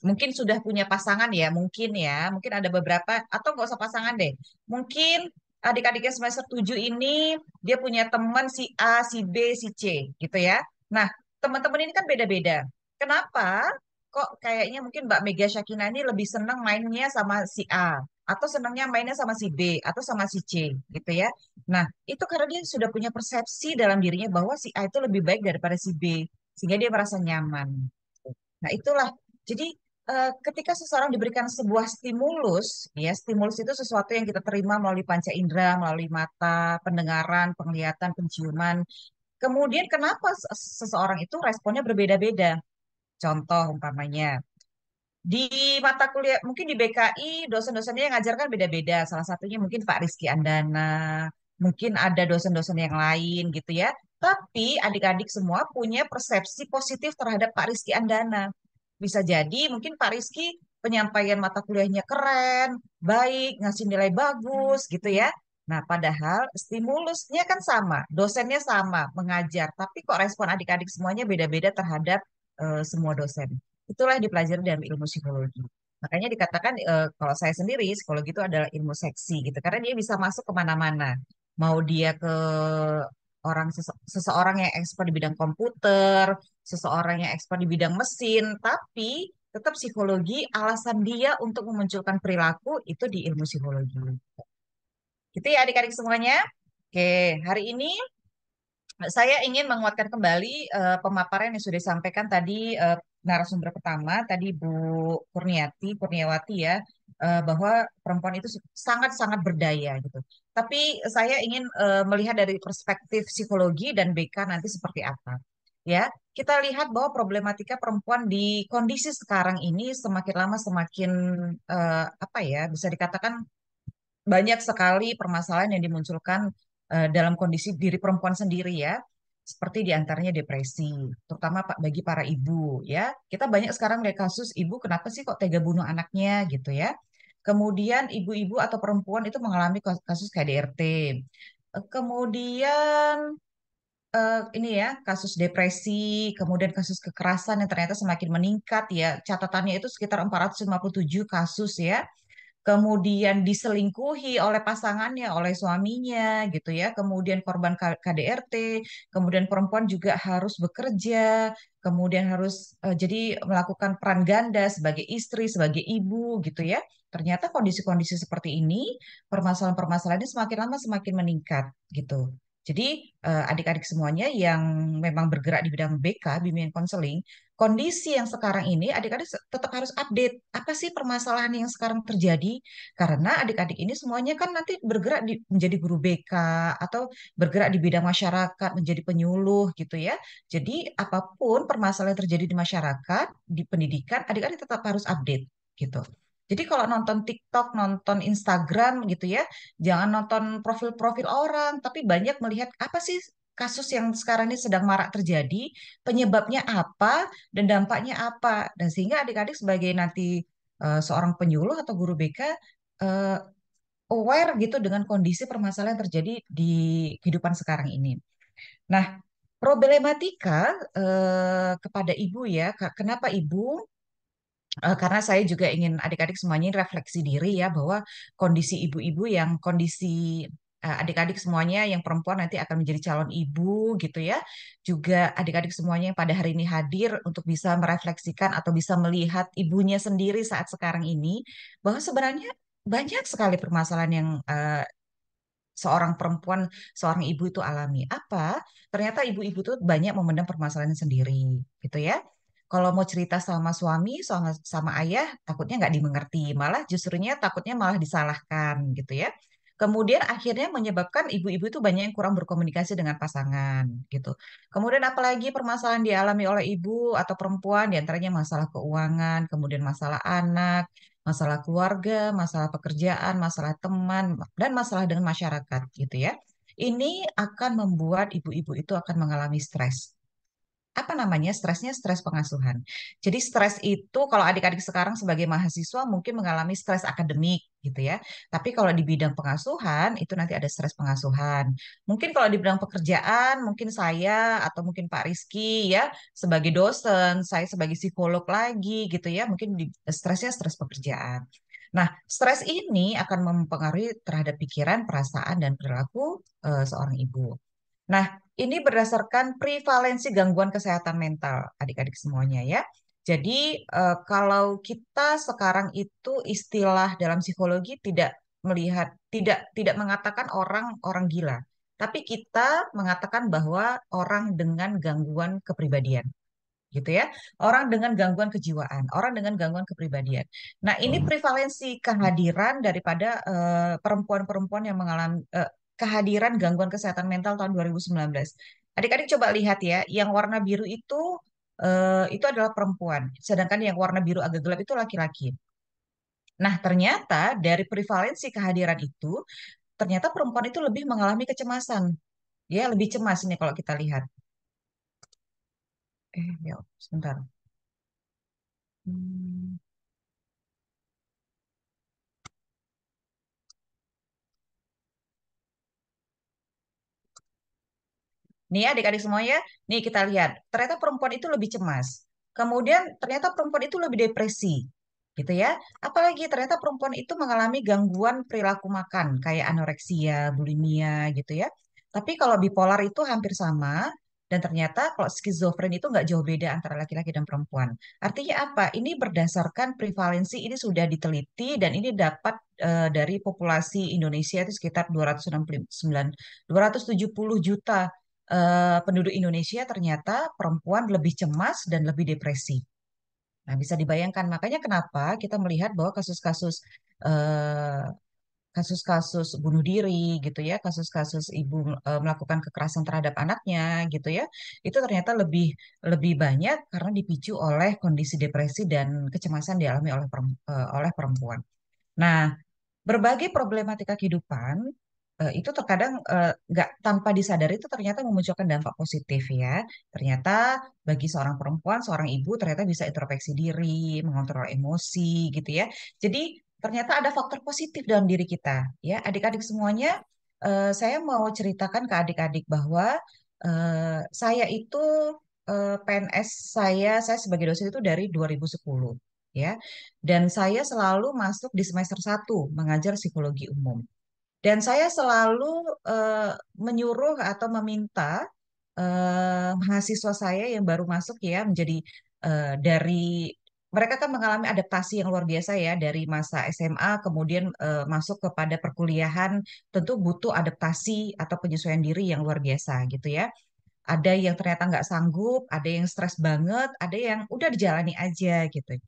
mungkin sudah punya pasangan ya, mungkin ya, mungkin ada beberapa atau nggak usah pasangan deh. Mungkin adik-adiknya semester 7 ini dia punya teman si A, si B, si C gitu ya. Nah, teman-teman ini kan beda-beda. Kenapa kok kayaknya mungkin Mbak Mega Syakina ini lebih senang mainnya sama si A atau senangnya mainnya sama si B atau sama si C gitu ya. Nah, itu karena dia sudah punya persepsi dalam dirinya bahwa si A itu lebih baik daripada si B sehingga dia merasa nyaman. Nah, itulah. Jadi eh, ketika seseorang diberikan sebuah stimulus, ya stimulus itu sesuatu yang kita terima melalui panca indera, melalui mata, pendengaran, penglihatan, penciuman, Kemudian kenapa seseorang itu responnya berbeda-beda? Contoh umpamanya di mata kuliah mungkin di BKI dosen-dosennya yang ngajarkan beda-beda. Salah satunya mungkin Pak Rizky Andana, mungkin ada dosen-dosen yang lain gitu ya. Tapi adik-adik semua punya persepsi positif terhadap Pak Rizky Andana. Bisa jadi mungkin Pak Rizky penyampaian mata kuliahnya keren, baik, ngasih nilai bagus gitu ya. Nah, padahal stimulusnya kan sama, dosennya sama mengajar, tapi kok respon adik-adik semuanya beda-beda terhadap e, semua dosen. Itulah yang dipelajari dalam ilmu psikologi. Makanya dikatakan e, kalau saya sendiri psikologi itu adalah ilmu seksi gitu, karena dia bisa masuk kemana-mana. Mau dia ke orang sese seseorang yang expert di bidang komputer, seseorang yang expert di bidang mesin, tapi tetap psikologi alasan dia untuk memunculkan perilaku itu di ilmu psikologi. Gitu ya adik-adik semuanya. Oke, hari ini saya ingin menguatkan kembali uh, pemaparan yang sudah disampaikan tadi uh, narasumber pertama, tadi Bu Kurniati, Kurniawati ya, uh, bahwa perempuan itu sangat-sangat berdaya gitu. Tapi saya ingin uh, melihat dari perspektif psikologi dan BK nanti seperti apa. Ya, kita lihat bahwa problematika perempuan di kondisi sekarang ini semakin lama semakin uh, apa ya, bisa dikatakan banyak sekali permasalahan yang dimunculkan uh, dalam kondisi diri perempuan sendiri ya seperti diantaranya depresi, terutama pak bagi para ibu ya. Kita banyak sekarang melihat kasus ibu kenapa sih kok tega bunuh anaknya gitu ya. Kemudian ibu-ibu atau perempuan itu mengalami kasus KDRT. Eh, kemudian eh, ini ya kasus depresi, kemudian kasus kekerasan yang ternyata semakin meningkat ya. Catatannya itu sekitar 457 kasus ya kemudian diselingkuhi oleh pasangannya, oleh suaminya, gitu ya. Kemudian korban KDRT, kemudian perempuan juga harus bekerja, kemudian harus uh, jadi melakukan peran ganda sebagai istri, sebagai ibu, gitu ya. Ternyata kondisi-kondisi seperti ini, permasalahan-permasalahannya semakin lama semakin meningkat, gitu. Jadi eh, adik-adik semuanya yang memang bergerak di bidang BK, bimbingan konseling, kondisi yang sekarang ini adik-adik tetap harus update. Apa sih permasalahan yang sekarang terjadi? Karena adik-adik ini semuanya kan nanti bergerak di, menjadi guru BK atau bergerak di bidang masyarakat, menjadi penyuluh gitu ya. Jadi apapun permasalahan yang terjadi di masyarakat, di pendidikan, adik-adik tetap harus update gitu. Jadi kalau nonton TikTok, nonton Instagram gitu ya, jangan nonton profil-profil orang, tapi banyak melihat apa sih kasus yang sekarang ini sedang marak terjadi, penyebabnya apa dan dampaknya apa. Dan sehingga adik-adik sebagai nanti uh, seorang penyuluh atau guru BK uh, eh, aware gitu dengan kondisi permasalahan yang terjadi di kehidupan sekarang ini. Nah, problematika eh, kepada ibu ya, kenapa ibu Eh, karena saya juga ingin adik-adik semuanya refleksi diri ya bahwa kondisi ibu-ibu yang kondisi eh, adik-adik semuanya yang perempuan nanti akan menjadi calon ibu gitu ya. Juga adik-adik semuanya yang pada hari ini hadir untuk bisa merefleksikan atau bisa melihat ibunya sendiri saat sekarang ini bahwa sebenarnya banyak sekali permasalahan yang uh, seorang perempuan, seorang ibu itu alami. Apa? Ternyata ibu-ibu itu banyak memendam permasalahan sendiri gitu ya kalau mau cerita sama suami, sama, sama ayah, takutnya nggak dimengerti, malah justrunya takutnya malah disalahkan gitu ya. Kemudian akhirnya menyebabkan ibu-ibu itu banyak yang kurang berkomunikasi dengan pasangan gitu. Kemudian apalagi permasalahan dialami oleh ibu atau perempuan diantaranya masalah keuangan, kemudian masalah anak, masalah keluarga, masalah pekerjaan, masalah teman, dan masalah dengan masyarakat gitu ya. Ini akan membuat ibu-ibu itu akan mengalami stres apa namanya stresnya stres pengasuhan. Jadi stres itu kalau adik-adik sekarang sebagai mahasiswa mungkin mengalami stres akademik gitu ya. Tapi kalau di bidang pengasuhan itu nanti ada stres pengasuhan. Mungkin kalau di bidang pekerjaan mungkin saya atau mungkin Pak Rizky ya sebagai dosen, saya sebagai psikolog lagi gitu ya. Mungkin di, stresnya stres pekerjaan. Nah, stres ini akan mempengaruhi terhadap pikiran, perasaan, dan perilaku uh, seorang ibu. Nah, ini berdasarkan prevalensi gangguan kesehatan mental adik-adik semuanya ya. Jadi eh, kalau kita sekarang itu istilah dalam psikologi tidak melihat tidak tidak mengatakan orang orang gila, tapi kita mengatakan bahwa orang dengan gangguan kepribadian gitu ya. Orang dengan gangguan kejiwaan, orang dengan gangguan kepribadian. Nah, ini hmm. prevalensi kehadiran daripada eh, perempuan-perempuan uh, yang mengalami uh, kehadiran gangguan kesehatan mental tahun 2019. Adik-adik coba lihat ya, yang warna biru itu eh, itu adalah perempuan, sedangkan yang warna biru agak gelap itu laki-laki. Nah, ternyata dari prevalensi kehadiran itu, ternyata perempuan itu lebih mengalami kecemasan. Ya, lebih cemas ini kalau kita lihat. Eh, ya, sebentar. Hmm. Nih ya, adik-adik semuanya, nih kita lihat. Ternyata perempuan itu lebih cemas. Kemudian ternyata perempuan itu lebih depresi. Gitu ya. Apalagi ternyata perempuan itu mengalami gangguan perilaku makan kayak anoreksia, bulimia gitu ya. Tapi kalau bipolar itu hampir sama, dan ternyata kalau skizofren itu nggak jauh beda antara laki-laki dan perempuan. Artinya apa? Ini berdasarkan prevalensi ini sudah diteliti dan ini dapat uh, dari populasi Indonesia itu sekitar 269 270 juta Eh, penduduk Indonesia ternyata perempuan lebih cemas dan lebih depresi. Nah, bisa dibayangkan makanya kenapa kita melihat bahwa kasus-kasus kasus eh, kasus-kasus bunuh diri gitu ya, kasus-kasus ibu eh, melakukan kekerasan terhadap anaknya gitu ya, itu ternyata lebih lebih banyak karena dipicu oleh kondisi depresi dan kecemasan dialami oleh oleh perempuan. Nah, berbagai problematika kehidupan Eh, itu terkadang nggak eh, nggak tanpa disadari itu ternyata memunculkan dampak positif ya. Ternyata bagi seorang perempuan, seorang ibu ternyata bisa introspeksi diri, mengontrol emosi gitu ya. Jadi ternyata ada faktor positif dalam diri kita ya. Adik-adik semuanya, uh, saya mau ceritakan ke adik-adik bahwa uh, saya itu uh, PNS saya, saya sebagai dosen itu dari 2010 ya. Dan saya selalu masuk di semester 1 mengajar psikologi umum. Dan saya selalu uh, menyuruh atau meminta uh, mahasiswa saya yang baru masuk ya menjadi uh, dari mereka kan mengalami adaptasi yang luar biasa ya dari masa SMA kemudian e, masuk kepada perkuliahan tentu butuh adaptasi atau penyesuaian diri yang luar biasa gitu ya. Ada yang ternyata nggak sanggup, ada yang stres banget, ada yang udah dijalani aja gitu.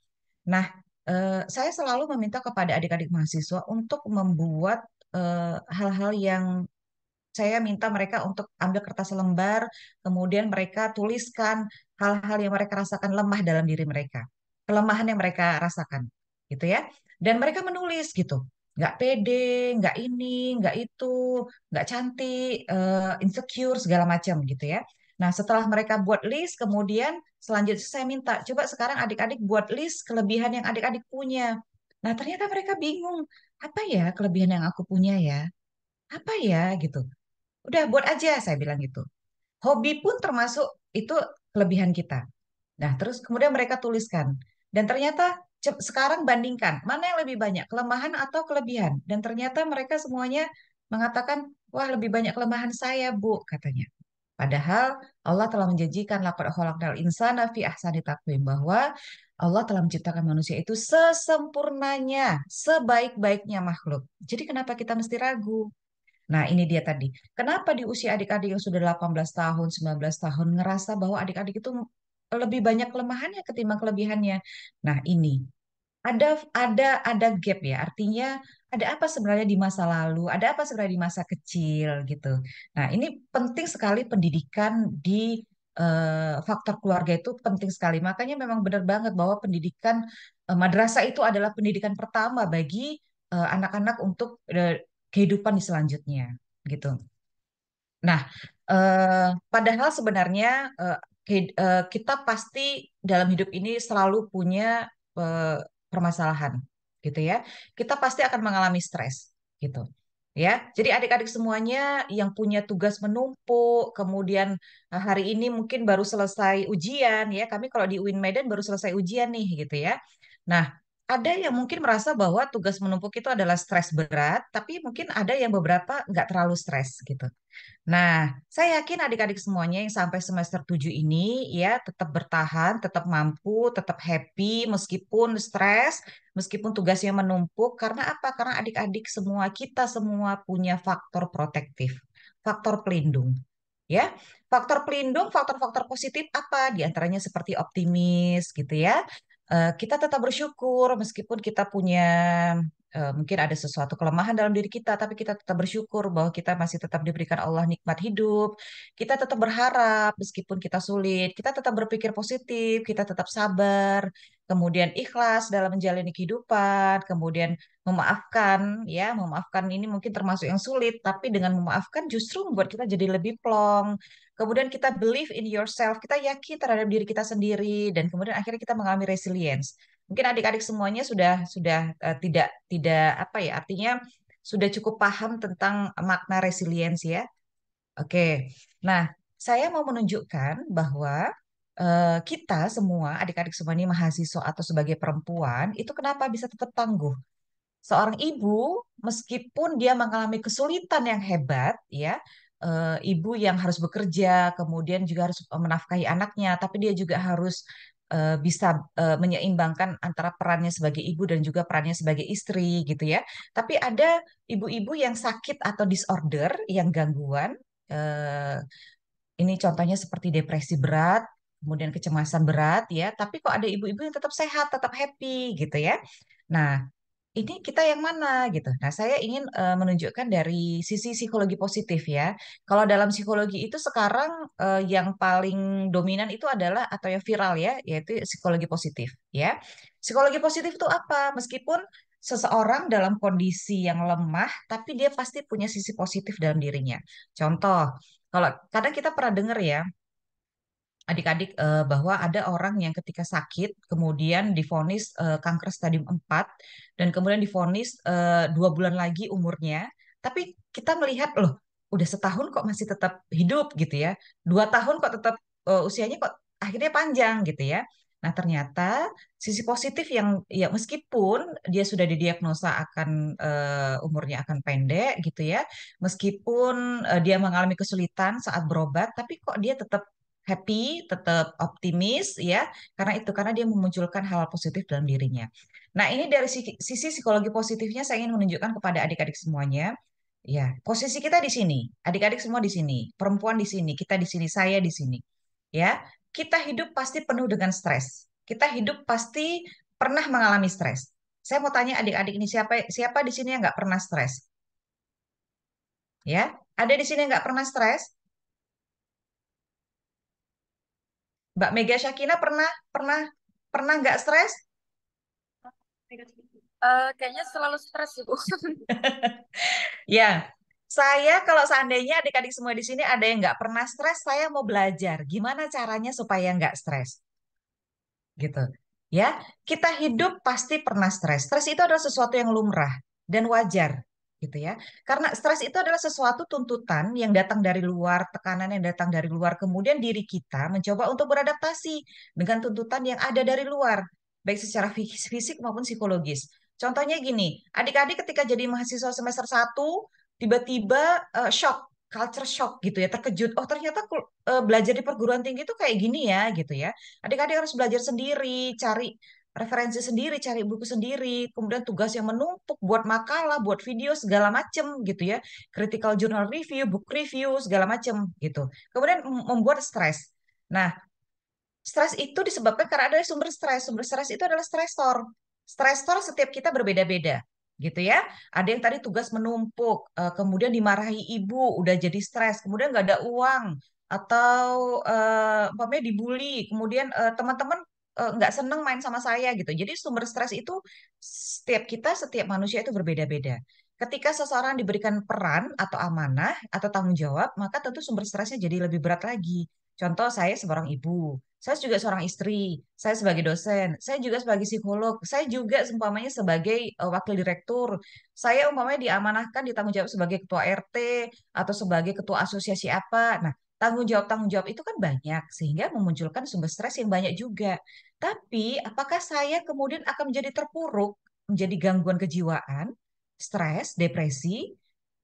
Nah, e, saya selalu meminta kepada adik-adik mahasiswa untuk membuat hal eh, hal-hal yang saya minta mereka untuk ambil kertas lembar, kemudian mereka tuliskan hal-hal yang mereka rasakan lemah dalam diri mereka, kelemahan yang mereka rasakan, gitu ya. Dan mereka menulis gitu, nggak pede, nggak ini, nggak itu, nggak cantik, uh, insecure segala macam gitu ya. Nah setelah mereka buat list, kemudian selanjutnya saya minta coba sekarang adik-adik buat list kelebihan yang adik-adik punya. Nah ternyata mereka bingung apa ya kelebihan yang aku punya ya? Apa ya gitu. Udah buat aja saya bilang gitu. Hobi pun termasuk itu kelebihan kita. Nah, terus kemudian mereka tuliskan. Dan ternyata sekarang bandingkan mana yang lebih banyak, kelemahan atau kelebihan. Dan ternyata mereka semuanya mengatakan, "Wah, lebih banyak kelemahan saya, Bu," katanya. Padahal Allah telah menjanjikan laqad khalaqnal insana fi ahsani taqwim bahwa Allah telah menciptakan manusia itu sesempurnanya, sebaik-baiknya makhluk. Jadi kenapa kita mesti ragu? Nah, ini dia tadi. Kenapa di usia adik-adik yang sudah 18 tahun, 19 tahun ngerasa bahwa adik-adik itu lebih banyak kelemahannya ketimbang kelebihannya. Nah, ini ada ada ada gap ya. Artinya ada apa sebenarnya di masa lalu, ada apa sebenarnya di masa kecil gitu. Nah, ini penting sekali pendidikan di uh, faktor keluarga itu penting sekali. Makanya memang benar banget bahwa pendidikan uh, madrasah itu adalah pendidikan pertama bagi anak eh, anak-anak untuk kehidupan di selanjutnya gitu. Nah, padahal sebenarnya kita pasti dalam hidup ini selalu punya permasalahan gitu ya. Kita pasti akan mengalami stres gitu. Ya, jadi adik-adik semuanya yang punya tugas menumpuk, kemudian eh, hari ini mungkin baru selesai ujian ya. Kami kalau di UIN Medan baru selesai ujian nih gitu ya. Nah, ada yang mungkin merasa bahwa tugas menumpuk itu adalah stres berat, tapi mungkin ada yang beberapa nggak terlalu stres gitu. Nah, saya yakin adik-adik semuanya yang sampai semester 7 ini ya tetap bertahan, tetap mampu, tetap happy meskipun stres, meskipun tugasnya menumpuk. Karena apa? Karena adik-adik semua kita semua punya faktor protektif, faktor pelindung. Ya, faktor pelindung, faktor-faktor positif apa? Di antaranya seperti optimis gitu ya, Eh, kita tetap bersyukur meskipun kita punya Eh, mungkin ada sesuatu kelemahan dalam diri kita, tapi kita tetap bersyukur bahwa kita masih tetap diberikan Allah nikmat hidup. Kita tetap berharap meskipun kita sulit, kita tetap berpikir positif, kita tetap sabar, kemudian ikhlas dalam menjalani kehidupan, kemudian memaafkan, ya memaafkan ini mungkin termasuk yang sulit, tapi dengan memaafkan justru membuat kita jadi lebih plong. Kemudian kita believe in yourself, kita yakin terhadap diri kita sendiri, dan kemudian akhirnya kita mengalami resilience mungkin adik-adik semuanya sudah sudah uh, tidak tidak apa ya artinya sudah cukup paham tentang makna resiliensi ya. Oke. Nah, saya mau menunjukkan bahwa uh, kita semua, adik-adik semua ini mahasiswa atau sebagai perempuan, itu kenapa bisa tetap tangguh? Seorang ibu meskipun dia mengalami kesulitan yang hebat ya, eh, ibu yang harus bekerja, kemudian juga harus menafkahi anaknya, tapi dia juga harus Eh, bisa eh, menyeimbangkan antara perannya sebagai ibu dan juga perannya sebagai istri gitu ya. Tapi ada ibu-ibu yang sakit atau disorder, yang gangguan. Eh, ini contohnya seperti depresi berat, kemudian kecemasan berat ya. Tapi kok ada ibu-ibu yang tetap sehat, tetap happy gitu ya. Nah, ini kita yang mana gitu. Nah, saya ingin uh, menunjukkan dari sisi psikologi positif ya. Kalau dalam psikologi itu sekarang uh, yang paling dominan itu adalah atau yang viral ya, yaitu psikologi positif ya. Psikologi positif itu apa? Meskipun seseorang dalam kondisi yang lemah, tapi dia pasti punya sisi positif dalam dirinya. Contoh, kalau kadang kita pernah dengar ya, adik-adik uh, bahwa ada orang yang ketika sakit kemudian difonis uh, kanker stadium 4 dan kemudian difonis eh, dua bulan lagi umurnya, tapi kita melihat loh udah setahun kok masih tetap hidup gitu ya, dua tahun kok tetap uh, usianya kok akhirnya panjang gitu ya. Nah, ternyata sisi positif yang ya meskipun dia sudah didiagnosa akan uh, umurnya akan pendek gitu ya, meskipun uh, dia mengalami kesulitan saat berobat, tapi kok dia tetap happy, tetap optimis ya, karena itu karena dia memunculkan hal positif dalam dirinya. Nah, ini dari sisi psikologi positifnya saya ingin menunjukkan kepada adik-adik semuanya ya, posisi kita di sini, adik-adik semua di sini, perempuan di sini, kita di sini, saya di sini. Ya, kita hidup pasti penuh dengan stres. Kita hidup pasti pernah mengalami stres. Saya mau tanya adik-adik ini siapa siapa di sini yang nggak pernah stres? Ya, ada di sini yang nggak pernah stres? Mbak Mega Syakina pernah pernah pernah nggak stres? Uh, kayaknya selalu stres Bu. ya, saya kalau seandainya adik-adik semua di sini ada yang nggak pernah stres, saya mau belajar gimana caranya supaya nggak stres, gitu. Ya, kita hidup pasti pernah stres. Stres itu adalah sesuatu yang lumrah dan wajar gitu ya. Karena stres itu adalah sesuatu tuntutan yang datang dari luar, tekanan yang datang dari luar, kemudian diri kita mencoba untuk beradaptasi dengan tuntutan yang ada dari luar, baik secara fisik maupun psikologis. Contohnya gini, adik-adik ketika jadi mahasiswa semester 1 tiba-tiba uh, shock, culture shock gitu ya, terkejut. Oh, ternyata uh, belajar di perguruan tinggi itu kayak gini ya gitu ya. Adik-adik harus belajar sendiri, cari referensi sendiri, cari buku sendiri, kemudian tugas yang menumpuk buat makalah, buat video segala macem gitu ya, critical journal review, book review segala macem gitu. Kemudian membuat stres. Nah, stres itu disebabkan karena ada sumber stres. Sumber stres itu adalah stresor. Stresor setiap kita berbeda-beda gitu ya. Ada yang tadi tugas menumpuk, eh, kemudian dimarahi ibu, udah jadi stres, kemudian nggak ada uang, atau uh, umpamanya dibully, kemudian eh, teman-teman Eh, nggak uh, seneng main sama saya gitu. Jadi sumber stres itu setiap kita, setiap manusia itu berbeda-beda. Ketika seseorang diberikan peran atau amanah atau tanggung jawab, maka tentu sumber stresnya jadi lebih berat lagi. Contoh saya seorang ibu, saya juga seorang istri, saya sebagai dosen, saya juga sebagai psikolog, saya juga umpamanya sebagai uh, wakil direktur, saya umpamanya diamanahkan ditanggung jawab sebagai ketua RT atau sebagai ketua asosiasi apa. Nah, tanggung jawab-tanggung jawab itu kan banyak, sehingga memunculkan sumber stres yang banyak juga. Tapi apakah saya kemudian akan menjadi terpuruk, menjadi gangguan kejiwaan, stres, depresi,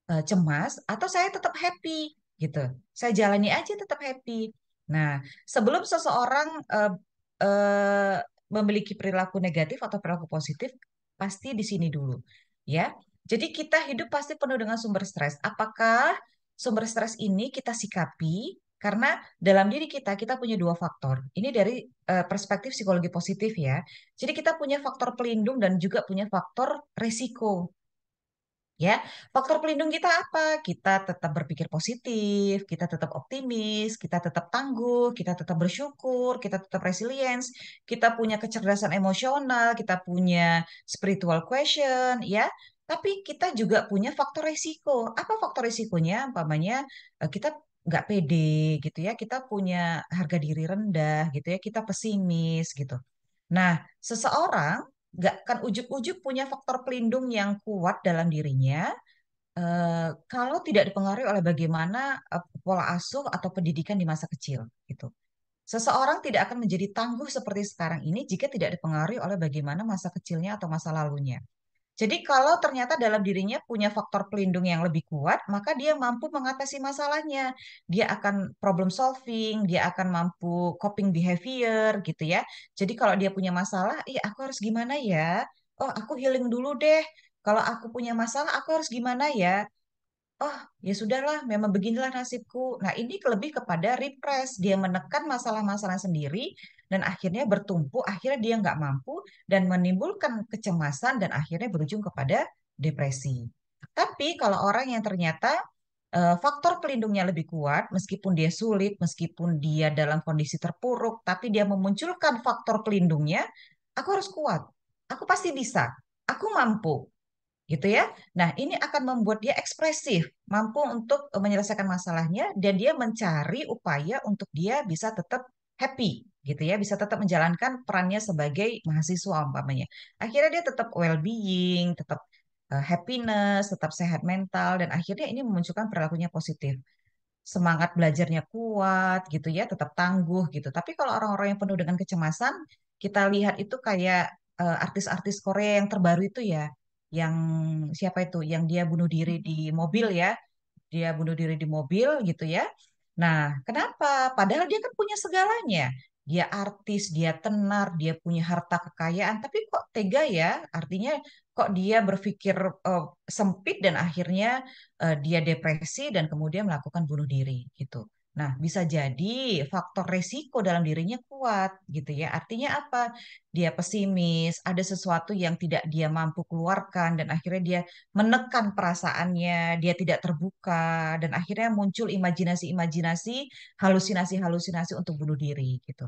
eh, cemas, atau saya tetap happy gitu? Saya jalani aja tetap happy. Nah, sebelum seseorang uh, uh, memiliki perilaku negatif atau perilaku positif, pasti di sini dulu, ya. Jadi kita hidup pasti penuh dengan sumber stres. Apakah sumber stres ini kita sikapi karena dalam diri kita kita punya dua faktor. Ini dari eh, perspektif psikologi positif ya. Jadi kita punya faktor pelindung dan juga punya faktor resiko. Ya, faktor pelindung kita apa? Kita tetap berpikir positif, kita tetap optimis, kita tetap tangguh, kita tetap bersyukur, kita tetap resilience, kita punya kecerdasan emosional, kita punya spiritual question, ya. Tapi kita juga punya faktor risiko. Apa faktor risikonya? Umpamanya eh, kita nggak pede gitu ya, kita punya harga diri rendah gitu ya, kita pesimis gitu. Nah, seseorang nggak kan ujuk-ujuk punya faktor pelindung yang kuat dalam dirinya eh, kalau tidak dipengaruhi oleh bagaimana uh, pola asuh atau pendidikan di masa kecil gitu. Seseorang tidak akan menjadi tangguh seperti sekarang ini jika tidak dipengaruhi oleh bagaimana masa kecilnya atau masa lalunya. Jadi kalau ternyata dalam dirinya punya faktor pelindung yang lebih kuat, maka dia mampu mengatasi masalahnya. Dia akan problem solving, dia akan mampu coping behavior gitu ya. Jadi kalau dia punya masalah, iya aku harus gimana ya? Oh, aku healing dulu deh. Kalau aku punya masalah, aku harus gimana ya? oh ya sudahlah memang beginilah nasibku. Nah ini lebih kepada repress, dia menekan masalah-masalah sendiri dan akhirnya bertumpu, akhirnya dia nggak mampu dan menimbulkan kecemasan dan akhirnya berujung kepada depresi. Tapi kalau orang yang ternyata eh, faktor pelindungnya lebih kuat, meskipun dia sulit, meskipun dia dalam kondisi terpuruk, tapi dia memunculkan faktor pelindungnya, aku harus kuat, aku pasti bisa, aku mampu, gitu ya. Nah, ini akan membuat dia ekspresif, mampu untuk menyelesaikan masalahnya, dan dia mencari upaya untuk dia bisa tetap happy gitu ya bisa tetap menjalankan perannya sebagai mahasiswa umpamanya akhirnya dia tetap well being tetap uh, happiness tetap sehat mental dan akhirnya ini memunculkan perilakunya positif semangat belajarnya kuat gitu ya tetap tangguh gitu tapi kalau orang-orang yang penuh dengan kecemasan kita lihat itu kayak eh, artis-artis uh, artis -artis Korea yang terbaru itu ya yang siapa itu yang dia bunuh diri di mobil ya dia bunuh diri di mobil gitu ya Nah, kenapa? Padahal dia kan punya segalanya. Dia artis, dia tenar, dia punya harta kekayaan, tapi kok tega ya? Artinya kok dia berpikir uh, sempit dan akhirnya uh, dia depresi dan kemudian melakukan bunuh diri gitu. Nah, bisa jadi faktor resiko dalam dirinya kuat gitu ya. Artinya apa? Dia pesimis, ada sesuatu yang tidak dia mampu keluarkan dan akhirnya dia menekan perasaannya, dia tidak terbuka dan akhirnya muncul imajinasi-imajinasi, halusinasi-halusinasi untuk bunuh diri gitu.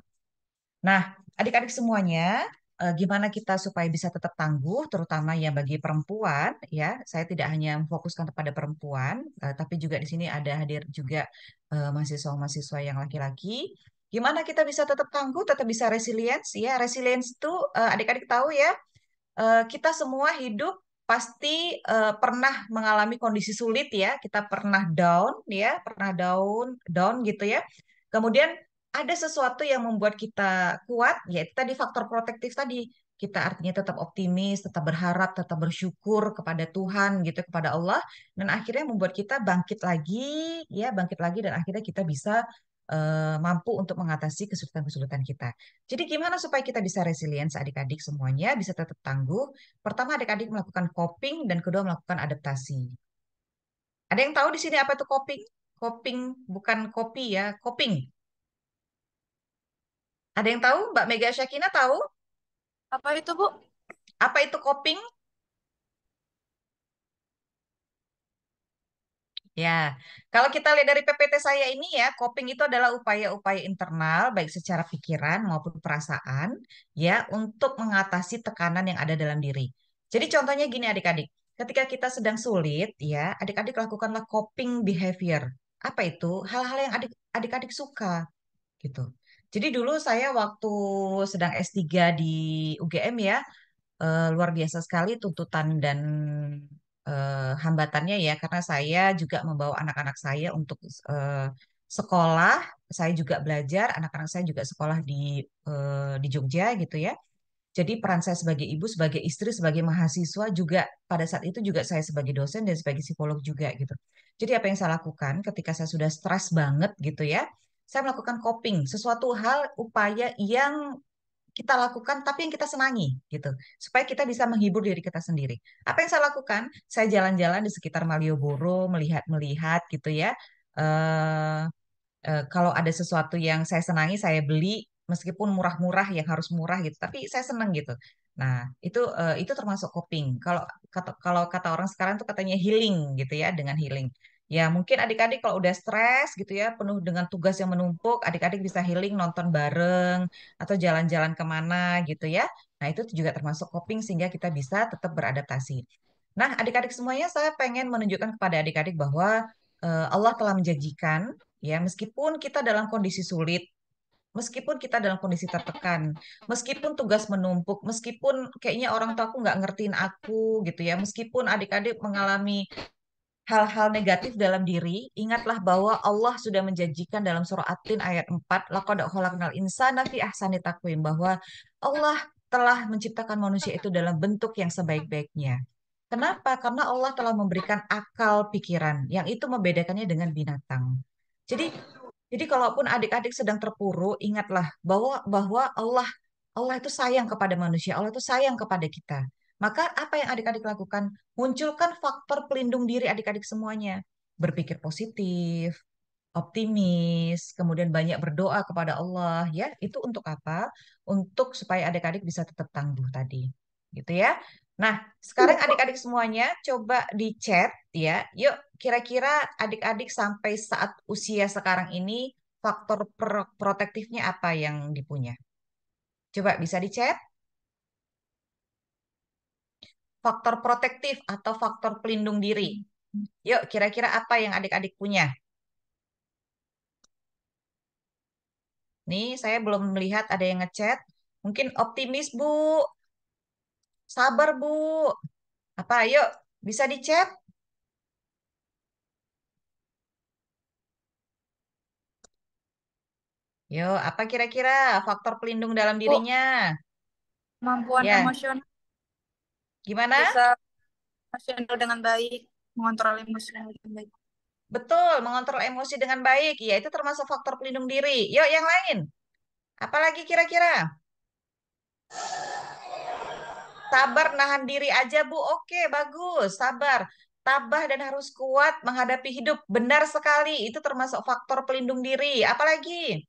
Nah, adik-adik semuanya, Eh, gimana kita supaya bisa tetap tangguh, terutama ya bagi perempuan, ya. Saya tidak hanya fokuskan kepada perempuan, uh, tapi juga di sini ada hadir juga eh, mahasiswa-mahasiswa yang laki-laki. Gimana kita bisa tetap tangguh, tetap bisa resilience, ya. Resilience itu uh, adik-adik tahu ya, uh, kita semua hidup pasti uh, pernah mengalami kondisi sulit ya. Kita pernah down, ya, pernah down, down gitu ya. Kemudian ada sesuatu yang membuat kita kuat, yaitu tadi faktor protektif tadi. Kita artinya tetap optimis, tetap berharap, tetap bersyukur kepada Tuhan gitu, kepada Allah. Dan akhirnya membuat kita bangkit lagi, ya bangkit lagi dan akhirnya kita bisa uh, mampu untuk mengatasi kesulitan-kesulitan kita. Jadi gimana supaya kita bisa resilience adik-adik semuanya, bisa tetap tangguh. Pertama adik-adik melakukan coping dan kedua melakukan adaptasi. Ada yang tahu di sini apa itu coping? Coping bukan kopi ya, coping ada yang tahu? Mbak Mega Syakina tahu? Apa itu, Bu? Apa itu coping? Ya, kalau kita lihat dari PPT saya ini ya, coping itu adalah upaya-upaya internal baik secara pikiran maupun perasaan ya untuk mengatasi tekanan yang ada dalam diri. Jadi contohnya gini adik-adik, ketika kita sedang sulit ya, adik-adik lakukanlah coping behavior. Apa itu? Hal-hal yang adik-adik suka gitu. Jadi dulu saya waktu sedang S3 di UGM ya, eh, luar biasa sekali tuntutan dan eh, hambatannya ya, karena saya juga membawa anak-anak saya untuk eh, sekolah, saya juga belajar, anak-anak saya juga sekolah di di Jogja gitu ya. Jadi peran saya sebagai ibu, sebagai istri, sebagai mahasiswa juga pada saat itu juga saya sebagai dosen dan sebagai psikolog juga gitu. Jadi apa yang saya lakukan ketika saya sudah stres banget gitu ya, saya melakukan coping, sesuatu hal upaya yang kita lakukan tapi yang kita senangi gitu. Supaya kita bisa menghibur diri kita sendiri. Apa yang saya lakukan? Saya jalan-jalan di sekitar Malioboro, melihat-melihat gitu ya. Uh, uh, kalau ada sesuatu yang saya senangi saya beli meskipun murah-murah yang harus murah gitu, tapi saya senang gitu. Nah, itu uh, itu termasuk coping. Kalau kata, kalau kata orang sekarang tuh katanya healing gitu ya dengan healing. Ya, mungkin adik-adik kalau udah stres gitu ya, penuh dengan tugas yang menumpuk, adik-adik bisa healing nonton bareng atau jalan-jalan kemana gitu ya. Nah, itu juga termasuk coping sehingga kita bisa tetap beradaptasi. Nah, adik-adik semuanya saya pengen menunjukkan kepada adik-adik bahwa uh, Allah telah menjanjikan ya, meskipun kita dalam kondisi sulit, meskipun kita dalam kondisi tertekan, meskipun tugas menumpuk, meskipun kayaknya orang tua aku nggak ngertiin aku gitu ya, meskipun adik-adik mengalami hal-hal negatif dalam diri, ingatlah bahwa Allah sudah menjanjikan dalam surah At-Tin ayat 4, laqad khalaqnal insana fi ahsani taqwim bahwa Allah telah menciptakan manusia itu dalam bentuk yang sebaik-baiknya. Kenapa? Karena Allah telah memberikan akal pikiran yang itu membedakannya dengan binatang. Jadi jadi kalaupun adik-adik sedang terpuruk, ingatlah bahwa bahwa Allah Allah itu sayang kepada manusia, Allah itu sayang kepada kita. Maka apa yang adik-adik lakukan? Munculkan faktor pelindung diri adik-adik semuanya. Berpikir positif, optimis, kemudian banyak berdoa kepada Allah ya. Itu untuk apa? Untuk supaya adik-adik bisa tetap tangguh tadi. Gitu ya. Nah, sekarang iya. adik-adik semuanya coba di chat ya. Yuk, kira-kira adik-adik sampai saat usia sekarang ini faktor pro protektifnya apa yang dipunya? Coba bisa di chat? faktor protektif atau faktor pelindung diri. Hmm. Yuk, kira-kira apa yang adik-adik punya? Nih, saya belum melihat ada yang ngechat. Mungkin optimis, Bu. Sabar, Bu. Apa, yuk, bisa dicat? Yuk, apa kira-kira faktor pelindung dalam dirinya? Kemampuan ya. emosional. Gimana? Bisa dengan baik, mengontrol emosi dengan baik. Betul, mengontrol emosi dengan baik. Ya, itu termasuk faktor pelindung diri. Yuk, yang lain. Apalagi kira-kira? Sabar, nahan diri aja, Bu. Oke, bagus. Sabar. Tabah dan harus kuat menghadapi hidup. Benar sekali. Itu termasuk faktor pelindung diri. Apalagi?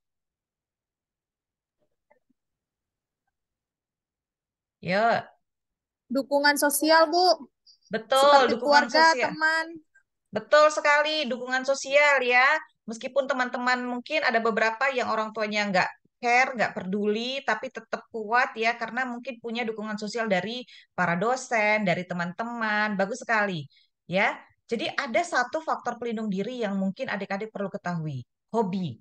Yuk dukungan sosial bu betul Seperti dukungan keluarga sosial. teman betul sekali dukungan sosial ya meskipun teman-teman mungkin ada beberapa yang orang tuanya nggak care, nggak peduli, tapi tetap kuat ya, karena mungkin punya dukungan sosial dari para dosen, dari teman-teman, bagus sekali ya. Jadi ada satu faktor pelindung diri yang mungkin adik-adik perlu ketahui, hobi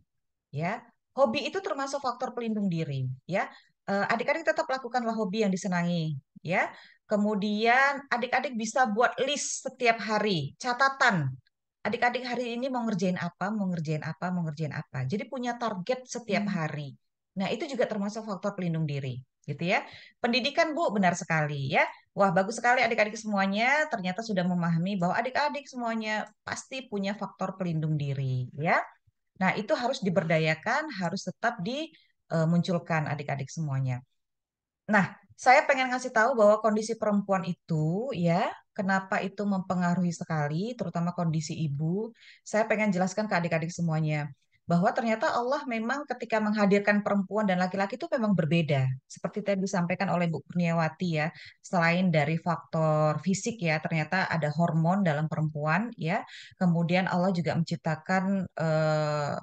ya. Hobi itu termasuk faktor pelindung diri ya. Eh, adik-adik tetap lakukanlah hobi yang disenangi ya. Kemudian adik-adik bisa buat list setiap hari, catatan. Adik-adik hari ini mau ngerjain apa, mau ngerjain apa, mau ngerjain apa. Jadi punya target setiap hmm. hari. Nah, itu juga termasuk faktor pelindung diri, gitu ya. Pendidikan, Bu, benar sekali ya. Wah, bagus sekali adik-adik semuanya ternyata sudah memahami bahwa adik-adik semuanya pasti punya faktor pelindung diri, ya. Nah, itu harus diberdayakan, harus tetap dimunculkan eh, adik-adik semuanya. Nah, saya pengen ngasih tahu bahwa kondisi perempuan itu ya kenapa itu mempengaruhi sekali terutama kondisi ibu saya pengen jelaskan ke adik-adik semuanya bahwa ternyata Allah memang ketika menghadirkan perempuan dan laki-laki itu memang berbeda seperti tadi disampaikan oleh Bu Kurniawati ya selain dari faktor fisik ya ternyata ada hormon dalam perempuan ya kemudian Allah juga menciptakan eh,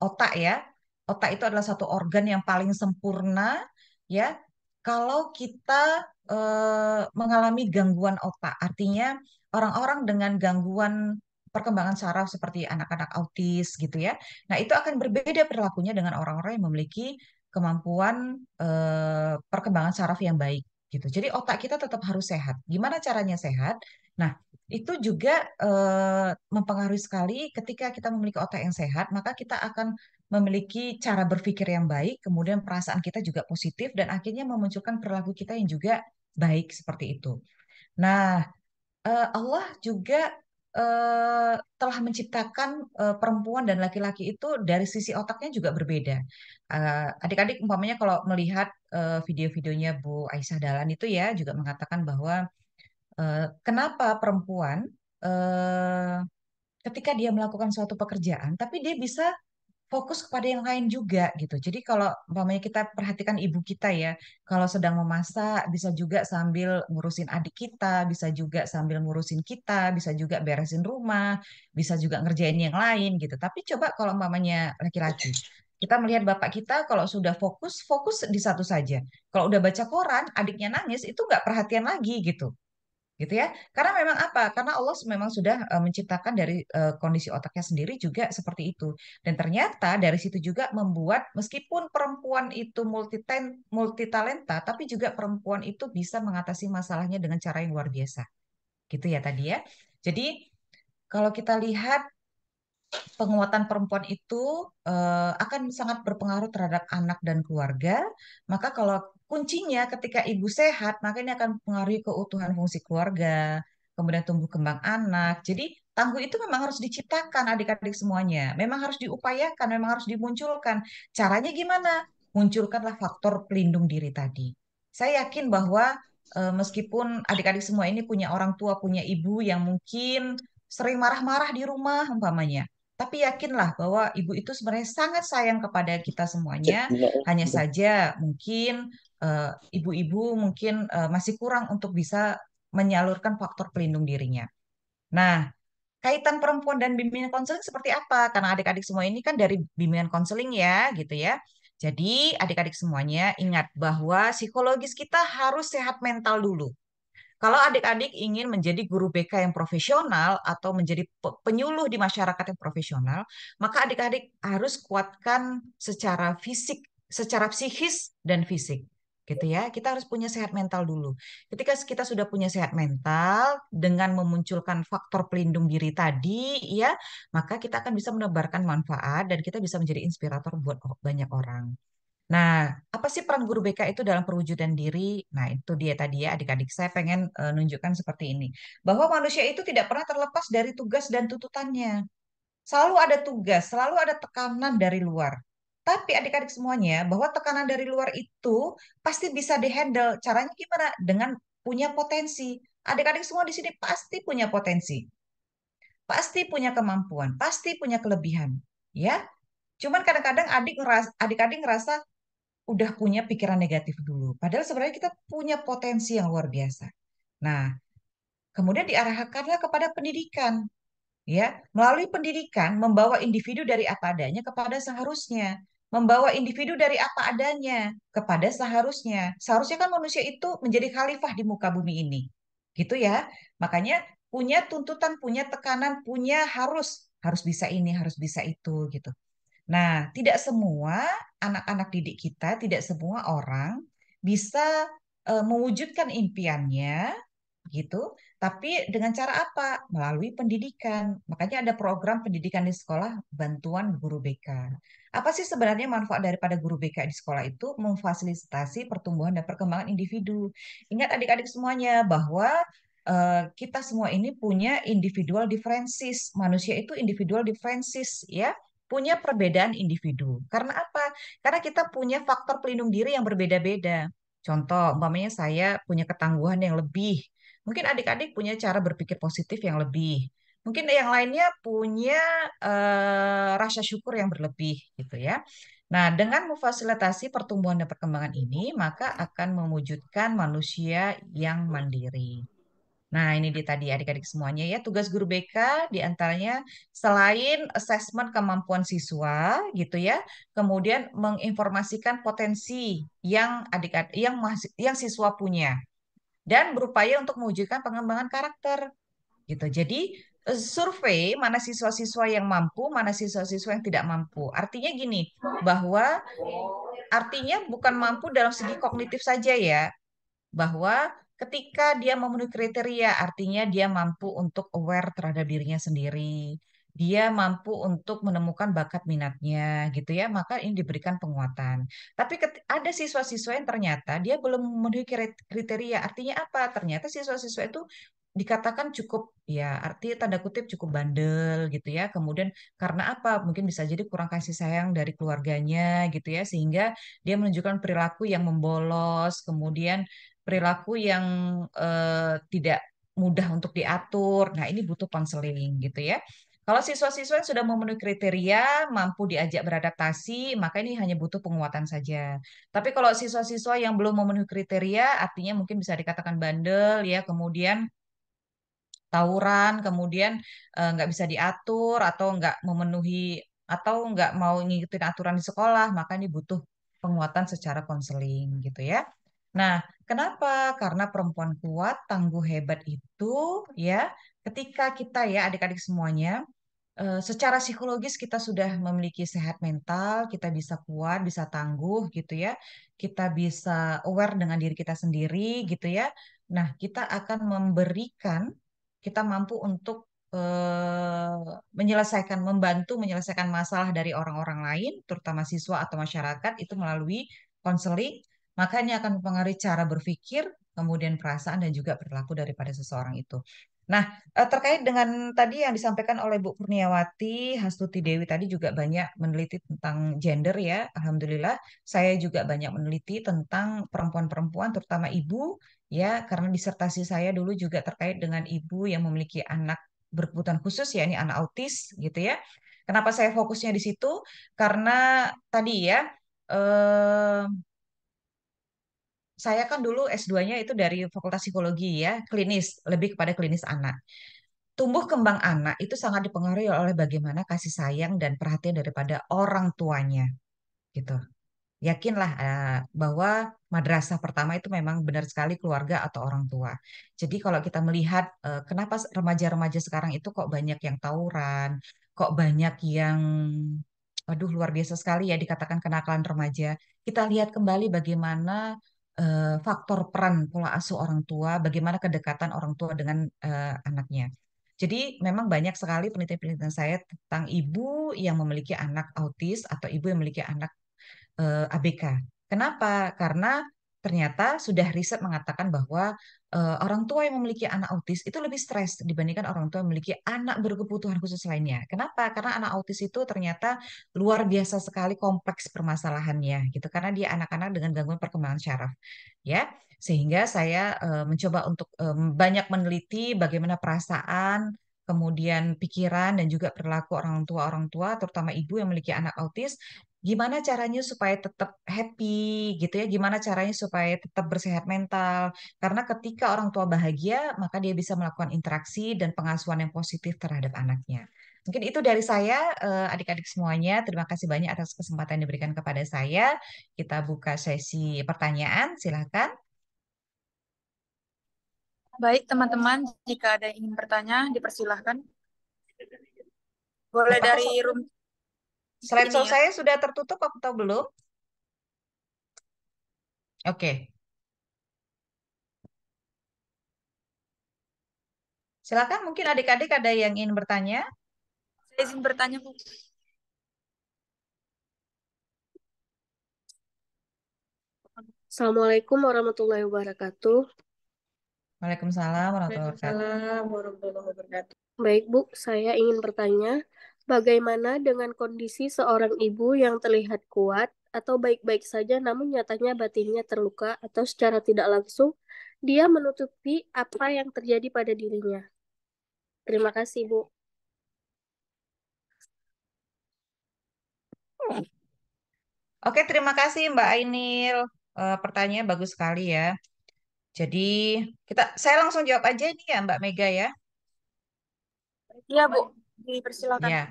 otak ya otak itu adalah satu organ yang paling sempurna ya kalau kita eh, mengalami gangguan otak, artinya orang-orang dengan gangguan perkembangan saraf seperti anak-anak autis gitu ya. Nah, itu akan berbeda perilakunya dengan orang-orang yang memiliki kemampuan eh, perkembangan saraf yang baik gitu. Jadi otak kita tetap harus sehat. Gimana caranya sehat? Nah, itu juga eh, mempengaruhi sekali ketika kita memiliki otak yang sehat, maka kita akan memiliki cara berpikir yang baik, kemudian perasaan kita juga positif, dan akhirnya memunculkan perilaku kita yang juga baik seperti itu. Nah, eh, Allah juga eh, telah menciptakan eh, perempuan dan laki-laki itu dari sisi otaknya juga berbeda. Adik-adik, umpamanya kalau melihat video-videonya Bu Aisyah Dalan itu ya juga mengatakan bahwa kenapa perempuan ketika dia melakukan suatu pekerjaan, tapi dia bisa fokus kepada yang lain juga gitu. Jadi kalau umpamanya kita perhatikan ibu kita ya, kalau sedang memasak bisa juga sambil ngurusin adik kita, bisa juga sambil ngurusin kita, bisa juga beresin rumah, bisa juga ngerjain yang lain gitu. Tapi coba kalau umpamanya laki-laki, kita melihat bapak kita kalau sudah fokus fokus di satu saja kalau udah baca koran adiknya nangis itu nggak perhatian lagi gitu gitu ya. Karena memang apa? Karena Allah memang sudah e, menciptakan dari e, kondisi otaknya sendiri juga seperti itu. Dan ternyata dari situ juga membuat meskipun perempuan itu multi multi talenta tapi juga perempuan itu bisa mengatasi masalahnya dengan cara yang luar biasa. Gitu ya tadi ya. Jadi kalau kita lihat penguatan perempuan itu uh, akan sangat berpengaruh terhadap anak dan keluarga. Maka kalau kuncinya ketika ibu sehat, maka ini akan mempengaruhi keutuhan fungsi keluarga, kemudian tumbuh kembang anak. Jadi tangguh itu memang harus diciptakan adik-adik semuanya. Memang harus diupayakan, memang harus dimunculkan. Caranya gimana? Munculkanlah faktor pelindung diri tadi. Saya yakin bahwa uh, meskipun adik-adik semua ini punya orang tua, punya ibu yang mungkin sering marah-marah di rumah umpamanya. Tapi yakinlah bahwa ibu itu sebenarnya sangat sayang kepada kita semuanya. Hanya saja mungkin eh, ibu-ibu uh, mungkin uh, masih kurang untuk bisa menyalurkan faktor pelindung dirinya. Nah, kaitan perempuan dan bimbingan konseling seperti apa? Karena adik-adik semua ini kan dari bimbingan konseling ya, gitu ya. Jadi adik-adik semuanya ingat bahwa psikologis kita harus sehat mental dulu. Kalau adik-adik ingin menjadi guru BK yang profesional atau menjadi penyuluh di masyarakat yang profesional, maka adik-adik harus kuatkan secara fisik, secara psikis dan fisik gitu ya. Kita harus punya sehat mental dulu. Ketika kita sudah punya sehat mental dengan memunculkan faktor pelindung diri tadi ya, maka kita akan bisa menebarkan manfaat dan kita bisa menjadi inspirator buat banyak orang. Nah, apa sih peran guru BK itu dalam perwujudan diri? Nah, itu dia tadi ya adik-adik saya pengen e, nunjukkan seperti ini. Bahwa manusia itu tidak pernah terlepas dari tugas dan tuntutannya. Selalu ada tugas, selalu ada tekanan dari luar. Tapi adik-adik semuanya, bahwa tekanan dari luar itu pasti bisa dihandle. Caranya gimana? Dengan punya potensi. Adik-adik semua di sini pasti punya potensi. Pasti punya kemampuan, pasti punya kelebihan, ya. Cuman kadang-kadang adik adik-adik ngerasa udah punya pikiran negatif dulu. Padahal sebenarnya kita punya potensi yang luar biasa. Nah, kemudian diarahkanlah kepada pendidikan. Ya, melalui pendidikan membawa individu dari apa adanya kepada seharusnya membawa individu dari apa adanya kepada seharusnya. Seharusnya kan manusia itu menjadi khalifah di muka bumi ini. Gitu ya. Makanya punya tuntutan, punya tekanan, punya harus harus bisa ini, harus bisa itu gitu. Nah, tidak semua anak-anak didik kita, tidak semua orang bisa e, mewujudkan impiannya gitu. Tapi dengan cara apa? Melalui pendidikan. Makanya ada program pendidikan di sekolah bantuan guru BK. Apa sih sebenarnya manfaat daripada guru BK di sekolah itu? Memfasilitasi pertumbuhan dan perkembangan individu. Ingat adik-adik semuanya bahwa uh, kita semua ini punya individual differences. Manusia itu individual differences ya punya perbedaan individu. Karena apa? Karena kita punya faktor pelindung diri yang berbeda-beda. Contoh, umpamanya saya punya ketangguhan yang lebih. Mungkin adik-adik punya cara berpikir positif yang lebih. Mungkin yang lainnya punya uh, rasa syukur yang berlebih gitu ya. Nah, dengan memfasilitasi pertumbuhan dan perkembangan ini, maka akan mewujudkan manusia yang mandiri. Nah, ini dia tadi adik-adik semuanya ya. Tugas guru BK di antaranya selain assessment kemampuan siswa gitu ya, kemudian menginformasikan potensi yang adik-adik yang yang siswa punya dan berupaya untuk mewujudkan pengembangan karakter gitu. Jadi eh, survei mana siswa-siswa yang mampu, mana siswa-siswa yang tidak mampu. Artinya gini, bahwa artinya bukan mampu dalam segi kognitif saja ya, bahwa ketika dia memenuhi kriteria, artinya dia mampu untuk aware terhadap dirinya sendiri, dia mampu untuk menemukan bakat minatnya gitu ya, maka ini diberikan penguatan. Tapi ada siswa-siswa yang ternyata dia belum memenuhi kriteria, artinya apa? Ternyata siswa-siswa itu dikatakan cukup ya arti tanda kutip cukup bandel gitu ya kemudian karena apa mungkin bisa jadi kurang kasih sayang dari keluarganya gitu ya sehingga dia menunjukkan perilaku yang membolos kemudian perilaku yang eh, tidak mudah untuk diatur. Nah, ini butuh konseling gitu ya. Kalau siswa-siswa sudah memenuhi kriteria, mampu diajak beradaptasi, maka ini hanya butuh penguatan saja. Tapi kalau siswa-siswa yang belum memenuhi kriteria, artinya mungkin bisa dikatakan bandel, ya, kemudian tawuran, kemudian eh, nggak bisa diatur atau nggak memenuhi atau nggak mau ngikutin aturan di sekolah, maka ini butuh penguatan secara konseling gitu ya. Nah, kenapa? Karena perempuan kuat, tangguh, hebat itu ya ketika kita ya adik-adik semuanya eh, secara psikologis kita sudah memiliki sehat mental, kita bisa kuat, bisa tangguh gitu ya. Kita bisa aware dengan diri kita sendiri gitu ya. Nah, kita akan memberikan kita mampu untuk eh, menyelesaikan membantu menyelesaikan masalah dari orang-orang lain terutama siswa atau masyarakat itu melalui konseling maka ini akan mempengaruhi cara berpikir, kemudian perasaan dan juga perilaku daripada seseorang itu. Nah, eh, terkait dengan tadi yang disampaikan oleh Bu Kurniawati, Hastuti Dewi tadi juga banyak meneliti tentang gender ya. Alhamdulillah, saya juga banyak meneliti tentang perempuan-perempuan, terutama ibu ya, karena disertasi saya dulu juga terkait dengan ibu yang memiliki anak berkebutuhan khusus ya, ini anak autis gitu ya. Kenapa saya fokusnya di situ? Karena tadi ya, eh, saya kan dulu S2-nya itu dari Fakultas Psikologi ya, klinis, lebih kepada klinis anak. Tumbuh kembang anak itu sangat dipengaruhi oleh bagaimana kasih sayang dan perhatian daripada orang tuanya. Gitu. Yakinlah eh, bahwa madrasah pertama itu memang benar sekali keluarga atau orang tua. Jadi kalau kita melihat eh, kenapa remaja-remaja sekarang itu kok banyak yang tawuran, kok banyak yang aduh luar biasa sekali ya dikatakan kenakalan remaja. Kita lihat kembali bagaimana uh, faktor peran pola asuh orang tua, bagaimana kedekatan orang tua dengan uh, anaknya. Jadi memang banyak sekali penelitian-penelitian saya tentang ibu yang memiliki anak autis atau ibu yang memiliki anak uh, eh, ABK. Kenapa? Karena ternyata sudah riset mengatakan bahwa uh, orang tua yang memiliki anak autis itu lebih stres dibandingkan orang tua yang memiliki anak berkebutuhan khusus lainnya. Kenapa? Karena anak autis itu ternyata luar biasa sekali kompleks permasalahannya gitu karena dia anak-anak dengan gangguan perkembangan syaraf. Ya, sehingga saya uh, mencoba untuk um, banyak meneliti bagaimana perasaan kemudian pikiran dan juga perilaku orang tua orang tua terutama ibu yang memiliki anak autis gimana caranya supaya tetap happy gitu ya, gimana caranya supaya tetap bersehat mental. Karena ketika orang tua bahagia, maka dia bisa melakukan interaksi dan pengasuhan yang positif terhadap anaknya. Mungkin itu dari saya, eh, adik-adik semuanya. Terima kasih banyak atas kesempatan yang diberikan kepada saya. Kita buka sesi pertanyaan, silahkan. Baik, teman-teman, jika ada yang ingin bertanya, dipersilahkan. Boleh Apa? dari room Slideshow show saya sudah tertutup atau belum? Oke. Okay. Silakan mungkin adik-adik ada yang ingin bertanya. Saya izin bertanya, Bu. Assalamualaikum warahmatullahi wabarakatuh. Waalaikumsalam warahmatullahi wabarakatuh. Baik, Bu, saya ingin bertanya. Bagaimana dengan kondisi seorang ibu yang terlihat kuat atau baik-baik saja namun nyatanya batinnya terluka atau secara tidak langsung dia menutupi apa yang terjadi pada dirinya? Terima kasih, Bu. Oke, terima kasih Mbak Ainil. E, pertanyaannya bagus sekali ya. Jadi, kita saya langsung jawab aja ini ya Mbak Mega ya. Iya, Bu dipersilakan. Ya.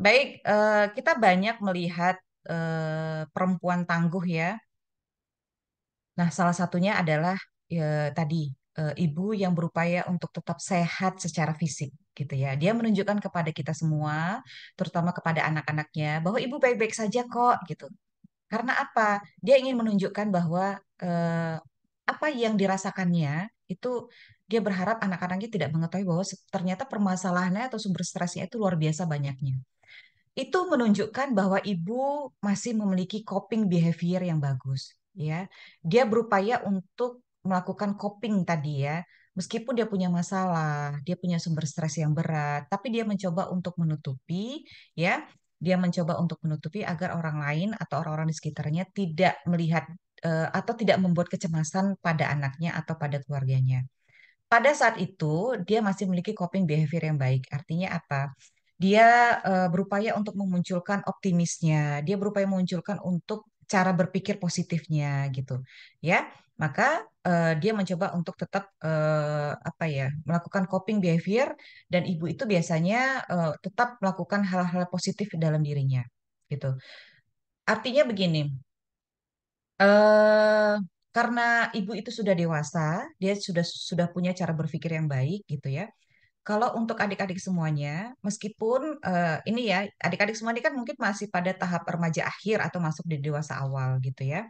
Baik, uh, kita banyak melihat uh, perempuan tangguh ya. Nah, salah satunya adalah ya, tadi eh, ibu yang berupaya untuk tetap sehat secara fisik gitu ya. Dia menunjukkan kepada kita semua, terutama kepada anak-anaknya, bahwa ibu baik-baik saja kok gitu. Karena apa? Dia ingin menunjukkan bahwa apa yang dirasakannya itu dia berharap anak-anaknya tidak mengetahui bahwa ternyata permasalahannya atau sumber stresnya itu luar biasa banyaknya. Itu menunjukkan bahwa ibu masih memiliki coping behavior yang bagus, ya. Dia berupaya untuk melakukan coping tadi ya. Meskipun dia punya masalah, dia punya sumber stres yang berat, tapi dia mencoba untuk menutupi, ya. Dia mencoba untuk menutupi agar orang lain atau orang-orang di sekitarnya tidak melihat eh, atau tidak membuat kecemasan pada anaknya atau pada keluarganya pada saat itu dia masih memiliki coping behavior yang baik. Artinya apa? Dia uh, berupaya untuk memunculkan optimisnya, dia berupaya memunculkan untuk cara berpikir positifnya gitu, ya. Maka uh, dia mencoba untuk tetap uh, apa ya melakukan coping behavior dan ibu itu biasanya uh, tetap melakukan hal-hal positif dalam dirinya gitu. Artinya begini, uh, karena ibu itu sudah dewasa, dia sudah sudah punya cara berpikir yang baik gitu ya. Kalau untuk adik-adik semuanya, meskipun uh, ini ya, adik-adik semua ini kan mungkin masih pada tahap remaja akhir atau masuk di dewasa awal gitu ya.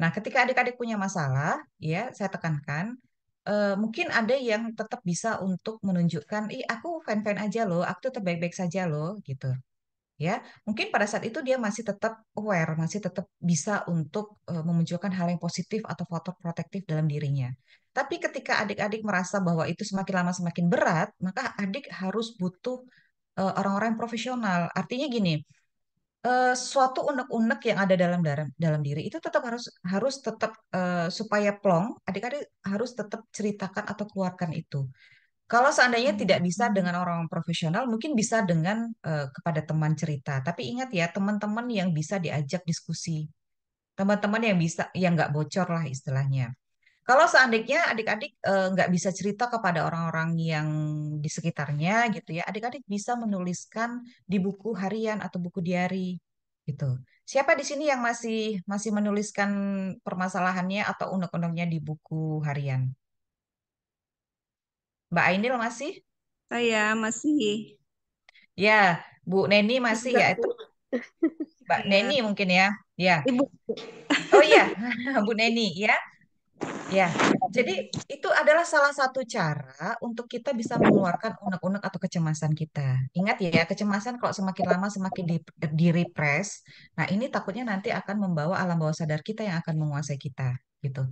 Nah, ketika adik-adik punya masalah, ya saya tekankan uh, mungkin ada yang tetap bisa untuk menunjukkan, ih aku fan-fan aja loh, aku tetap baik-baik saja loh gitu ya mungkin pada saat itu dia masih tetap aware masih tetap bisa untuk uh, memunculkan hal yang positif atau faktor protektif dalam dirinya tapi ketika adik-adik merasa bahwa itu semakin lama semakin berat maka adik harus butuh eh, orang-orang yang profesional artinya gini uh, suatu unek-unek yang ada dalam dalam dalam diri itu tetap harus harus tetap uh, supaya plong adik-adik harus tetap ceritakan atau keluarkan itu kalau seandainya hmm. tidak bisa dengan orang profesional, mungkin bisa dengan uh, kepada teman cerita. Tapi ingat ya, teman-teman yang bisa diajak diskusi, teman-teman yang bisa, yang nggak bocor lah istilahnya. Kalau seandainya adik-adik uh, nggak bisa cerita kepada orang-orang yang di sekitarnya gitu ya, adik-adik bisa menuliskan di buku harian atau buku diary gitu. Siapa di sini yang masih masih menuliskan permasalahannya atau unek-uneknya di buku harian? Mbak Ainil masih? Saya ah, masih. Ya, Bu Neni masih ya itu. Mbak iya. Neni mungkin ya. Ya. Ibu. Oh iya, Bu Neni ya. Ya, jadi itu adalah salah satu cara untuk kita bisa mengeluarkan unek-unek atau kecemasan kita. Ingat ya, kecemasan kalau semakin lama semakin di, di Nah, ini takutnya nanti akan membawa alam bawah sadar kita yang akan menguasai kita gitu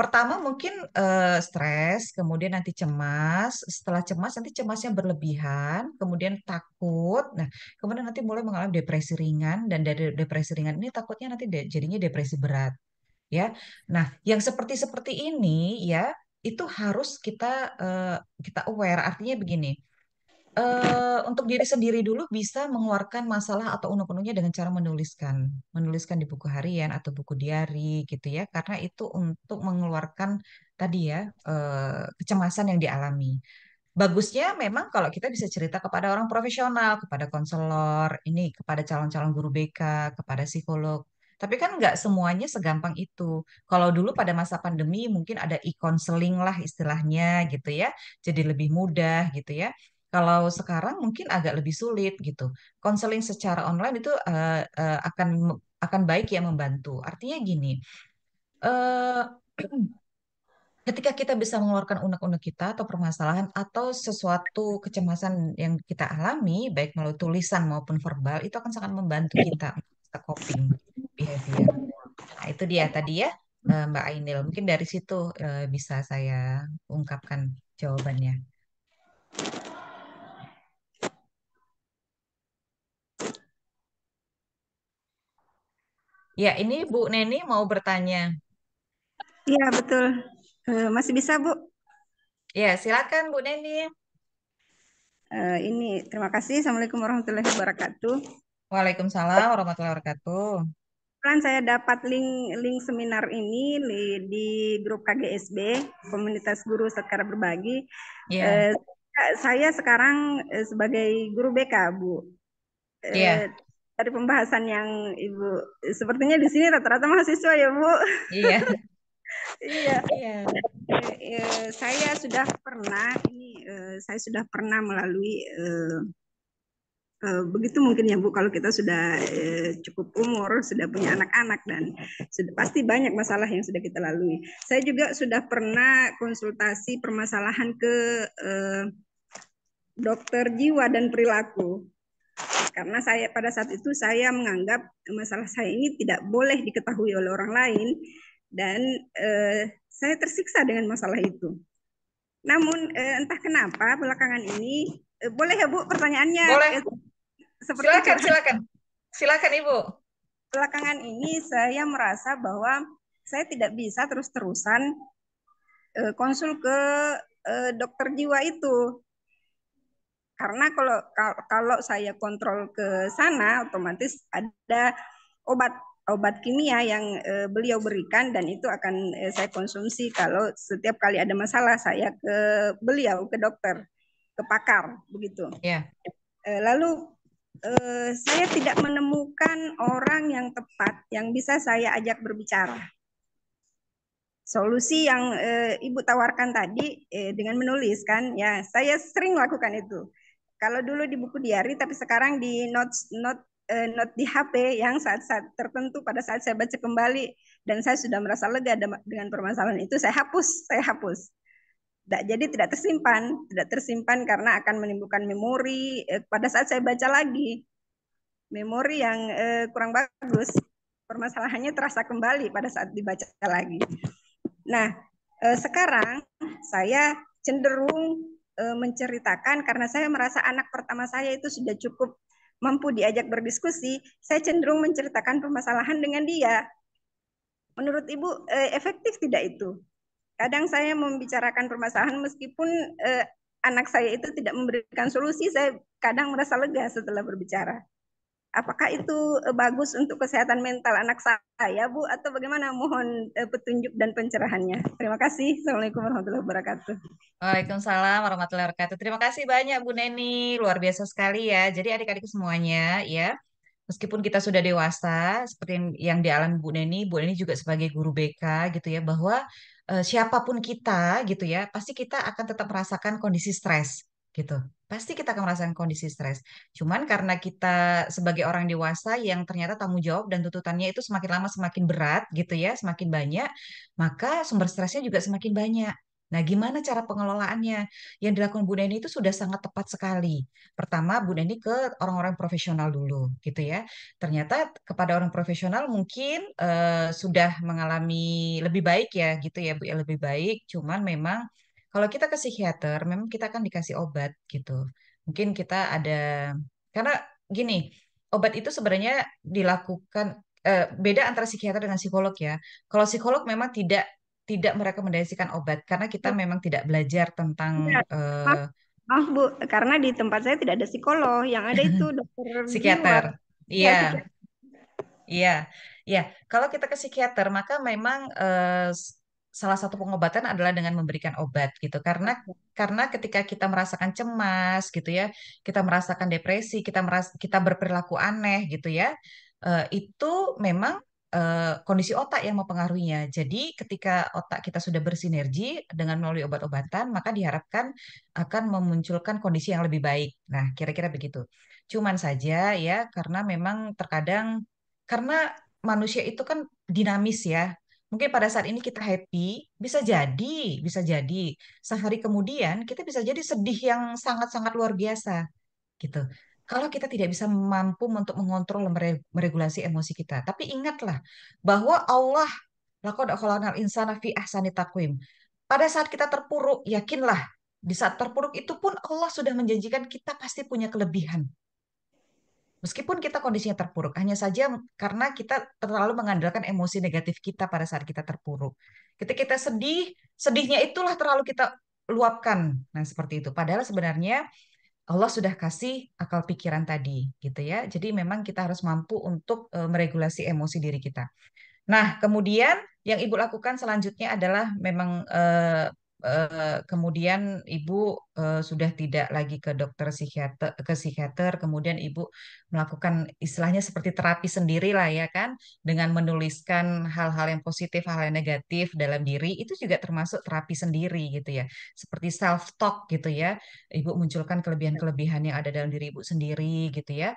pertama mungkin uh, stres, kemudian nanti cemas, setelah cemas nanti cemasnya berlebihan, kemudian takut. Nah, kemudian nanti mulai mengalami depresi ringan dan dari depresi ringan ini takutnya nanti de jadinya depresi berat. Ya. Nah, yang seperti-seperti ini ya itu harus kita uh, kita aware artinya begini uh, untuk diri sendiri dulu bisa mengeluarkan masalah atau unek-uneknya dengan cara menuliskan, menuliskan di buku harian atau buku diary gitu ya, karena itu untuk mengeluarkan tadi ya uh, kecemasan yang dialami. Bagusnya memang kalau kita bisa cerita kepada orang profesional, kepada konselor, ini kepada calon-calon guru BK, kepada psikolog. Tapi kan nggak semuanya segampang itu. Kalau dulu pada masa pandemi mungkin ada e-counseling lah istilahnya gitu ya. Jadi lebih mudah gitu ya. Kalau sekarang mungkin agak lebih sulit gitu. Konseling secara online itu uh, uh, akan akan baik ya membantu. Artinya gini, uh, ketika kita bisa mengeluarkan unek-unek kita atau permasalahan atau sesuatu kecemasan yang kita alami, baik melalui tulisan maupun verbal, itu akan sangat membantu kita untuk coping behavior. Nah, itu dia tadi ya. Mbak Ainil. Mungkin dari situ bisa saya ungkapkan jawabannya. Ya, ini Bu Neni mau bertanya. Iya, betul. Eh, masih bisa, Bu? Ya, silakan Bu Neni. Uh, ini terima kasih. Assalamualaikum warahmatullahi wabarakatuh. Waalaikumsalam warahmatullahi wabarakatuh. Kan saya dapat link link seminar ini di, di grup KGSB komunitas guru Sekarang berbagi. Yeah. Ya. Uh, saya sekarang eh, sebagai guru BK, Bu. Yeah. Ya. Uh, dari pembahasan yang Ibu sepertinya di sini rata-rata mahasiswa ya, Bu. Iya. iya. Iya. Eh, eh, saya sudah pernah ini eh, saya sudah pernah melalui begitu mungkin ya Bu kalau kita sudah cukup umur, sudah punya anak-anak dan sudah pasti banyak masalah yang sudah kita lalui. Saya juga sudah pernah konsultasi permasalahan ke dokter jiwa dan perilaku karena saya pada saat itu saya menganggap masalah saya ini tidak boleh diketahui oleh orang lain dan eh, saya tersiksa dengan masalah itu. Namun eh, entah kenapa belakangan ini eh, boleh ya Bu pertanyaannya? Boleh. Eh, seperti silakan silakan. Silakan Ibu. Belakangan ini saya merasa bahwa saya tidak bisa terus-terusan eh, konsul ke eh, dokter jiwa itu karena kalau kalau saya kontrol ke sana otomatis ada obat obat kimia yang eh, beliau berikan dan itu akan eh, saya konsumsi kalau setiap kali ada masalah saya ke beliau ke dokter ke pakar begitu. Yeah. Iya. lalu eh, saya tidak menemukan orang yang tepat yang bisa saya ajak berbicara. Solusi yang ibu tawarkan tadi dengan menuliskan ya saya sering lakukan itu kalau dulu di buku diary tapi sekarang di notes not uh, not di HP yang saat-saat tertentu pada saat saya baca kembali dan saya sudah merasa lega dengan permasalahan itu, saya hapus, saya hapus. tidak jadi tidak tersimpan, tidak tersimpan karena akan menimbulkan memori. Eh, pada saat saya baca lagi, memori yang eh, kurang bagus, permasalahannya terasa kembali pada saat dibaca lagi. Nah, eh, sekarang saya cenderung E, menceritakan karena saya merasa anak pertama saya itu sudah cukup mampu diajak berdiskusi, saya cenderung menceritakan permasalahan dengan dia. Menurut Ibu e, efektif tidak itu? Kadang saya membicarakan permasalahan meskipun e, anak saya itu tidak memberikan solusi, saya kadang merasa lega setelah berbicara. Apakah itu eh, bagus untuk kesehatan mental anak saya, Bu, atau bagaimana? Mohon eh, petunjuk dan pencerahannya. Terima kasih. Assalamualaikum warahmatullahi wabarakatuh. Waalaikumsalam warahmatullahi wabarakatuh. Terima kasih banyak Bu Neni, luar biasa sekali ya. Jadi adik-adik semuanya ya, meskipun kita sudah dewasa, seperti yang dialami Bu Neni, Bu Neni juga sebagai guru BK gitu ya, bahwa eh, siapapun kita gitu ya, pasti kita akan tetap merasakan kondisi stres gitu. Pasti kita akan merasakan kondisi stres. Cuman karena kita sebagai orang dewasa yang ternyata tanggung jawab dan tuntutannya itu semakin lama semakin berat gitu ya, semakin banyak, maka sumber stresnya juga semakin banyak. Nah, gimana cara pengelolaannya? Yang dilakukan Bu Neni itu sudah sangat tepat sekali. Pertama, Bu Neni ke orang-orang profesional dulu, gitu ya. Ternyata kepada orang profesional mungkin uh, sudah mengalami lebih baik ya, gitu ya, Bu, ya lebih baik. Cuman memang kalau kita ke psikiater, memang kita akan dikasih obat gitu. Mungkin kita ada karena gini, obat itu sebenarnya dilakukan eh, beda antara psikiater dengan psikolog ya. Kalau psikolog memang tidak tidak merekomendasikan obat karena kita iya. memang tidak belajar tentang ya. eh, Maaf Bu, karena di tempat saya tidak ada psikolog, yang ada itu dokter psikiater. Iya. Iya. Ya, kalau kita ke psikiater maka memang eh, salah satu pengobatan adalah dengan memberikan obat gitu karena karena ketika kita merasakan cemas gitu ya kita merasakan depresi kita meras kita berperilaku aneh gitu ya uh, itu memang uh, kondisi otak yang mempengaruhinya jadi ketika otak kita sudah bersinergi dengan melalui obat-obatan maka diharapkan akan memunculkan kondisi yang lebih baik nah kira-kira begitu cuman saja ya karena memang terkadang karena manusia itu kan dinamis ya Mungkin pada saat ini kita happy, bisa jadi, bisa jadi sehari kemudian kita bisa jadi sedih yang sangat-sangat luar biasa gitu. Kalau kita tidak bisa mampu untuk mengontrol meregulasi emosi kita. Tapi ingatlah bahwa Allah laqad khalaqnal insana fi ahsani taqwim. Pada saat kita terpuruk, yakinlah di saat terpuruk itu pun Allah sudah menjanjikan kita pasti punya kelebihan Meskipun kita kondisinya terpuruk, hanya saja karena kita terlalu mengandalkan emosi negatif kita pada saat kita terpuruk. Ketika kita sedih, sedihnya itulah terlalu kita luapkan. Nah, seperti itu. Padahal sebenarnya Allah sudah kasih akal pikiran tadi, gitu ya. Jadi memang kita harus mampu untuk e, meregulasi emosi diri kita. Nah, kemudian yang ibu lakukan selanjutnya adalah memang e, Eh, kemudian ibu eh, sudah tidak lagi ke dokter psikiater ke psikiater kemudian ibu melakukan istilahnya seperti terapi sendiri lah ya kan dengan menuliskan hal-hal yang positif hal-hal yang negatif dalam diri itu juga termasuk terapi sendiri gitu ya seperti self talk gitu ya ibu munculkan kelebihan-kelebihan yang ada dalam diri ibu sendiri gitu ya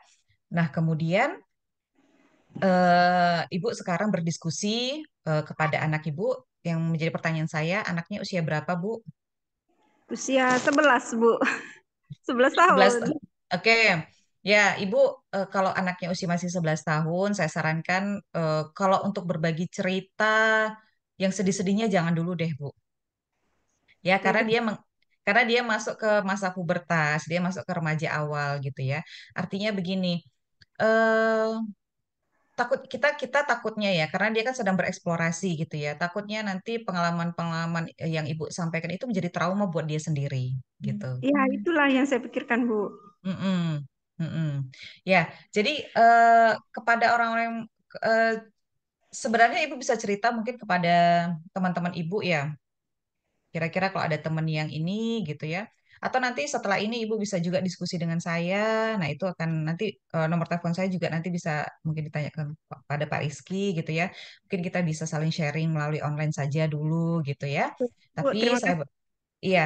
nah kemudian Eh, ibu sekarang berdiskusi eh, kepada anak Ibu yang menjadi pertanyaan saya, anaknya usia berapa, Bu? Usia 11, Bu. 11 tahun. 11, Oke. Okay. Ya, Ibu, eh, kalau anaknya usia masih 11 tahun, saya sarankan kalau untuk berbagi cerita yang sedih-sedihnya jangan dulu deh, Bu. Ya, karena dia meng karena dia masuk ke masa pubertas, dia masuk ke remaja awal gitu ya. Artinya begini, eh, takut kita kita takutnya ya karena dia kan sedang bereksplorasi gitu ya takutnya nanti pengalaman-pengalaman yang ibu sampaikan itu menjadi trauma buat dia sendiri gitu. ya itulah yang saya pikirkan bu. Mm -mm. Mm -mm. Ya jadi eh, kepada orang-orang eh, sebenarnya ibu bisa cerita mungkin kepada teman-teman ibu ya kira-kira kalau ada teman yang ini gitu ya atau nanti setelah ini Ibu bisa juga diskusi dengan saya. Nah, itu akan nanti eh, nomor telepon saya juga nanti bisa mungkin ditanyakan kepada Pak Rizky gitu ya. Mungkin kita bisa saling sharing melalui online saja dulu gitu ya. Tapi Terima saya iya,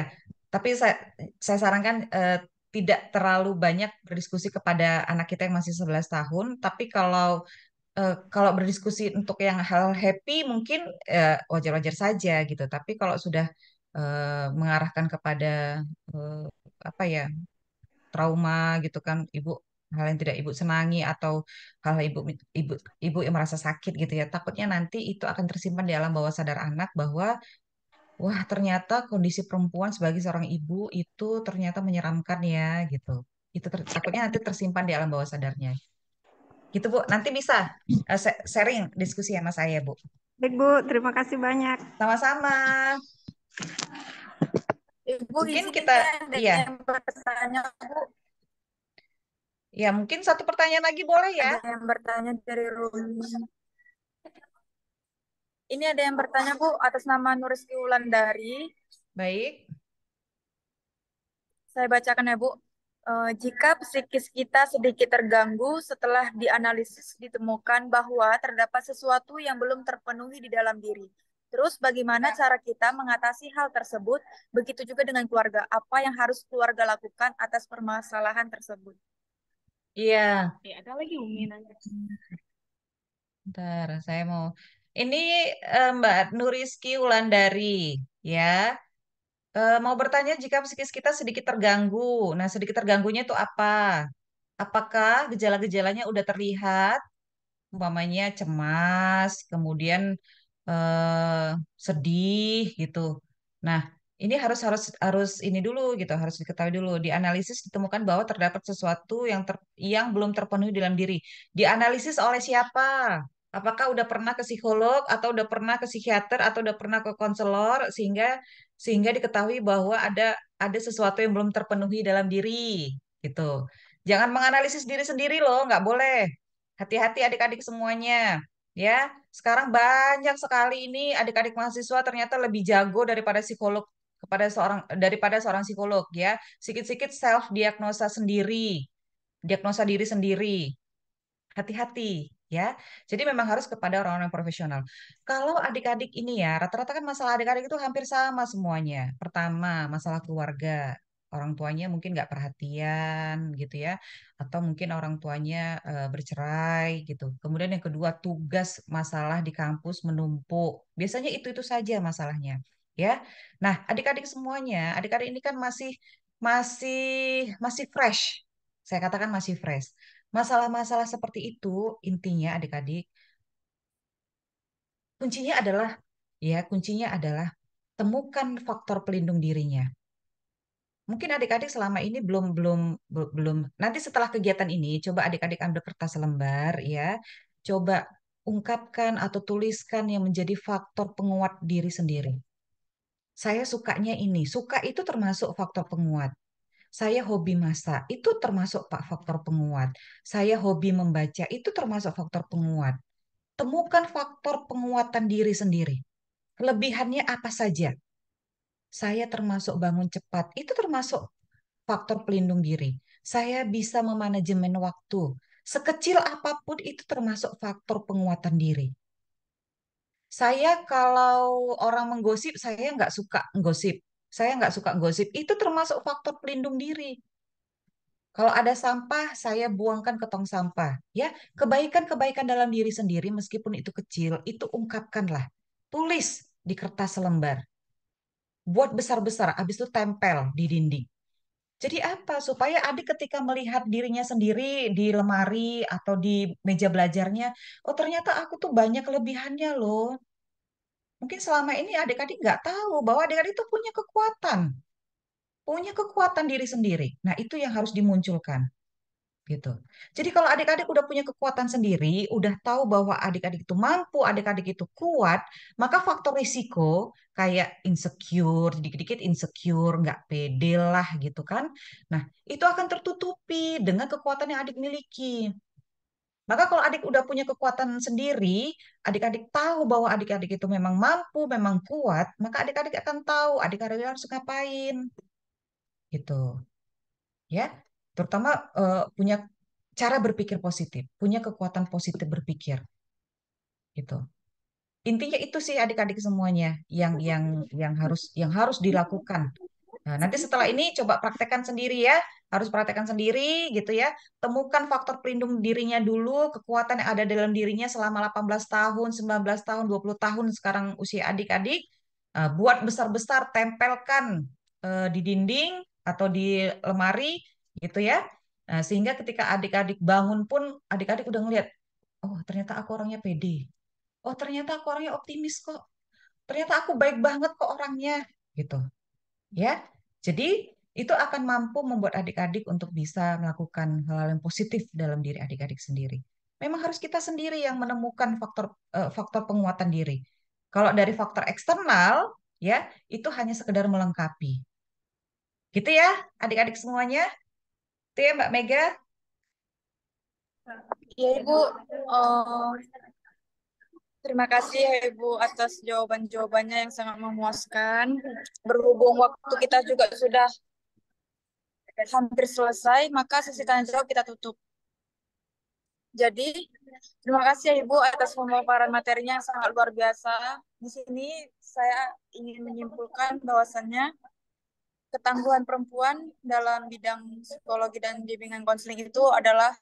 tapi saya saya sarankan eh, tidak terlalu banyak berdiskusi kepada anak kita yang masih 11 tahun, tapi kalau uh, kalau berdiskusi untuk yang hal happy mungkin eh, wajar-wajar uh, saja gitu. Tapi kalau sudah Eh, mengarahkan kepada uh, apa ya trauma gitu kan ibu hal yang tidak ibu senangi atau hal, -hal ibu ibu ibu yang merasa sakit gitu ya takutnya nanti itu akan tersimpan di alam bawah sadar anak bahwa wah ternyata kondisi perempuan sebagai seorang ibu itu ternyata menyeramkan ya gitu itu ter, takutnya nanti tersimpan di alam bawah sadarnya gitu bu nanti bisa uh, eh, sharing diskusi sama saya bu baik bu terima kasih banyak sama-sama Ibu, mungkin kita, kita iya. bertanya Bu. Ya, mungkin satu pertanyaan lagi boleh ya? Ada yang bertanya dari rumah. Ini ada yang bertanya Bu atas nama Nuriski Wulandari. Baik. Saya bacakan ya Bu. E, jika psikis kita sedikit terganggu setelah dianalisis ditemukan bahwa terdapat sesuatu yang belum terpenuhi di dalam diri Terus bagaimana ya. cara kita mengatasi hal tersebut? Begitu juga dengan keluarga. Apa yang harus keluarga lakukan atas permasalahan tersebut? Iya. Ya, ada lagi Umi hmm. nanya. Bentar, saya mau. Ini eh, Mbak Nuriski Ulandari, ya. Eh, mau bertanya jika psikis kita sedikit terganggu. Nah, sedikit terganggunya itu apa? Apakah gejala-gejalanya udah terlihat? Umpamanya cemas, kemudian eh, sedih gitu. Nah, ini harus harus harus ini dulu gitu, harus diketahui dulu. Di analisis ditemukan bahwa terdapat sesuatu yang ter, yang belum terpenuhi dalam diri. Dianalisis oleh siapa? Apakah udah pernah ke psikolog atau udah pernah ke psikiater atau udah pernah ke konselor sehingga sehingga diketahui bahwa ada ada sesuatu yang belum terpenuhi dalam diri gitu. Jangan menganalisis diri sendiri loh, nggak boleh. Hati-hati adik-adik semuanya ya sekarang banyak sekali ini adik-adik mahasiswa ternyata lebih jago daripada psikolog kepada seorang daripada seorang psikolog ya sikit-sikit self diagnosa sendiri diagnosa diri sendiri hati-hati ya jadi memang harus kepada orang-orang profesional kalau adik-adik ini ya rata-rata kan masalah adik-adik itu hampir sama semuanya pertama masalah keluarga orang tuanya mungkin nggak perhatian gitu ya atau mungkin orang tuanya e, bercerai gitu kemudian yang kedua tugas masalah di kampus menumpuk biasanya itu itu saja masalahnya ya nah adik-adik semuanya adik-adik ini kan masih masih masih fresh saya katakan masih fresh masalah-masalah seperti itu intinya adik-adik kuncinya adalah ya kuncinya adalah temukan faktor pelindung dirinya mungkin adik-adik selama ini belum belum belum nanti setelah kegiatan ini coba adik-adik ambil kertas lembar ya coba ungkapkan atau tuliskan yang menjadi faktor penguat diri sendiri saya sukanya ini suka itu termasuk faktor penguat saya hobi masak itu termasuk pak faktor penguat saya hobi membaca itu termasuk faktor penguat temukan faktor penguatan diri sendiri kelebihannya apa saja saya termasuk bangun cepat, itu termasuk faktor pelindung diri. Saya bisa memanajemen waktu. Sekecil apapun itu termasuk faktor penguatan diri. Saya kalau orang menggosip, saya nggak suka menggosip. Saya nggak suka gosip. Itu termasuk faktor pelindung diri. Kalau ada sampah, saya buangkan ke tong sampah. Ya, kebaikan-kebaikan dalam diri sendiri, meskipun itu kecil, itu ungkapkanlah. Tulis di kertas selembar buat besar-besar, habis itu tempel di dinding. Jadi apa? Supaya adik ketika melihat dirinya sendiri di lemari atau di meja belajarnya, oh ternyata aku tuh banyak kelebihannya loh. Mungkin selama ini adik-adik nggak tahu bahwa adik-adik itu punya kekuatan. Punya kekuatan diri sendiri. Nah itu yang harus dimunculkan. gitu. Jadi kalau adik-adik udah punya kekuatan sendiri, udah tahu bahwa adik-adik itu mampu, adik-adik itu kuat, maka faktor risiko kayak insecure, dikit-dikit insecure, nggak pede lah gitu kan. Nah, itu akan tertutupi dengan kekuatan yang adik miliki. Maka kalau adik udah punya kekuatan sendiri, adik-adik tahu bahwa adik-adik itu memang mampu, memang kuat, maka adik-adik akan tahu adik-adik harus ngapain. Gitu. Ya, terutama uh, punya cara berpikir positif, punya kekuatan positif berpikir. Gitu intinya itu sih adik-adik semuanya yang yang yang harus yang harus dilakukan. Nah, nanti setelah ini coba praktekkan sendiri ya, harus praktekkan sendiri gitu ya. Temukan faktor pelindung dirinya dulu, kekuatan yang ada dalam dirinya selama 18 tahun, 19 tahun, 20 tahun sekarang usia adik-adik. Eh, buat besar-besar, tempelkan eh, di dinding atau di lemari gitu ya. Nah, sehingga ketika adik-adik bangun pun adik-adik udah ngeliat, oh ternyata aku orangnya pede oh ternyata aku orangnya optimis kok ternyata aku baik banget kok orangnya gitu ya jadi itu akan mampu membuat adik-adik untuk bisa melakukan hal-hal yang positif dalam diri adik-adik sendiri memang harus kita sendiri yang menemukan faktor uh, faktor penguatan diri kalau dari faktor eksternal ya itu hanya sekedar melengkapi gitu ya adik-adik semuanya itu ya Mbak Mega Iya Ibu, uh, terima kasih ya Ibu atas jawaban-jawabannya yang sangat memuaskan. Berhubung waktu kita juga sudah hampir selesai, maka sesi tanya jawab kita tutup. Jadi, terima kasih ya Ibu atas pemaparan materinya yang sangat luar biasa. Di sini saya ingin menyimpulkan bahwasannya ketangguhan perempuan dalam bidang psikologi dan bimbingan konseling itu adalah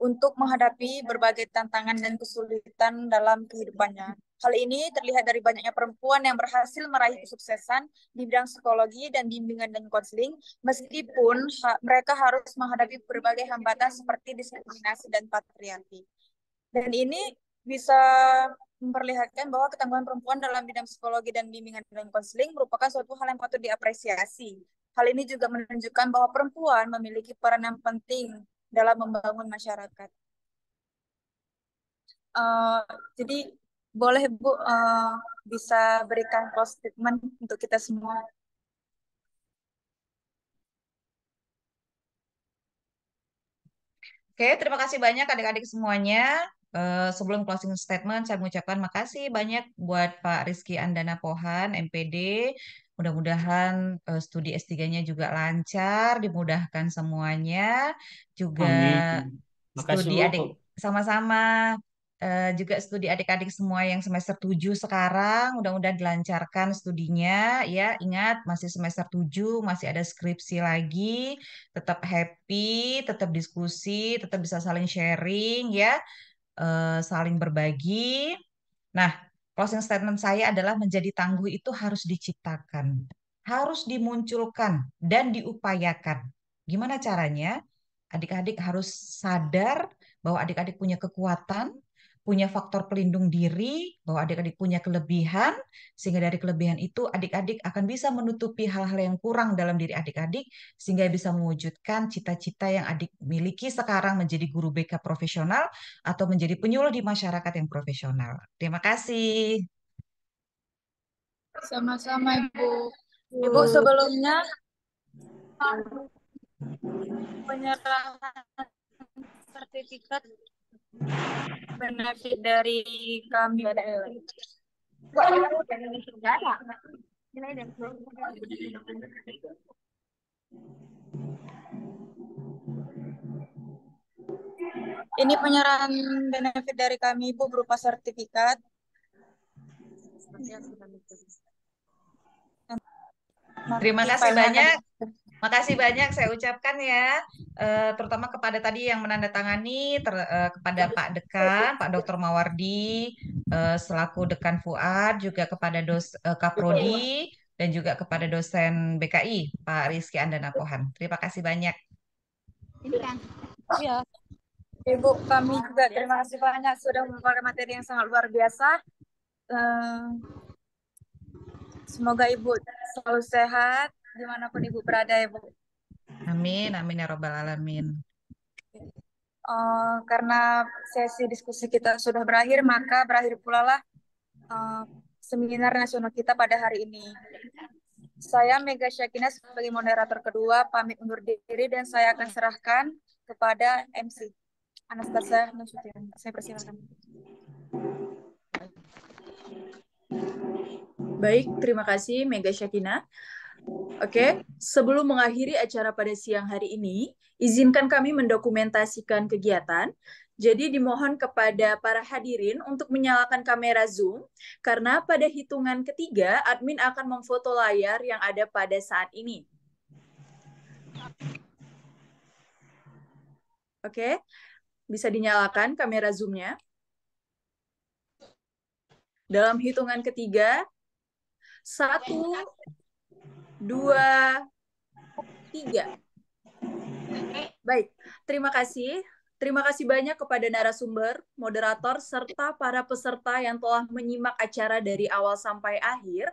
untuk menghadapi berbagai tantangan dan kesulitan dalam kehidupannya. Hal ini terlihat dari banyaknya perempuan yang berhasil meraih kesuksesan di bidang psikologi dan bimbingan dan konseling, meskipun ha mereka harus menghadapi berbagai hambatan seperti diskriminasi dan patriarki. Dan ini bisa memperlihatkan bahwa ketangguhan perempuan dalam bidang psikologi dan bimbingan dan konseling merupakan suatu hal yang patut diapresiasi. Hal ini juga menunjukkan bahwa perempuan memiliki peran yang penting dalam membangun masyarakat. Uh, jadi boleh Bu uh, bisa berikan close statement untuk kita semua. Oke, terima kasih banyak adik-adik semuanya. Uh, sebelum closing statement, saya mengucapkan makasih banyak buat Pak Rizky Andana Pohan, MPD, Mudah-mudahan uh, studi S3-nya juga lancar, dimudahkan semuanya. Juga studi adik sama-sama uh, juga studi adik-adik semua yang semester 7 sekarang mudah-mudahan dilancarkan studinya ya ingat masih semester 7 masih ada skripsi lagi tetap happy tetap diskusi tetap bisa saling sharing ya uh, saling berbagi nah closing statement saya adalah menjadi tangguh itu harus diciptakan, harus dimunculkan dan diupayakan. Gimana caranya? Adik-adik harus sadar bahwa adik-adik punya kekuatan, punya faktor pelindung diri, bahwa adik-adik punya kelebihan, sehingga dari kelebihan itu adik-adik akan bisa menutupi hal-hal yang kurang dalam diri adik-adik, sehingga bisa mewujudkan cita-cita yang adik miliki sekarang menjadi guru BK profesional atau menjadi penyuluh di masyarakat yang profesional. Terima kasih. Sama-sama Ibu. Ibu sebelumnya penyerahan sertifikat benefit dari kami ini penyerahan benefit dari kami Ibu berupa sertifikat Terima kasih banyak. Makasih banyak saya ucapkan ya, eh, terutama kepada tadi yang menandatangani, ter, eh, kepada Pak Dekan, Pak Dr. Mawardi, eh, selaku Dekan Fuad, juga kepada dos Kaprodi, dan juga kepada dosen BKI, Pak Rizky Andana Pohan. Terima kasih banyak. Iya. Ibu, kami juga terima kasih banyak sudah membawa materi yang sangat luar biasa. semoga Ibu selalu sehat, dimanapun Ibu berada ibu ya, Amin, amin ya robbal alamin. Uh, karena sesi diskusi kita sudah berakhir, maka berakhir pula lah uh, seminar nasional kita pada hari ini. Saya Mega Syakina sebagai moderator kedua, pamit undur diri dan saya akan serahkan kepada MC. Anastasia Nasution, saya persilakan. Baik, terima kasih Mega Syakina. Oke, sebelum mengakhiri acara pada siang hari ini, izinkan kami mendokumentasikan kegiatan. Jadi dimohon kepada para hadirin untuk menyalakan kamera Zoom, karena pada hitungan ketiga, admin akan memfoto layar yang ada pada saat ini. Oke, bisa dinyalakan kamera Zoom-nya. Dalam hitungan ketiga, satu, dua, tiga. Baik, terima kasih. Terima kasih banyak kepada narasumber, moderator, serta para peserta yang telah menyimak acara dari awal sampai akhir.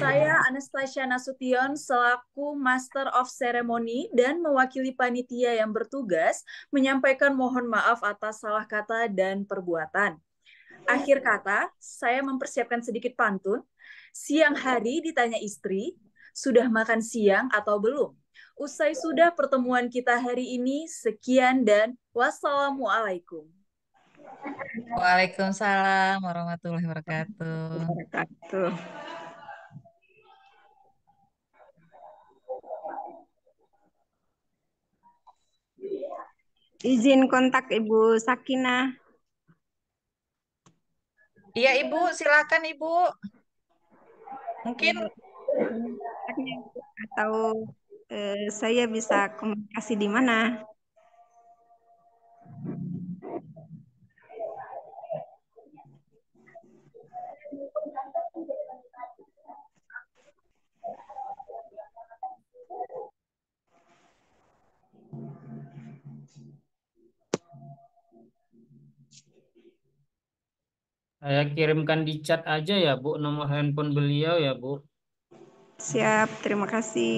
Saya Anastasia Nasution selaku Master of Ceremony dan mewakili panitia yang bertugas menyampaikan mohon maaf atas salah kata dan perbuatan. Akhir kata, saya mempersiapkan sedikit pantun. Siang hari ditanya istri, sudah makan siang atau belum? Usai sudah pertemuan kita hari ini, sekian dan wassalamualaikum. Waalaikumsalam warahmatullahi wabarakatuh. Izin kontak Ibu Sakina. Iya Ibu, silakan Ibu. Mungkin iya. Iya. atau eh, saya bisa komunikasi di mana? Saya kirimkan di chat aja ya, Bu, nomor handphone beliau ya, Bu. Siap, terima kasih.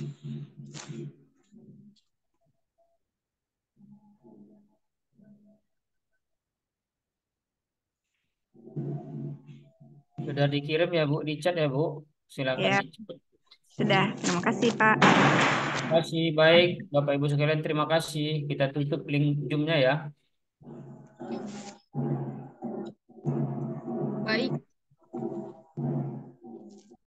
Thank you. Sudah dikirim ya Bu di chat ya Bu. Silakan. Ya. Sudah. Terima kasih Pak. Terima kasih. Baik Bapak Ibu sekalian terima kasih. Kita tutup link Zoom-nya ya.